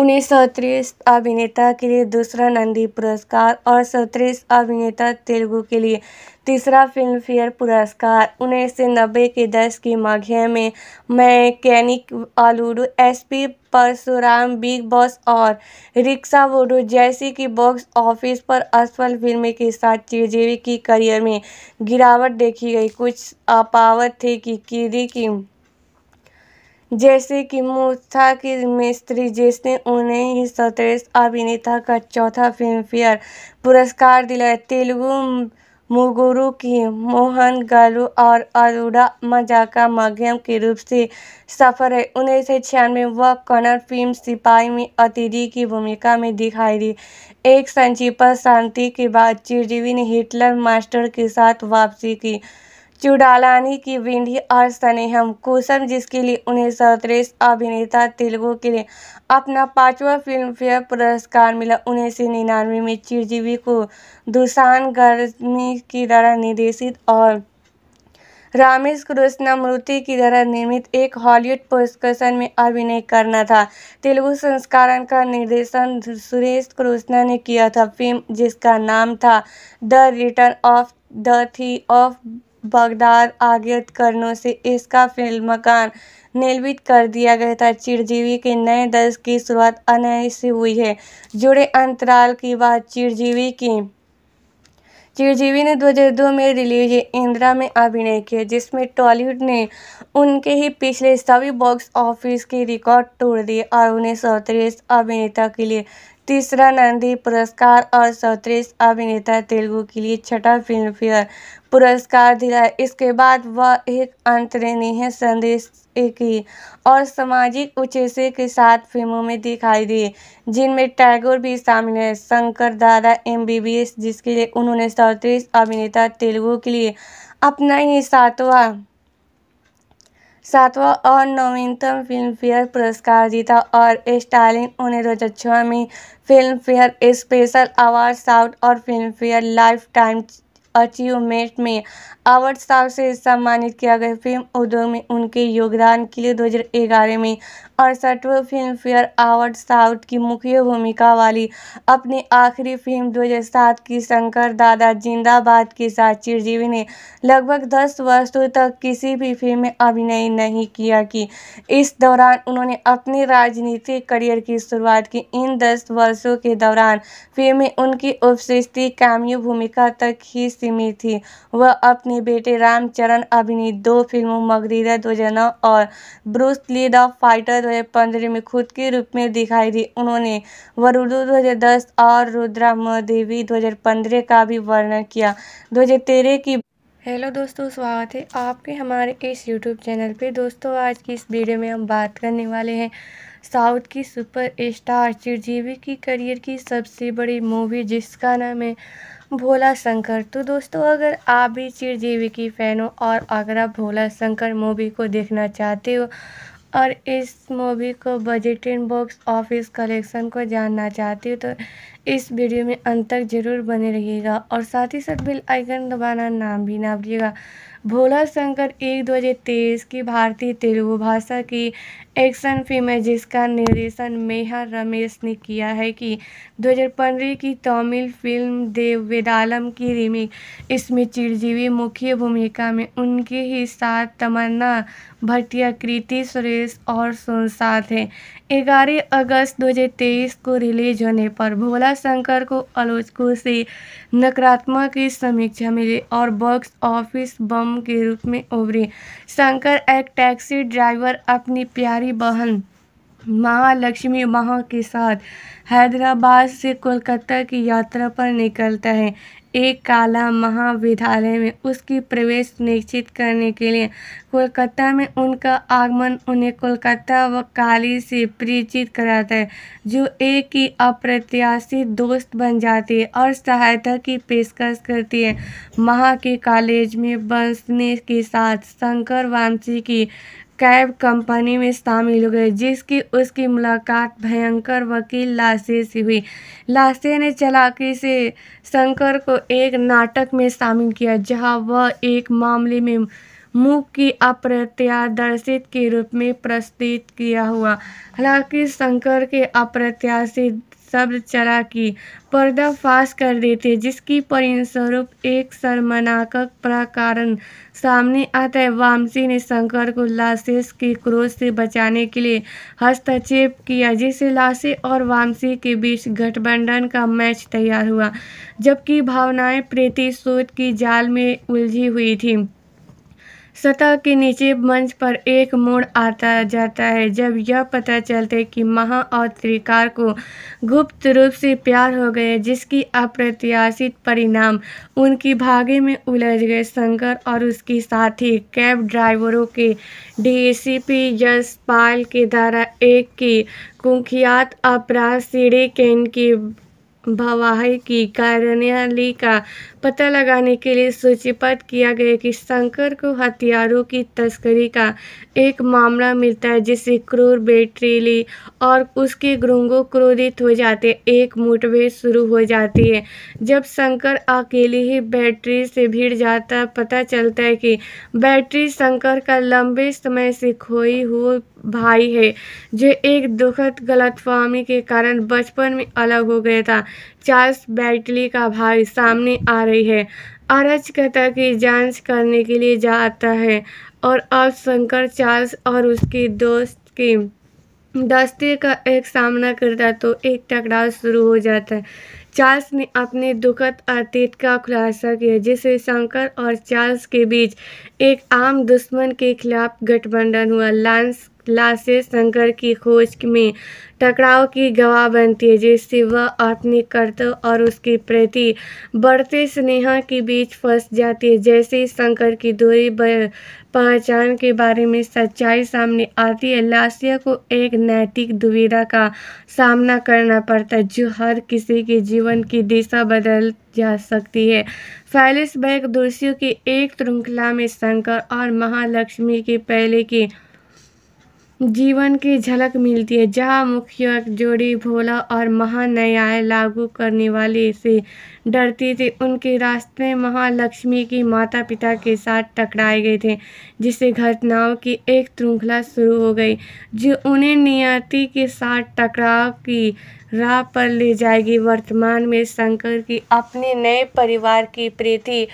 उन्हें सत्रीय अभिनेता के लिए दूसरा नंदी पुरस्कार और सत्रीय अभिनेता तेलुगु के लिए तीसरा फिल्मफेयर पुरस्कार उन्नीस सौ नब्बे के दस की मध्य में mechanic Alludu S P Parashuram big boss और रिक्शा वोडो जैसी कि बॉक्स ऑफिस पर असफल फिल्में के साथ चिरजीवी की करियर में गिरावट देखी गई कुछ अपावत थे कि कीरी की जैसे कि मूर्था की मिस्त्री जिसने उन्हें ही सतरेश अभिनेता का चौथा फिल्मफेयर पुरस्कार दिलाया तेलुगु मुगुरु की मोहन गालू और अरुणा मजा का माध्यम के रूप से सफर है उन्नीस सौ छियानवे वह कन्नड़ फिल्म सिपाही में अतिथि की भूमिका में दिखाई दी एक संक्षिप्त शांति के बाद चिरजीवी ने हिटलर मास्टर के साथ वापसी की चुडालानी की विंडी और स्नेहम कोसम जिसके लिए उन्हें सर्वश्रेष्ठ अभिनेता तेलुगु के लिए अपना पांचवा फिल्मफेयर पुरस्कार मिला उन्नीस सौ निन्यानवे में चिरजीवी को दुसान गर्मी की द्वारा निर्देशित और रामेश कृष्णा मूर्ति की तरह निर्मित एक हॉलीवुड पुरस्कर्षण में अभिनय करना था तेलुगु संस्करण का निर्देशन सुरेश कृष्णा ने किया था फिल्म जिसका नाम था the return of the thief of Baghdad आगित करनों से इसका फिल्म मकान निर्मित कर दिया गया था चिरजीवी के नए दस की शुरुआत अनय से हुई है जुड़े अंतराल की बात चिरजीवी की चिरजीवी ने 2002 में रिलीज इंदिरा में अभिनय किया जिसमें टॉलीवुड ने उनके ही पिछले सभी बॉक्स ऑफिस के रिकॉर्ड तोड़ दिए और उन्हें सौतरीस अभिनेता के लिए तीसरा नंदी पुरस्कार और सौतीस अभिनेता तेलुगु के लिए छठा फिल्मफेयर पुरस्कार दिया इसके बाद वह एक अंतर्निहित संदेश की और सामाजिक उचेसे के साथ फिल्मों में दिखाई दी जिनमें टैगोर भी शामिल है शंकर दादा एमबीबीएस जिसके लिए उन्होंने सौतीस अभिनेता तेलुगु के लिए अपना ही सातवां सातवां और नवीनतम फिल्मफेयर पुरस्कार जीता और स्टालिन उन्हें दो हज़ार में में फिल्मफेयर स्पेशल अवार्ड साउथ और फिल्मफेयर लाइफ टाइम अचीवमेंट में अवार्ड साउथ से सम्मानित किया गया फिल्म उद्योग में उनके योगदान के लिए 2011 में अड़सठवें फिल्म फेयर अवार्ड साउथ की मुख्य भूमिका वाली अपनी आखिरी फिल्म 2007 की शंकर दादा जिंदाबाद के साथ चिरजीवी ने लगभग 10 वर्षों तक किसी भी फिल्म में अभिनय नहीं किया कि इस दौरान उन्होंने अपने राजनीतिक करियर की शुरुआत की इन 10 वर्षों के दौरान फिल्म में उनकी उपस्थिति काम्य भूमिका तक ही सीमित थी वह अपने बेटे रामचरण अभिनीत दो फिल्मों मगरीरा दो और ब्रूस ली द फाइटर हुए पंजरे में खुद के रूप में दिखाई दी उन्होंने वरुडू 2010 और रुद्रा देवी 2015 का भी वर्णन किया 2013 की हेलो दोस्तों स्वागत है आपके हमारे इस यूट्यूब चैनल पे दोस्तों आज की इस वीडियो में हम बात करने वाले हैं साउथ की सुपर स्टार चिरजीवी की करियर की सबसे बड़ी मूवी जिसका नाम है भोला शंकर तो दोस्तों अगर आप भी चिरजीवी की फ़ैन हो और अगर आप भोला शंकर मूवी को देखना चाहते हो और इस मूवी को budget in box office collection को जानना चाहती हूँ तो इस वीडियो में अंत तक जरूर बने रहिएगा और साथ ही साथ बिल आइकन दबाना नाम भी ना भूलिएगा भोला शंकर एक दो हज़ार तेईस की भारतीय तेलुगु भाषा की एक्शन फिल्म है जिसका निर्देशन मेहर रमेश ने किया है कि 2015 की तमिल फिल्म देव वेदालम की रीमेक इसमें चिरजीवी मुख्य भूमिका में उनके ही साथ तमन्ना भटिया कृति सुरेश और सोन साथ हैं ग्यारह अगस्त 2023 को रिलीज होने पर भोला शंकर को आलोचकों से नकारात्मक की समीक्षा मिली और बॉक्स ऑफिस बम के रूप में उभरी शंकर एक टैक्सी ड्राइवर अपनी प्यार प्यारी बहन महालक्ष्मी माह के साथ हैदराबाद से कोलकाता की यात्रा पर निकलता है एक काला महाविद्यालय में उसकी प्रवेश निश्चित करने के लिए कोलकाता में उनका आगमन उन्हें कोलकाता व काली से परिचित कराता है जो एक ही अप्रत्याशित दोस्त बन जाती है और सहायता की पेशकश करती है महा के कॉलेज में बंसने के साथ शंकर वामसी की कैब कंपनी में शामिल हो गए जिसकी उसकी मुलाकात भयंकर वकील लासे से हुई लासे ने चलाकी से शंकर को एक नाटक में शामिल किया जहां वह एक मामले में मुख की अप्रत्यादर्शित के रूप में प्रस्तुत किया हुआ हालांकि शंकर के अप्रत्याशित शब्द चरा की पर्दाफाश कर देते जिसकी परिणस्वरूप एक शर्मनाक प्रकारण सामने आता है वामसी ने शंकर को लाशेष के क्रोध से बचाने के लिए हस्तक्षेप किया जिससे लाशे और वामसी के बीच गठबंधन का मैच तैयार हुआ जबकि भावनाएं प्रीति शोध की जाल में उलझी हुई थी सतह के नीचे मंच पर एक मोड़ आता जाता है जब यह पता चलता है कि महा और त्रिकार को गुप्त रूप से प्यार हो गए जिसकी अप्रत्याशित परिणाम उनकी भागे में उलझ गए शंकर और उसके साथी कैब ड्राइवरों के डीसीपी यशपाल के द्वारा एक की कुख्यात अपराध सीढ़ी कैन की भवाही की कार्यालय का पता लगाने के लिए सूचीबद्ध किया गया कि शंकर को हथियारों की तस्करी का एक मामला मिलता है जिससे क्रूर ली और उसके ग्रुंगो क्रोधित हो जाते एक मुठभेड़ शुरू हो जाती है जब शंकर अकेले ही बैटरी से भिड़ जाता पता चलता है कि बैटरी शंकर का लंबे समय से खोई हुई भाई है जो एक दुखद गलतफहमी के कारण बचपन में अलग हो गया था चार्ल्स बैटली का भाई सामने आ रही है अराजकता की जांच करने के लिए जाता है और अब शंकर चार्ल्स और उसके दोस्त के दस्ते का एक सामना करता तो एक टकराव शुरू हो जाता है चार्ल्स ने अपने दुखद अतीत का खुलासा किया जिससे शंकर और चार्ल्स के बीच एक आम दुश्मन के खिलाफ गठबंधन हुआ लांस लाशें शंकर की खोज में टकराव की गवाह बनती है जिससे वह अपने कर्तव्य और उसके प्रति बढ़ते स्नेहा के बीच फंस जाती है जैसे ही शंकर की दूरी पहचान के बारे में सच्चाई सामने आती है लासिया को एक नैतिक दुविधा का सामना करना पड़ता है जो हर किसी के जीवन की दिशा बदल जा सकती है फैलिस बैग दोषियों की एक श्रृंखला में शंकर और महालक्ष्मी के पहले की जीवन की झलक मिलती है जहाँ मुखिया जोड़ी भोला और महान्याय लागू करने वाले से डरती थी उनके रास्ते महालक्ष्मी की माता पिता के साथ टकराए गए थे जिससे घटनाओं की एक श्रृंखला शुरू हो गई जो उन्हें नियति के साथ टकराव की राह पर ले जाएगी वर्तमान में शंकर की अपने नए परिवार की प्रीति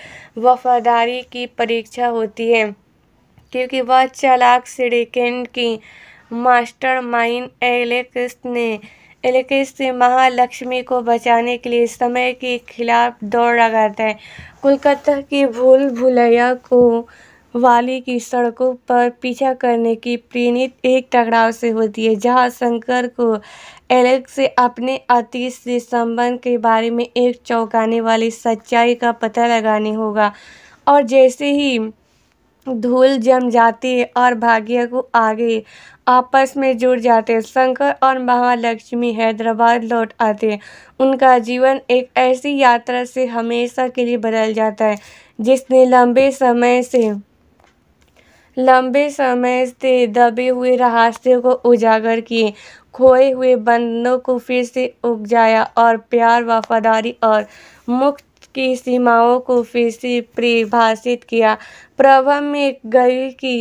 वफादारी की परीक्षा होती है क्योंकि वह चालाक सिडिकेंट की मास्टरमाइंड एलेक्स ने एलेक्स से महालक्ष्मी को बचाने के लिए समय के खिलाफ दौड़ लगाता है कोलकाता की भूल भुलैया को वाली की सड़कों पर पीछा करने की प्रेरित एक टकराव से होती है जहां शंकर को एलेक्स से अपने अतीत से संबंध के बारे में एक चौंकाने वाली सच्चाई का पता लगाने होगा और जैसे ही धूल जम जाती है और भाग्य को आगे आपस में जुड़ जाते हैं शंकर और महालक्ष्मी हैदराबाद लौट आते हैं उनका जीवन एक ऐसी यात्रा से हमेशा के लिए बदल जाता है जिसने लंबे समय से लंबे समय से दबे हुए रहस्यों को उजागर किए खोए हुए बंधनों को फिर से उपजाया और प्यार वफादारी और मुक्त की सीमाओं को फिर से परिभाषित किया प्रभा में गई की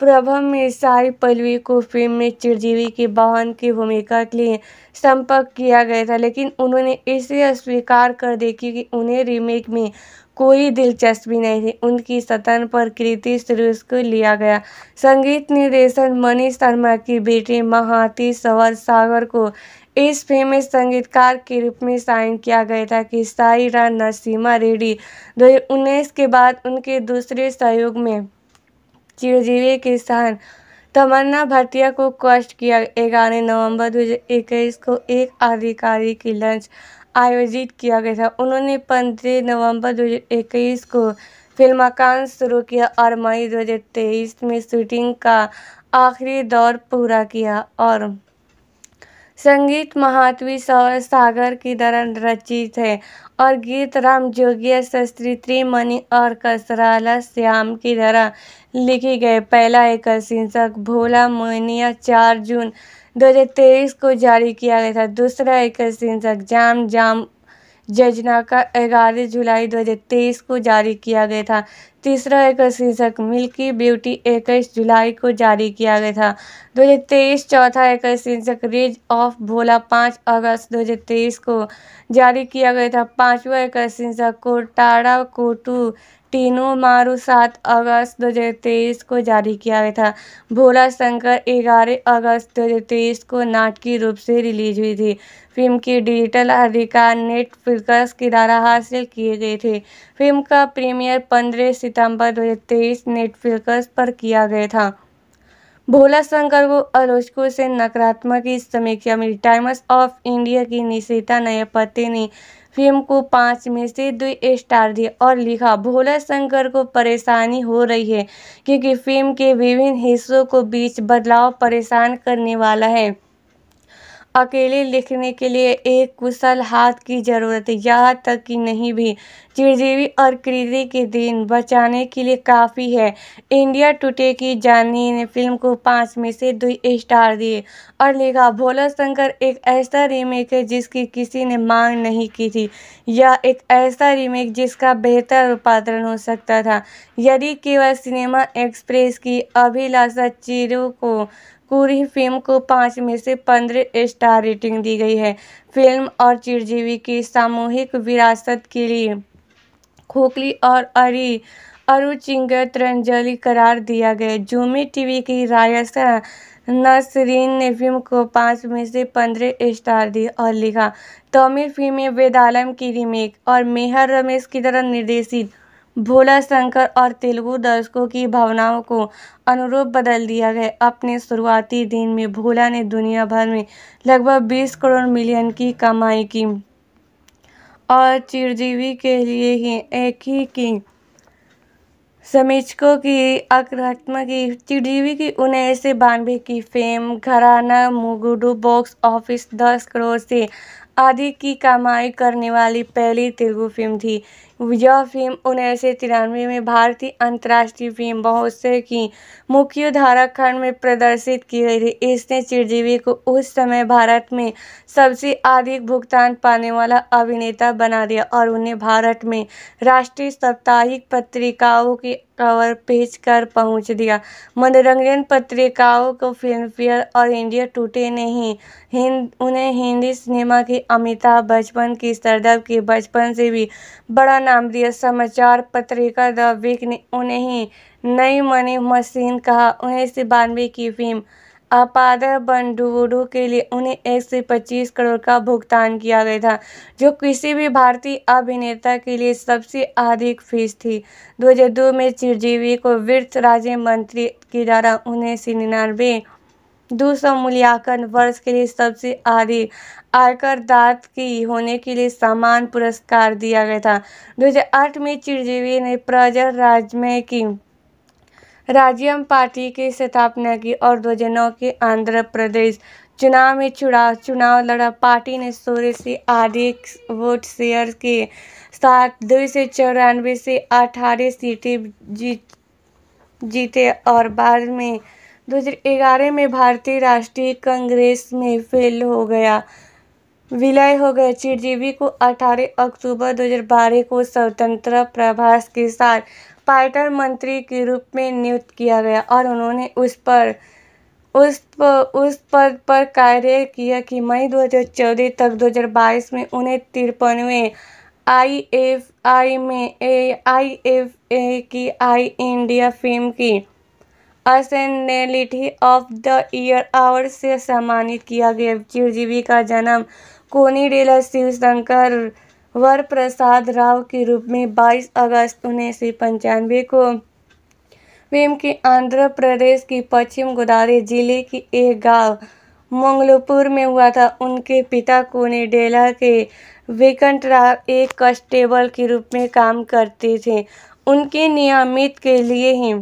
प्रभा में साई पल्लवी को फिल्म में चिरजीवी की बहन की भूमिका के लिए संपर्क किया गया था लेकिन उन्होंने इसे अस्वीकार कर दी क्योंकि उन्हें रीमेक में कोई दिलचस्पी नहीं थी उनकी सतन पर कृति सुरेश को लिया गया संगीत निर्देशन मनीष शर्मा की बेटी महाती सवर सागर को इस फेमस संगीतकार के रूप में साइन किया गया था कि साईरा नरसिम्हा रेड्डी दो के बाद उनके दूसरे सहयोग में चिरजीवी के साथ तमन्ना भाटिया को कष्ट किया ग्यारह नवंबर 2021 को एक आधिकारिक लंच आयोजित किया गया था उन्होंने पंद्रह नवंबर 2021 को फिल्म आकांश शुरू किया और मई 2023 में शूटिंग का आखिरी दौर पूरा किया और संगीत महात्वी सागर की तरह रचित है और गीत राम जोगिया शस्त्री त्रिमणि और कसराला श्याम की तरह लिखी गए पहला एकल शीर्षक भोला मोनिया चार जून 2023 को जारी किया गया था दूसरा एकल शीर्षक जाम जाम योजना का ग्यारह जुलाई 2023 को जारी किया गया था तीसरा एक शीर्षक मिल्की ब्यूटी इक्कीस जुलाई को जारी किया गया था 2023 चौथा एक शीर्षक रेज ऑफ भोला पाँच अगस्त 2023 को जारी किया गया था पांचवा एक शीर्षक कोटाड़ा कोटू तीनों मारू सात अगस्त दो हज़ार तेईस को जारी किया गया था भोला शंकर ग्यारह अगस्त दो हज़ार तेईस को नाटकीय रूप से रिलीज हुई थी फिल्म की डिजिटल अधिकार नेटफ्लिक्स के द्वारा हासिल किए गए थे फिल्म का प्रीमियर पंद्रह सितंबर दो हज़ार तेईस नेटफ्लिक्स पर किया गया था भोला शंकर को आलोचकों से नकारात्मक समीक्षा मिली टाइम्स ऑफ इंडिया की निशिता नयपति ने फिल्म को पाँच में से दो स्टार दिए और लिखा भोला शंकर को परेशानी हो रही है क्योंकि फिल्म के विभिन्न हिस्सों को बीच बदलाव परेशान करने वाला है अकेले लिखने के लिए एक कुशल हाथ की जरूरत है यहाँ तक कि नहीं भी चिरजीवी और कृति के दिन बचाने के लिए काफ़ी है इंडिया टुडे की जानी ने फिल्म को पाँच में से दो स्टार दिए और लिखा भोला शंकर एक ऐसा रीमेक है जिसकी किसी ने मांग नहीं की थी या एक ऐसा रीमेक जिसका बेहतर रूपांतरण हो सकता था यदि केवल सिनेमा एक्सप्रेस की अभिलाषा चिरू को पूरी फिल्म को पाँच में से पंद्रह स्टार रेटिंग दी गई है फिल्म और चिरजीवी की सामूहिक विरासत के लिए खोखली और अरी अरुचिंगत रंजलि करार दिया गया जूमी टीवी की रायसा नसरीन ने फिल्म को पाँच में से पंद्रह स्टार दिए और लिखा तमिल फिल्म वेदालम की रीमेक और मेहर रमेश की तरह निर्देशित भोला शंकर और तेलुगु दर्शकों की भावनाओं को अनुरूप बदल दिया गया अपने शुरुआती दिन में भोला ने दुनिया भर में लगभग 20 करोड़ मिलियन की कमाई की और चिरजीवी के लिए ही एक ही की समीक्षकों की आक्रात्मक की चिरजीवी की उन्नीस सौ बानवे की फेम घराना मुगुडू बॉक्स ऑफिस दस करोड़ से अधिक की कमाई करने वाली पहली तेलुगु फिल्म थी यह फिल्म उन्नीस सौ तिरानवे में भारतीय अंतर्राष्ट्रीय फिल्म महोत्सव की मुख्य धारा खंड में प्रदर्शित की गई थी इसने चिरजीवी को उस समय भारत में सबसे अधिक भुगतान पाने वाला अभिनेता बना दिया और उन्हें भारत में राष्ट्रीय साप्ताहिक पत्रिकाओं के कवर पेज कर पहुंच दिया मनोरंजन पत्रिकाओं को फिल्मफेयर और इंडिया टूटे नहीं हिंद उन्हें हिंदी सिनेमा की अमिताभ बचपन की सरदब की बचपन से भी बड़ा नाम दिया समाचार पत्रिका द वीक ने उन्हें ही नई मनी मशीन कहा उन्नीस सौ बानवे की फिल्म आपादा बंधुओं के लिए उन्हें एक से पच्चीस करोड़ का भुगतान किया गया था जो किसी भी भारतीय अभिनेता के लिए सबसे अधिक फीस थी 2002 में चिरजीवी को वित्त राज्य मंत्री के द्वारा उन्हें निन्यानवे दो सौ मूल्यांकन वर्ष के लिए सबसे अधिक आयकर दात की होने के लिए समान पुरस्कार दिया गया था 2008 में चिरजीवी ने प्रजर राज्य में की राज्यम पार्टी की स्थापना की और 2009 के आंध्र प्रदेश चुनाव में चुड़ा चुनाव लड़ा पार्टी ने सोलह से अधिक वोट शेयर के साथ दो से चौरानवे से अठारह सीटें जीत जीते और बाद में ग्यारह में भारतीय राष्ट्रीय कांग्रेस में फेल हो गया विलय हो गए चिरजीवी को 18 अक्टूबर 2012 को स्वतंत्र प्रभास के साथ पार्टन मंत्री के रूप में नियुक्त किया गया और उन्होंने उस पर उस पर उस पद पर कार्य किया कि मई 2014 तक 2022 में उन्हें तिरपनवें आई एफ आई में ए आई एफ ए की आई इंडिया फिल्म की असेंडेलिटी ऑफ द ईयर आवर से सम्मानित किया गया चिरजीवी का जन्म कोनी डेला शिवशंकर वर प्रसाद राव के रूप में 22 अगस्त उन्नीस सौ को वेम के आंध्र प्रदेश की पश्चिम गोदावरी जिले की एक गांव मंगलपुर में हुआ था उनके पिता डेला के विकंट राव एक कस्टेबल के रूप में काम करते थे उनके नियमित के लिए ही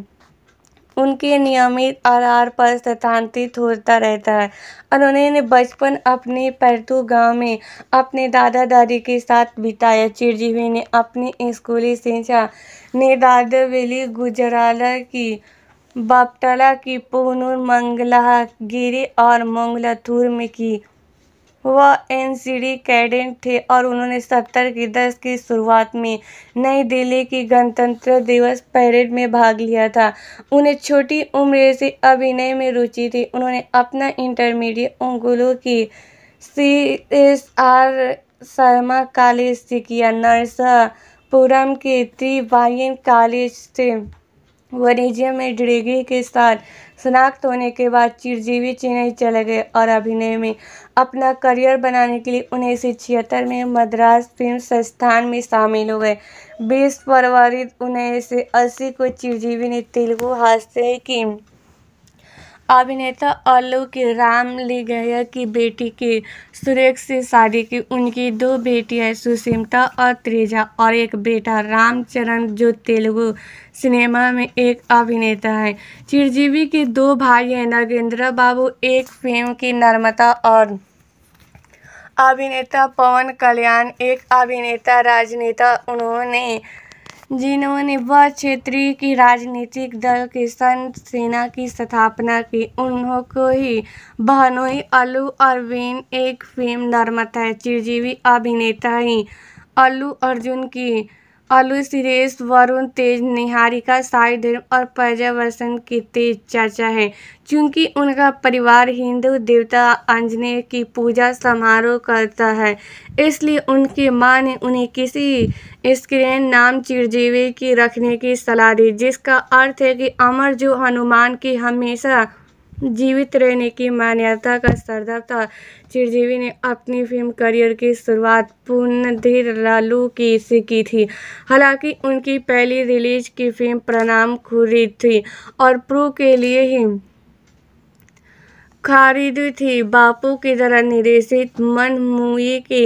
उनके नियमित आधार पर स्थानांतरित होता रहता है उन्होंने बचपन अपने पैतृ गांव में अपने दादा दादी के साथ बिताया चिरजीवी ने अपनी स्कूली शिक्षा नेदादवेली गुजराला की बापटला की मंगला गिरी और मंगलाथुर में की वह एनसीडी कैडेंट थे और उन्होंने सत्तर के दस की शुरुआत में नई दिल्ली की गणतंत्र दिवस परेड में भाग लिया था उन्हें छोटी उम्र से अभिनय में रुचि थी उन्होंने अपना इंटरमीडिएट ओंगुलो की C S R Sharma college से किया नरसापुरम के त्रिवायन कॉलेज से वाणिज्य में डिग्री के साथ शनाख्त होने के बाद चिरजीवी चेन्नई चले गए और अभिनय में अपना करियर बनाने के लिए उन्नीस सौ छिहत्तर में मद्रास फिल्म संस्थान में शामिल हो गए बीस फरवरी उन्नीस सौ अस्सी को चिरजीवी ने तेलुगु हास्य की अभिनेता आलोक राम लिगैया की बेटी के सुरेख से शादी की उनकी दो बेटियां सुषिमता और त्रेजा और एक बेटा रामचरण जो तेलुगु सिनेमा में एक अभिनेता है चिरजीवी के दो भाई हैं नगेंद्र बाबू एक फिल्म की नर्मता और अभिनेता पवन कल्याण एक अभिनेता राजनेता उन्होंने जिन्होंने वह क्षेत्रीय की राजनीतिक दल संत सेना की स्थापना की उन्हों को ही बहनोई अलू और एक फिल्म निर्माता चिरजीवी अभिनेता ही अल्लू अर्जुन की अलू सुरेश वरुण तेज निहारिका साई धर्म और पर्यावरण की तेज चर्चा है क्योंकि उनका परिवार हिंदू देवता आंजनेय की पूजा समारोह करता है इसलिए उनकी मां ने उन्हें किसी स्क्रीन नाम चिरजीवी की रखने की सलाह दी जिसका अर्थ है कि अमर जो हनुमान की हमेशा जीवित रहने की मान्यता का सरदार था चिरजीवी ने अपनी फिल्म करियर की शुरुआत पुन्नधीर लालू की से की थी हालांकि उनकी पहली रिलीज की फिल्म प्रणाम खुरी थी और प्रू के लिए ही खारिद थी बापू की तरह निर्देशित मनमुई के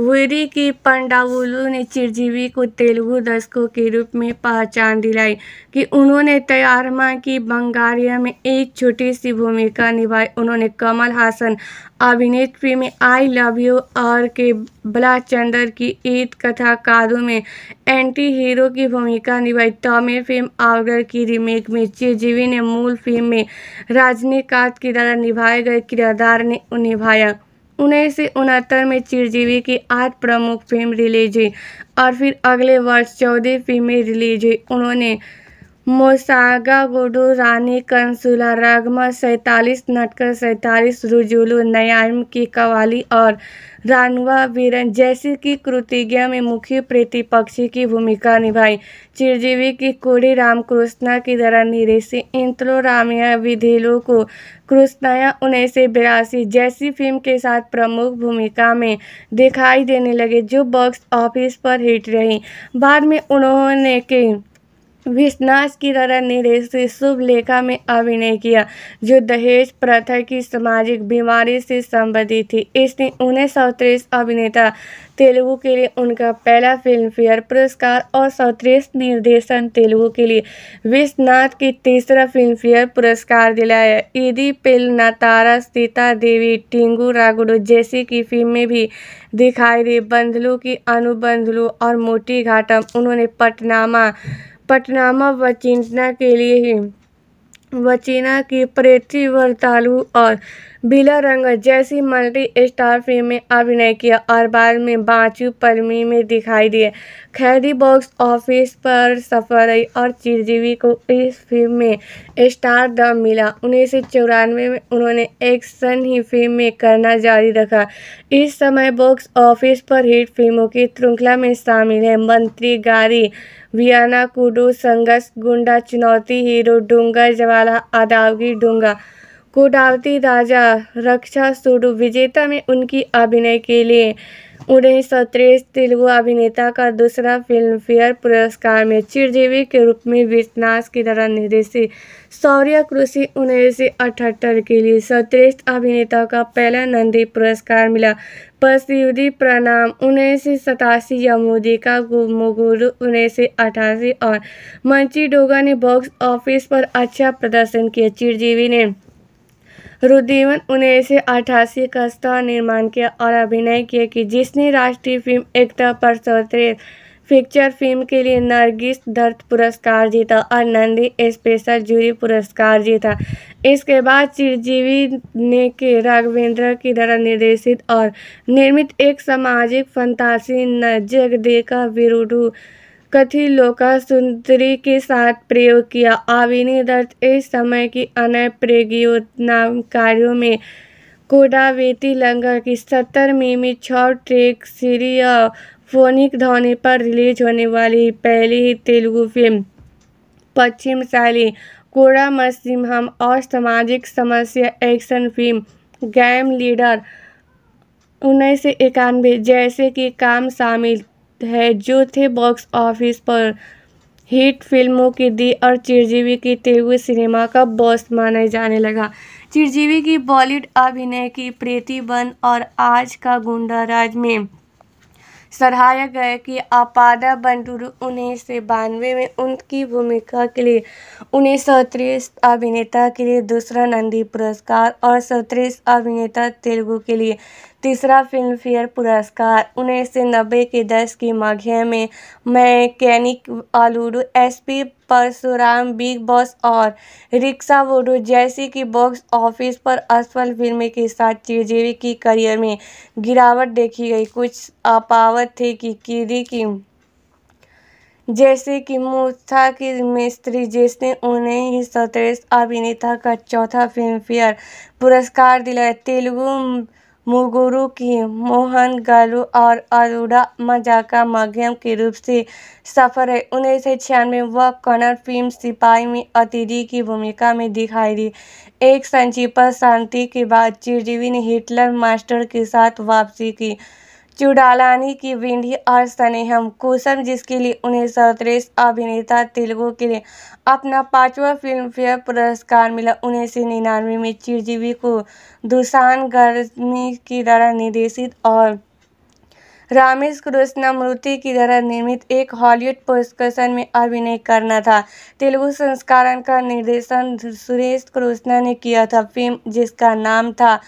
वीरी की पंडावुलु ने चिरजीवी को तेलुगु दर्शकों के रूप में पहचान दिलाई कि उन्होंने तयारमा की बंगारिया में एक छोटी सी भूमिका निभाई उन्होंने कमल हासन अभिनेत्री में आई लव यू और के बलाचंदर की ईद कथा कादू में एंटी हीरो की भूमिका निभाई तमिल फिल्म आवगर की रीमेक में चिरजीवी ने मूल फिल्म में रजनीकांत के द्वारा निभाए गए किरदार ने निभाया उन्नीस सौ उनहत्तर में चिरजीवी की आठ प्रमुख फिल्म रिलीज हुई और फिर अगले वर्ष चौदह फिल्में रिलीज हुई उन्होंने मोसागा गुडू रानी कंसुला रगमा सैतालीस नटकर सैतालीस रुजुलू नयाम की कवाली और रानवा वीरन जैसी की कृतिज्ञा में मुख्य प्रतिपक्षी की भूमिका निभाई चिरजीवी की कोड़ी रामकृष्णा की तरह निरेशी इंतलो रामिया विधेलो को कृष्णाया उन्नीस सौ बिरासी जैसी फिल्म के साथ प्रमुख भूमिका में दिखाई देने लगे जो बॉक्स ऑफिस पर हिट रही बाद में उन्होंने के विश्वनाथ की तरह निरेश शुभ लेखा में अभिनय किया जो दहेज प्रथा की सामाजिक बीमारी से संबंधित थी इसने उन्हें सर्वश्रेष्ठ अभिनेता तेलुगु के लिए उनका पहला फिल्म फेयर पुरस्कार और सर्वश्रेष्ठ निर्देशन तेलुगु के लिए विश्वनाथ की तीसरा फिल्म फेयर पुरस्कार दिलाया ईदी पिल नातारा सीता देवी टिंगू रागुडो जैसी की फिल्में भी दिखाई दी बंधलू की अनुबंधलू और मोटी घाटम उन्होंने पटनामा पटनामा वचिंतना के लिए ही वचिना की प्रेथी वर्तालु और बिला रंग जैसी मल्टी स्टार फिल्म में अभिनय किया और बाद में बाँचू परमी में दिखाई दिए खैदी बॉक्स ऑफिस पर सफर रही और चिरजीवी को इस फिल्म में स्टार दम मिला उन्नीस सौ चौरानवे में उन्होंने एक्शन ही फिल्म में करना जारी रखा इस समय बॉक्स ऑफिस पर हिट फिल्मों की श्रृंखला में शामिल है मंत्री गारी वियाना कुडू संघर्ष गुंडा चुनौती हीरो डूंगर जवाला आदावगी डूंगा कुडावती राजा रक्षा सुडू विजेता में उनकी अभिनय के लिए उन्नीस सौ तेलुगु अभिनेता का दूसरा फिल्मफेयर पुरस्कार में चिरजीवी के रूप में विश्वनाश की तरह निर्देशित सौर्य कृषि उन्नीस सौ अठहत्तर के लिए सर्वश्रेष्ठ अभिनेता का पहला नंदी पुरस्कार मिला पसयूरी प्रणाम उन्नीस सौ सतासी यमुदी का गुमगुरु उन्नीस सौ अठासी और मंची डोगा ने बॉक्स ऑफिस पर अच्छा प्रदर्शन किया चिरजीवी ने रुद्रीवन उन्नीस सौ अठासी का निर्माण किया और अभिनय किया कि जिसने राष्ट्रीय फिल्म एकता पर स्वतंत्र फीचर फिल्म के लिए नरगिस दत्त पुरस्कार जीता और नंदी स्पेशल जूरी पुरस्कार जीता इसके बाद चिरजीवी ने के राघवेंद्र की द्वारा निर्देशित और निर्मित एक सामाजिक फंतासी देखा विरुडू कथी लोका सुंदरी के साथ प्रयोग किया आविनी दत्त इस समय की अन्य प्रयोजनाम कार्यों में कोडावेती लंगा की सत्तर मिमी छः ट्रेक फोनिक धोनी पर रिलीज होने वाली पहली ही तेलुगु फिल्म पश्चिम शैली कोड़ा मसीमहम और सामाजिक समस्या एक्शन फिल्म गैम लीडर उन्नीस सौ इक्यानवे जैसे कि काम शामिल है जो थे बॉक्स ऑफिस पर हिट फिल्मों की दी और चिरजीवी की तेलुगु सिनेमा का बॉस माने जाने लगा चिरजीवी की बॉलीवुड अभिनय की प्रीति बन और आज का गुंडा राज में सराहाया गया कि आपादा बंडूरू उन्नीस सौ बानवे में उनकी भूमिका के लिए उन्हें सौत्रीस अभिनेता के लिए दूसरा नंदी पुरस्कार और सौत्रीस अभिनेता तेलुगु के लिए तीसरा फिल्मफेयर पुरस्कार उन्नीस सौ नब्बे के दस की मध्य में मैकेनिक आलूरू S P Parashuram big boss और रिक्शा वोडो जैसी कि बॉक्स ऑफिस पर असफल फिल्में के साथ चिरजीवी की करियर में गिरावट देखी गई कुछ अपावत थे कि कीरी की जैसे कि मूर्था की मिस्त्री जिसने उन्हें ही सतरेश अभिनेता का चौथा फिल्मफेयर पुरस्कार दिलाया तेलुगु मुगुरु की मोहन मोहनगालू और अरुणा मजाका मध्यम के रूप से सफर है उन्नीस सौ छियानवे वह कन्नड़ फिल्म सिपाही में अतिथि की भूमिका में दिखाई दी एक संजीव पर शांति के बाद चिरजीवी ने हिटलर मास्टर के साथ वापसी की चुडालानी की विंडी और स्नेहम कोसम जिसके लिए उन्हें सर्वश्रेष्ठ अभिनेता तेलुगु के लिए अपना पांचवा फिल्मफेयर पुरस्कार मिला उन्नीस सौ निन्यानवे में चिरजीवी को दुसान गर्मी की द्वारा निर्देशित और रामेश मूर्ति की तरह निर्मित एक हॉलीवुड पुरस्कर्षण में अभिनय करना था तेलुगु संस्करण का निर्देशन सुरेश कृष्णा ने किया था फिल्म जिसका नाम था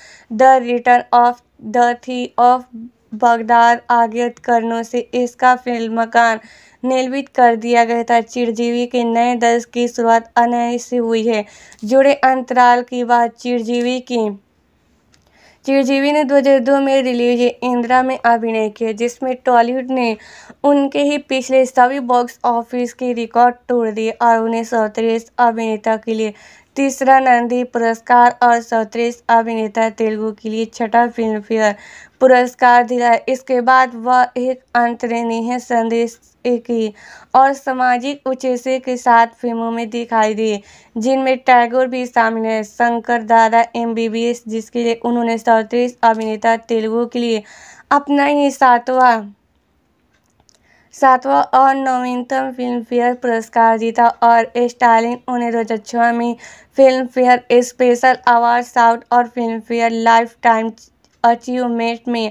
the return of the thief of Baghdad आगत करनों से इसका फिल्म मकान निलंबित कर दिया गया था चिरजीवी के नए दर्ज की शुरुआत अनय से हुई है जुड़े अंतराल की बात चिरजीवी की चिरजीवी ने 2002 में रिलीज इंदिरा में अभिनय किया जिसमें टॉलीवुड ने उनके ही पिछले सभी बॉक्स ऑफिस के रिकॉर्ड तोड़ दिए और उन्हें सौतरीस अभिनेता के लिए तीसरा नंदी पुरस्कार और सौतरीस अभिनेता तेलुगु के लिए छठा फिल्म फेयर पुरस्कार दिलाया इसके बाद वह एक अंतर्निहित संदेश की और सामाजिक उचेसे के साथ फिल्मों में दिखाई दी जिनमें टैगोर भी शामिल है शंकर दादा एम बी बी एस जिसके लिए उन्होंने सौतीस अभिनेता तेलुगु के लिए अपना ही सातवा सातवां और नवीनतम फिल्म फेयर पुरस्कार जीता और स्टालिन उन्हें दो हजार में film fare special award south और film fare lifetime achievement में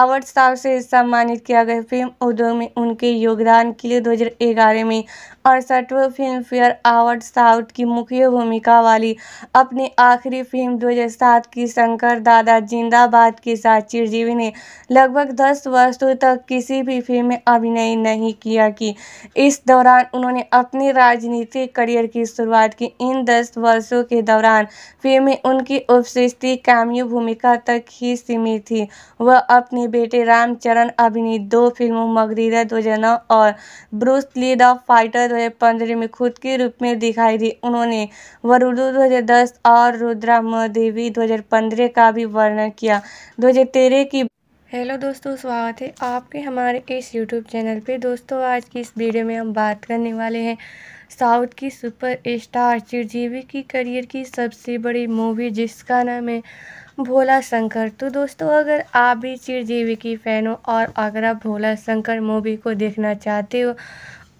अवार्ड से सम्मानित किया गया फिल्म उद्योग में उनके योगदान के लिए 2011 में अड़सठवें फिल्म फेयर अवार्ड साउथ की मुख्य भूमिका वाली अपनी आखिरी फिल्म 2007 की शंकर दादा जिंदाबाद के साथ चिरजीवी ने लगभग 10 वर्षों तक किसी भी फिल्म में अभिनय नहीं किया कि इस दौरान उन्होंने अपने राजनीतिक करियर की शुरुआत की इन 10 वर्षों के दौरान फिल्म में उनकी उपस्थिति काम्यू भूमिका तक ही सीमित थी वह अपने बेटे रामचरण अभिनीत दो फिल्मों मगरीरा दो और ब्रूस ली द फाइटर रहे पंद्रह में खुद के रूप में दिखाई दी उन्होंने वरुडू 2010 और रुद्रा देवी 2015 का भी वर्णन किया 2013 की हेलो दोस्तों स्वागत है आपके हमारे इस यूट्यूब चैनल पे दोस्तों आज की इस वीडियो में हम बात करने वाले हैं साउथ की सुपर स्टार चिरजीवी की करियर की सबसे बड़ी मूवी जिसका नाम है भोला शंकर तो दोस्तों अगर आप भी चिरजीवी की फ़ैन हो और अगर आप भोला शंकर मूवी को देखना चाहते हो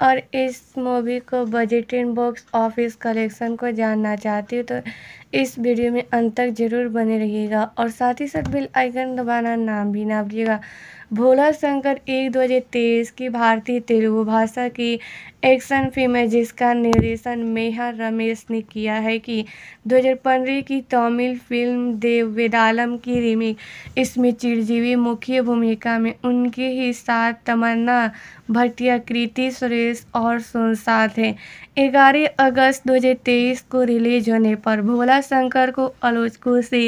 और इस मूवी को budget in box office collection को जानना चाहती हूँ तो इस वीडियो में अंत तक जरूर बने रहिएगा और साथ ही साथ बिल आइकन दबाना नाम भी ना भूलिएगा भोला शंकर एक दो हज़ार तेईस की भारतीय तेलुगु भाषा की एक्शन फिल्म है जिसका निर्देशन मेहर रमेश ने किया है कि 2015 की तमिल फिल्म देव वेदालम की रीमेक इसमें चिरजीवी मुख्य भूमिका में उनके ही साथ तमन्ना भटिया कृति सुरेश और सोन साथ हैं ग्यारह अगस्त 2023 को रिलीज होने पर भोला शंकर को आलोचकों से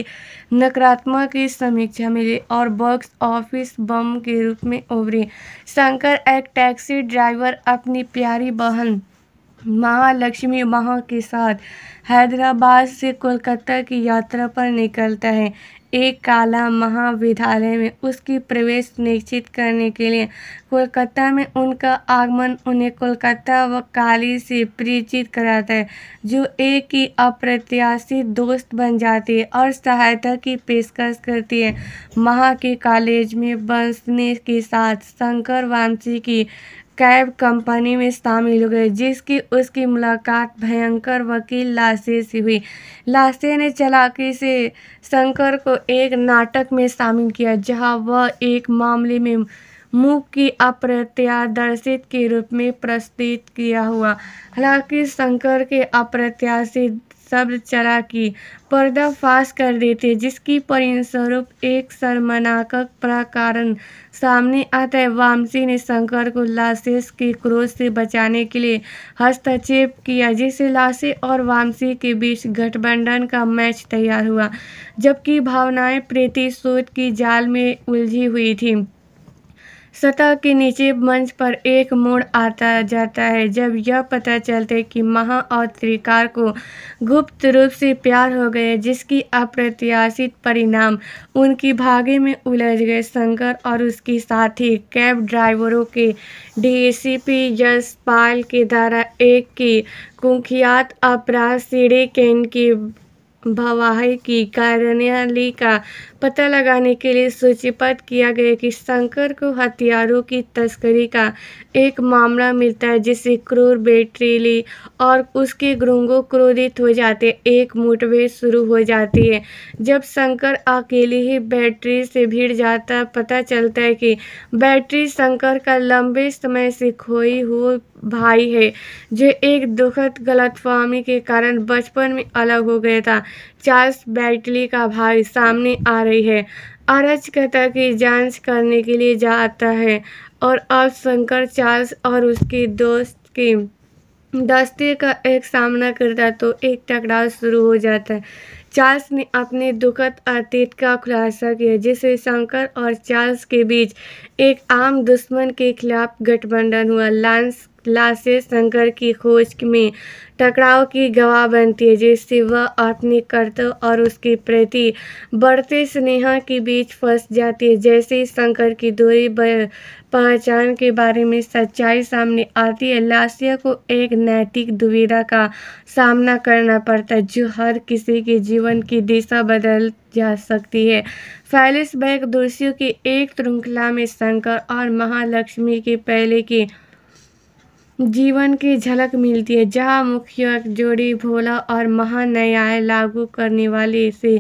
नकारात्मक की समीक्षा मिली और बॉक्स ऑफिस बम के रूप में उभरी शंकर एक टैक्सी ड्राइवर अपनी प्यारी हमारी बहन महालक्ष्मी माह के साथ हैदराबाद से कोलकाता की यात्रा पर निकलता है एक काला महाविद्यालय में उसकी प्रवेश निश्चित करने के लिए कोलकाता में उनका आगमन उन्हें कोलकाता व काली से परिचित कराता है जो एक ही अप्रत्याशित दोस्त बन जाती है और सहायता की पेशकश करती है महा के कॉलेज में बसने के साथ शंकर वामसी की कैब कंपनी में शामिल हो गए जिसकी उसकी मुलाकात भयंकर वकील लासे से हुई लासे ने चलाकी से शंकर को एक नाटक में शामिल किया जहां वह एक मामले में मुख की अप्रत्यादर्शित के रूप में प्रस्तुत किया हुआ हालांकि शंकर के अप्रत्याशित शब्द चरा की पर्दाफाश कर देते जिसकी परिणस्वरूप एक शर्मनाकक प्रकारण सामने आता है वामसी ने शंकर को लाशेष के क्रोध से बचाने के लिए हस्तक्षेप किया जिससे लाशे और वामसी के बीच गठबंधन का मैच तैयार हुआ जबकि भावनाएं प्रीति प्रेतिशोध की जाल में उलझी हुई थी सतह के नीचे मंच पर एक मोड़ आता जाता है जब यह पता चलता है कि महा और त्रिकार को गुप्त रूप से प्यार हो गए जिसकी अप्रत्याशित परिणाम उनकी भागे में उलझ गए शंकर और उसके साथी कैब ड्राइवरों के डीसीपी यशपाल के द्वारा एक के कुख्यात अपराध सीढ़ी कैन की भवाही की कार्यालय का पता लगाने के लिए सूचीबद्ध किया गया कि शंकर को हथियारों की तस्करी का एक मामला मिलता है जिससे क्रूर बेटरीली और उसके ग्रुंगों क्रोधित हो जाते एक मुठभेड़ शुरू हो जाती है जब शंकर अकेले ही बैटरी से भिड़ जाता पता चलता है कि बैटरी शंकर का लंबे समय से खोई हुई भाई है जो एक दुखद गलतफहमी के कारण बचपन में अलग हो गया था चार्ल्स बैटली का भाई सामने आ रही है कहता की जांच करने के लिए जाता है और अब शंकर चार्ल्स और उसके दोस्त की दस्ते का एक सामना करता तो एक टकराव शुरू हो जाता है चार्ल्स ने अपने दुखद अतीत का खुलासा किया जिससे शंकर और चार्ल्स के बीच एक आम दुश्मन के खिलाफ गठबंधन हुआ लांस लाशे शंकर की खोज में टकराव की गवाह बनती है जिससे वह अपनी कर्तव्य और उसके प्रति बढ़ते स्नेह के बीच फंस जाती है जैसे शंकर की दूरी पहचान के बारे में सच्चाई सामने आती है लासिया को एक नैतिक दुविधा का सामना करना पड़ता है जो हर किसी के जीवन की दिशा बदल जा सकती है फैलिस बैग दोषियों की एक श्रृंखला में शंकर और महालक्ष्मी के पहले की जीवन की झलक मिलती है जहाँ मुखिया जोड़ी भोला और महान्याय लागू करने वाले से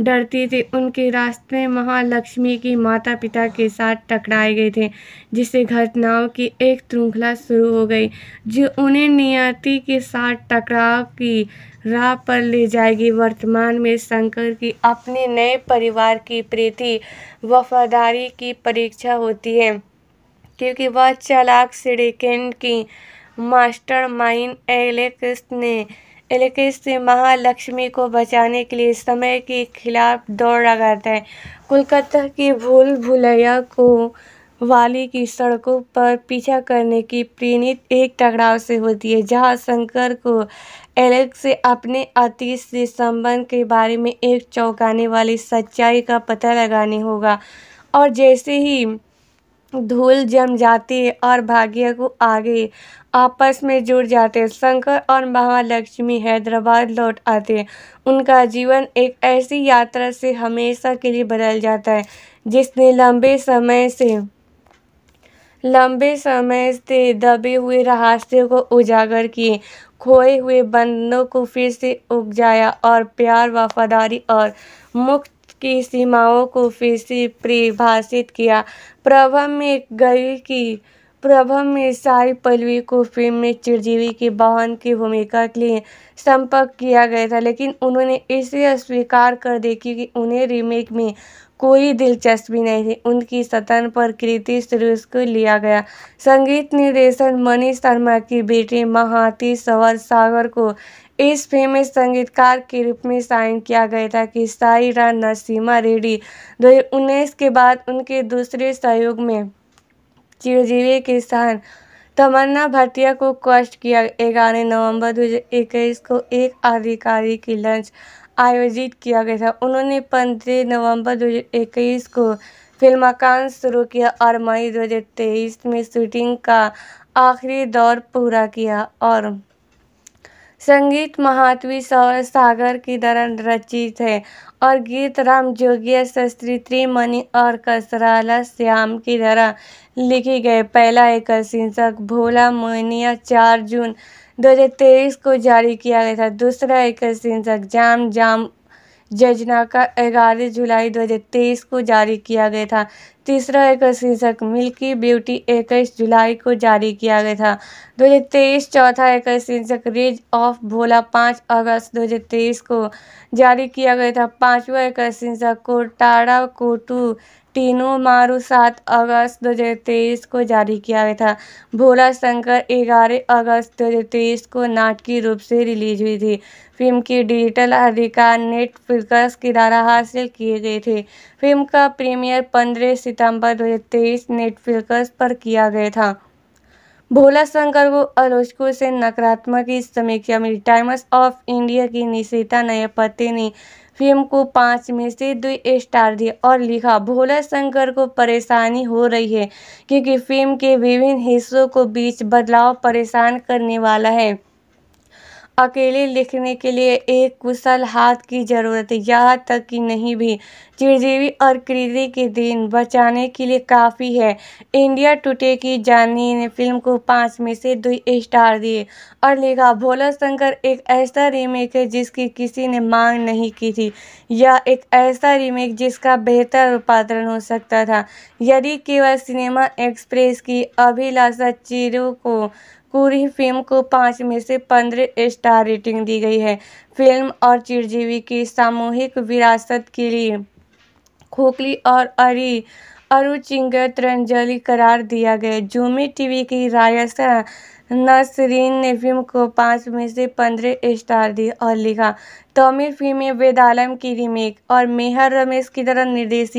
डरती थी उनके रास्ते महालक्ष्मी की माता पिता के साथ टकराए गए थे जिससे घटनाओं की एक श्रृंखला शुरू हो गई जो उन्हें नियति के साथ टकराव की राह पर ले जाएगी वर्तमान में शंकर की अपने नए परिवार की प्रीति वफादारी की परीक्षा होती है क्योंकि वह चालाक सिडिकेट की मास्टरमाइंड एलेक्स ने एलेक्स से महालक्ष्मी को बचाने के लिए समय के खिलाफ दौड़ लगाता है कोलकाता के भूल भुलैया को वाली की सड़कों पर पीछा करने की प्रेरित एक टकराव से होती है जहां शंकर को एलेक्स से अपने अतीत से संबंध के बारे में एक चौंकाने वाली सच्चाई का पता लगाने होगा और जैसे ही धूल जम जाती है और भाग्य को आगे आपस में जुड़ जाते शंकर और महालक्ष्मी हैदराबाद लौट आते हैं उनका जीवन एक ऐसी यात्रा से हमेशा के लिए बदल जाता है जिसने लंबे समय से लंबे समय से दबे हुए रहस्य को उजागर किए खोए हुए बंधनों को फिर से उपजाया और प्यार वफादारी और मुक्त की सीमाओं को फिर से परिभाषित किया प्रभा में गई की प्रभा में साई पल्लवी को फिल्म में चिरजीवी की बहन की भूमिका के लिए संपर्क किया गया था लेकिन उन्होंने इसे अस्वीकार कर दी क्योंकि उन्हें रीमेक में कोई दिलचस्पी नहीं थी उनकी सतन पर कृति सुरेश को लिया गया संगीत निर्देशन मनीष शर्मा की बेटी महाती सवर सागर को इस फिल्म में संगीतकार के रूप में साइन किया गया था कि साईरा नरसिम्हा रेड्डी दो के बाद उनके दूसरे सहयोग में चिरंजीवी के स्थान तमन्ना भाटिया को कष्ट किया ग्यारह नवंबर 2021 को एक आधिकारिक लंच आयोजित किया गया था उन्होंने पंद्रह नवंबर 2021 को फिल्माकान शुरू किया और मई 2023 में शूटिंग का आखिरी दौर पूरा किया और संगीत महात्वी सागर की तरह रचित है और गीत राम जोगिया शस्त्री त्रिमणि और कसराला श्याम की तरह लिखे गए पहला एकल शीर्षक भोला मोहनिया चार जून 2023 को जारी किया गया था दूसरा एकल शीर्षक जाम जाम योजना का ग्यारह जुलाई 2023 को जारी किया गया था तीसरा एक शीर्षक मिल्की ब्यूटी इक्कीस जुलाई को जारी किया गया था 2023 चौथा एक शीर्षक रेज ऑफ भोला पाँच अगस्त 2023 को जारी किया गया था पांचवा एक शीर्षक कोटाड़ा कोटू तीनों मारू सात अगस्त दो हज़ार तेईस को जारी किया गया था भोला शंकर ग्यारह अगस्त दो हज़ार तेईस को नाटकीय रूप से रिलीज हुई थी फिल्म की डिजिटल अधिकार नेटफ्लिक्स के द्वारा हासिल किए गए थे फिल्म का प्रीमियर पंद्रह सितंबर दो हज़ार तेईस नेटफ्लिक्स पर किया गया था भोला शंकर को आलोचकों से नकारात्मक समीक्षा मिली टाइम्स ऑफ इंडिया की निशिता नयापति ने फिल्म को पाँच में से दो स्टार दिए और लिखा भोला शंकर को परेशानी हो रही है क्योंकि फिल्म के विभिन्न हिस्सों को बीच बदलाव परेशान करने वाला है अकेले लिखने के लिए एक कुशल हाथ की जरूरत है यहाँ तक कि नहीं भी चिरजीवी और कृति के दिन बचाने के लिए काफ़ी है इंडिया टुटे की जानी ने फिल्म को पाँच में से दो स्टार दिए और लिखा भोला शंकर एक ऐसा रीमेक है जिसकी किसी ने मांग नहीं की थी या एक ऐसा रीमेक जिसका बेहतर रूपांतरण हो सकता था यदि केवल सिनेमा एक्सप्रेस की अभिलाषा चिरू को पूरी फिल्म को पाँच में से पंद्रह स्टार रेटिंग दी गई है फिल्म और चिरजीवी की सामूहिक विरासत के लिए खोखली और अरी अरुचिंग तरंजलि करार दिया गया जूमी टीवी की रायसा नसरीन ने फिल्म को पाँच में से पंद्रह स्टार दी और लिखा तमिल फिल्म वेदालम की रीमेक और मेहर रमेश की तरह निर्देशित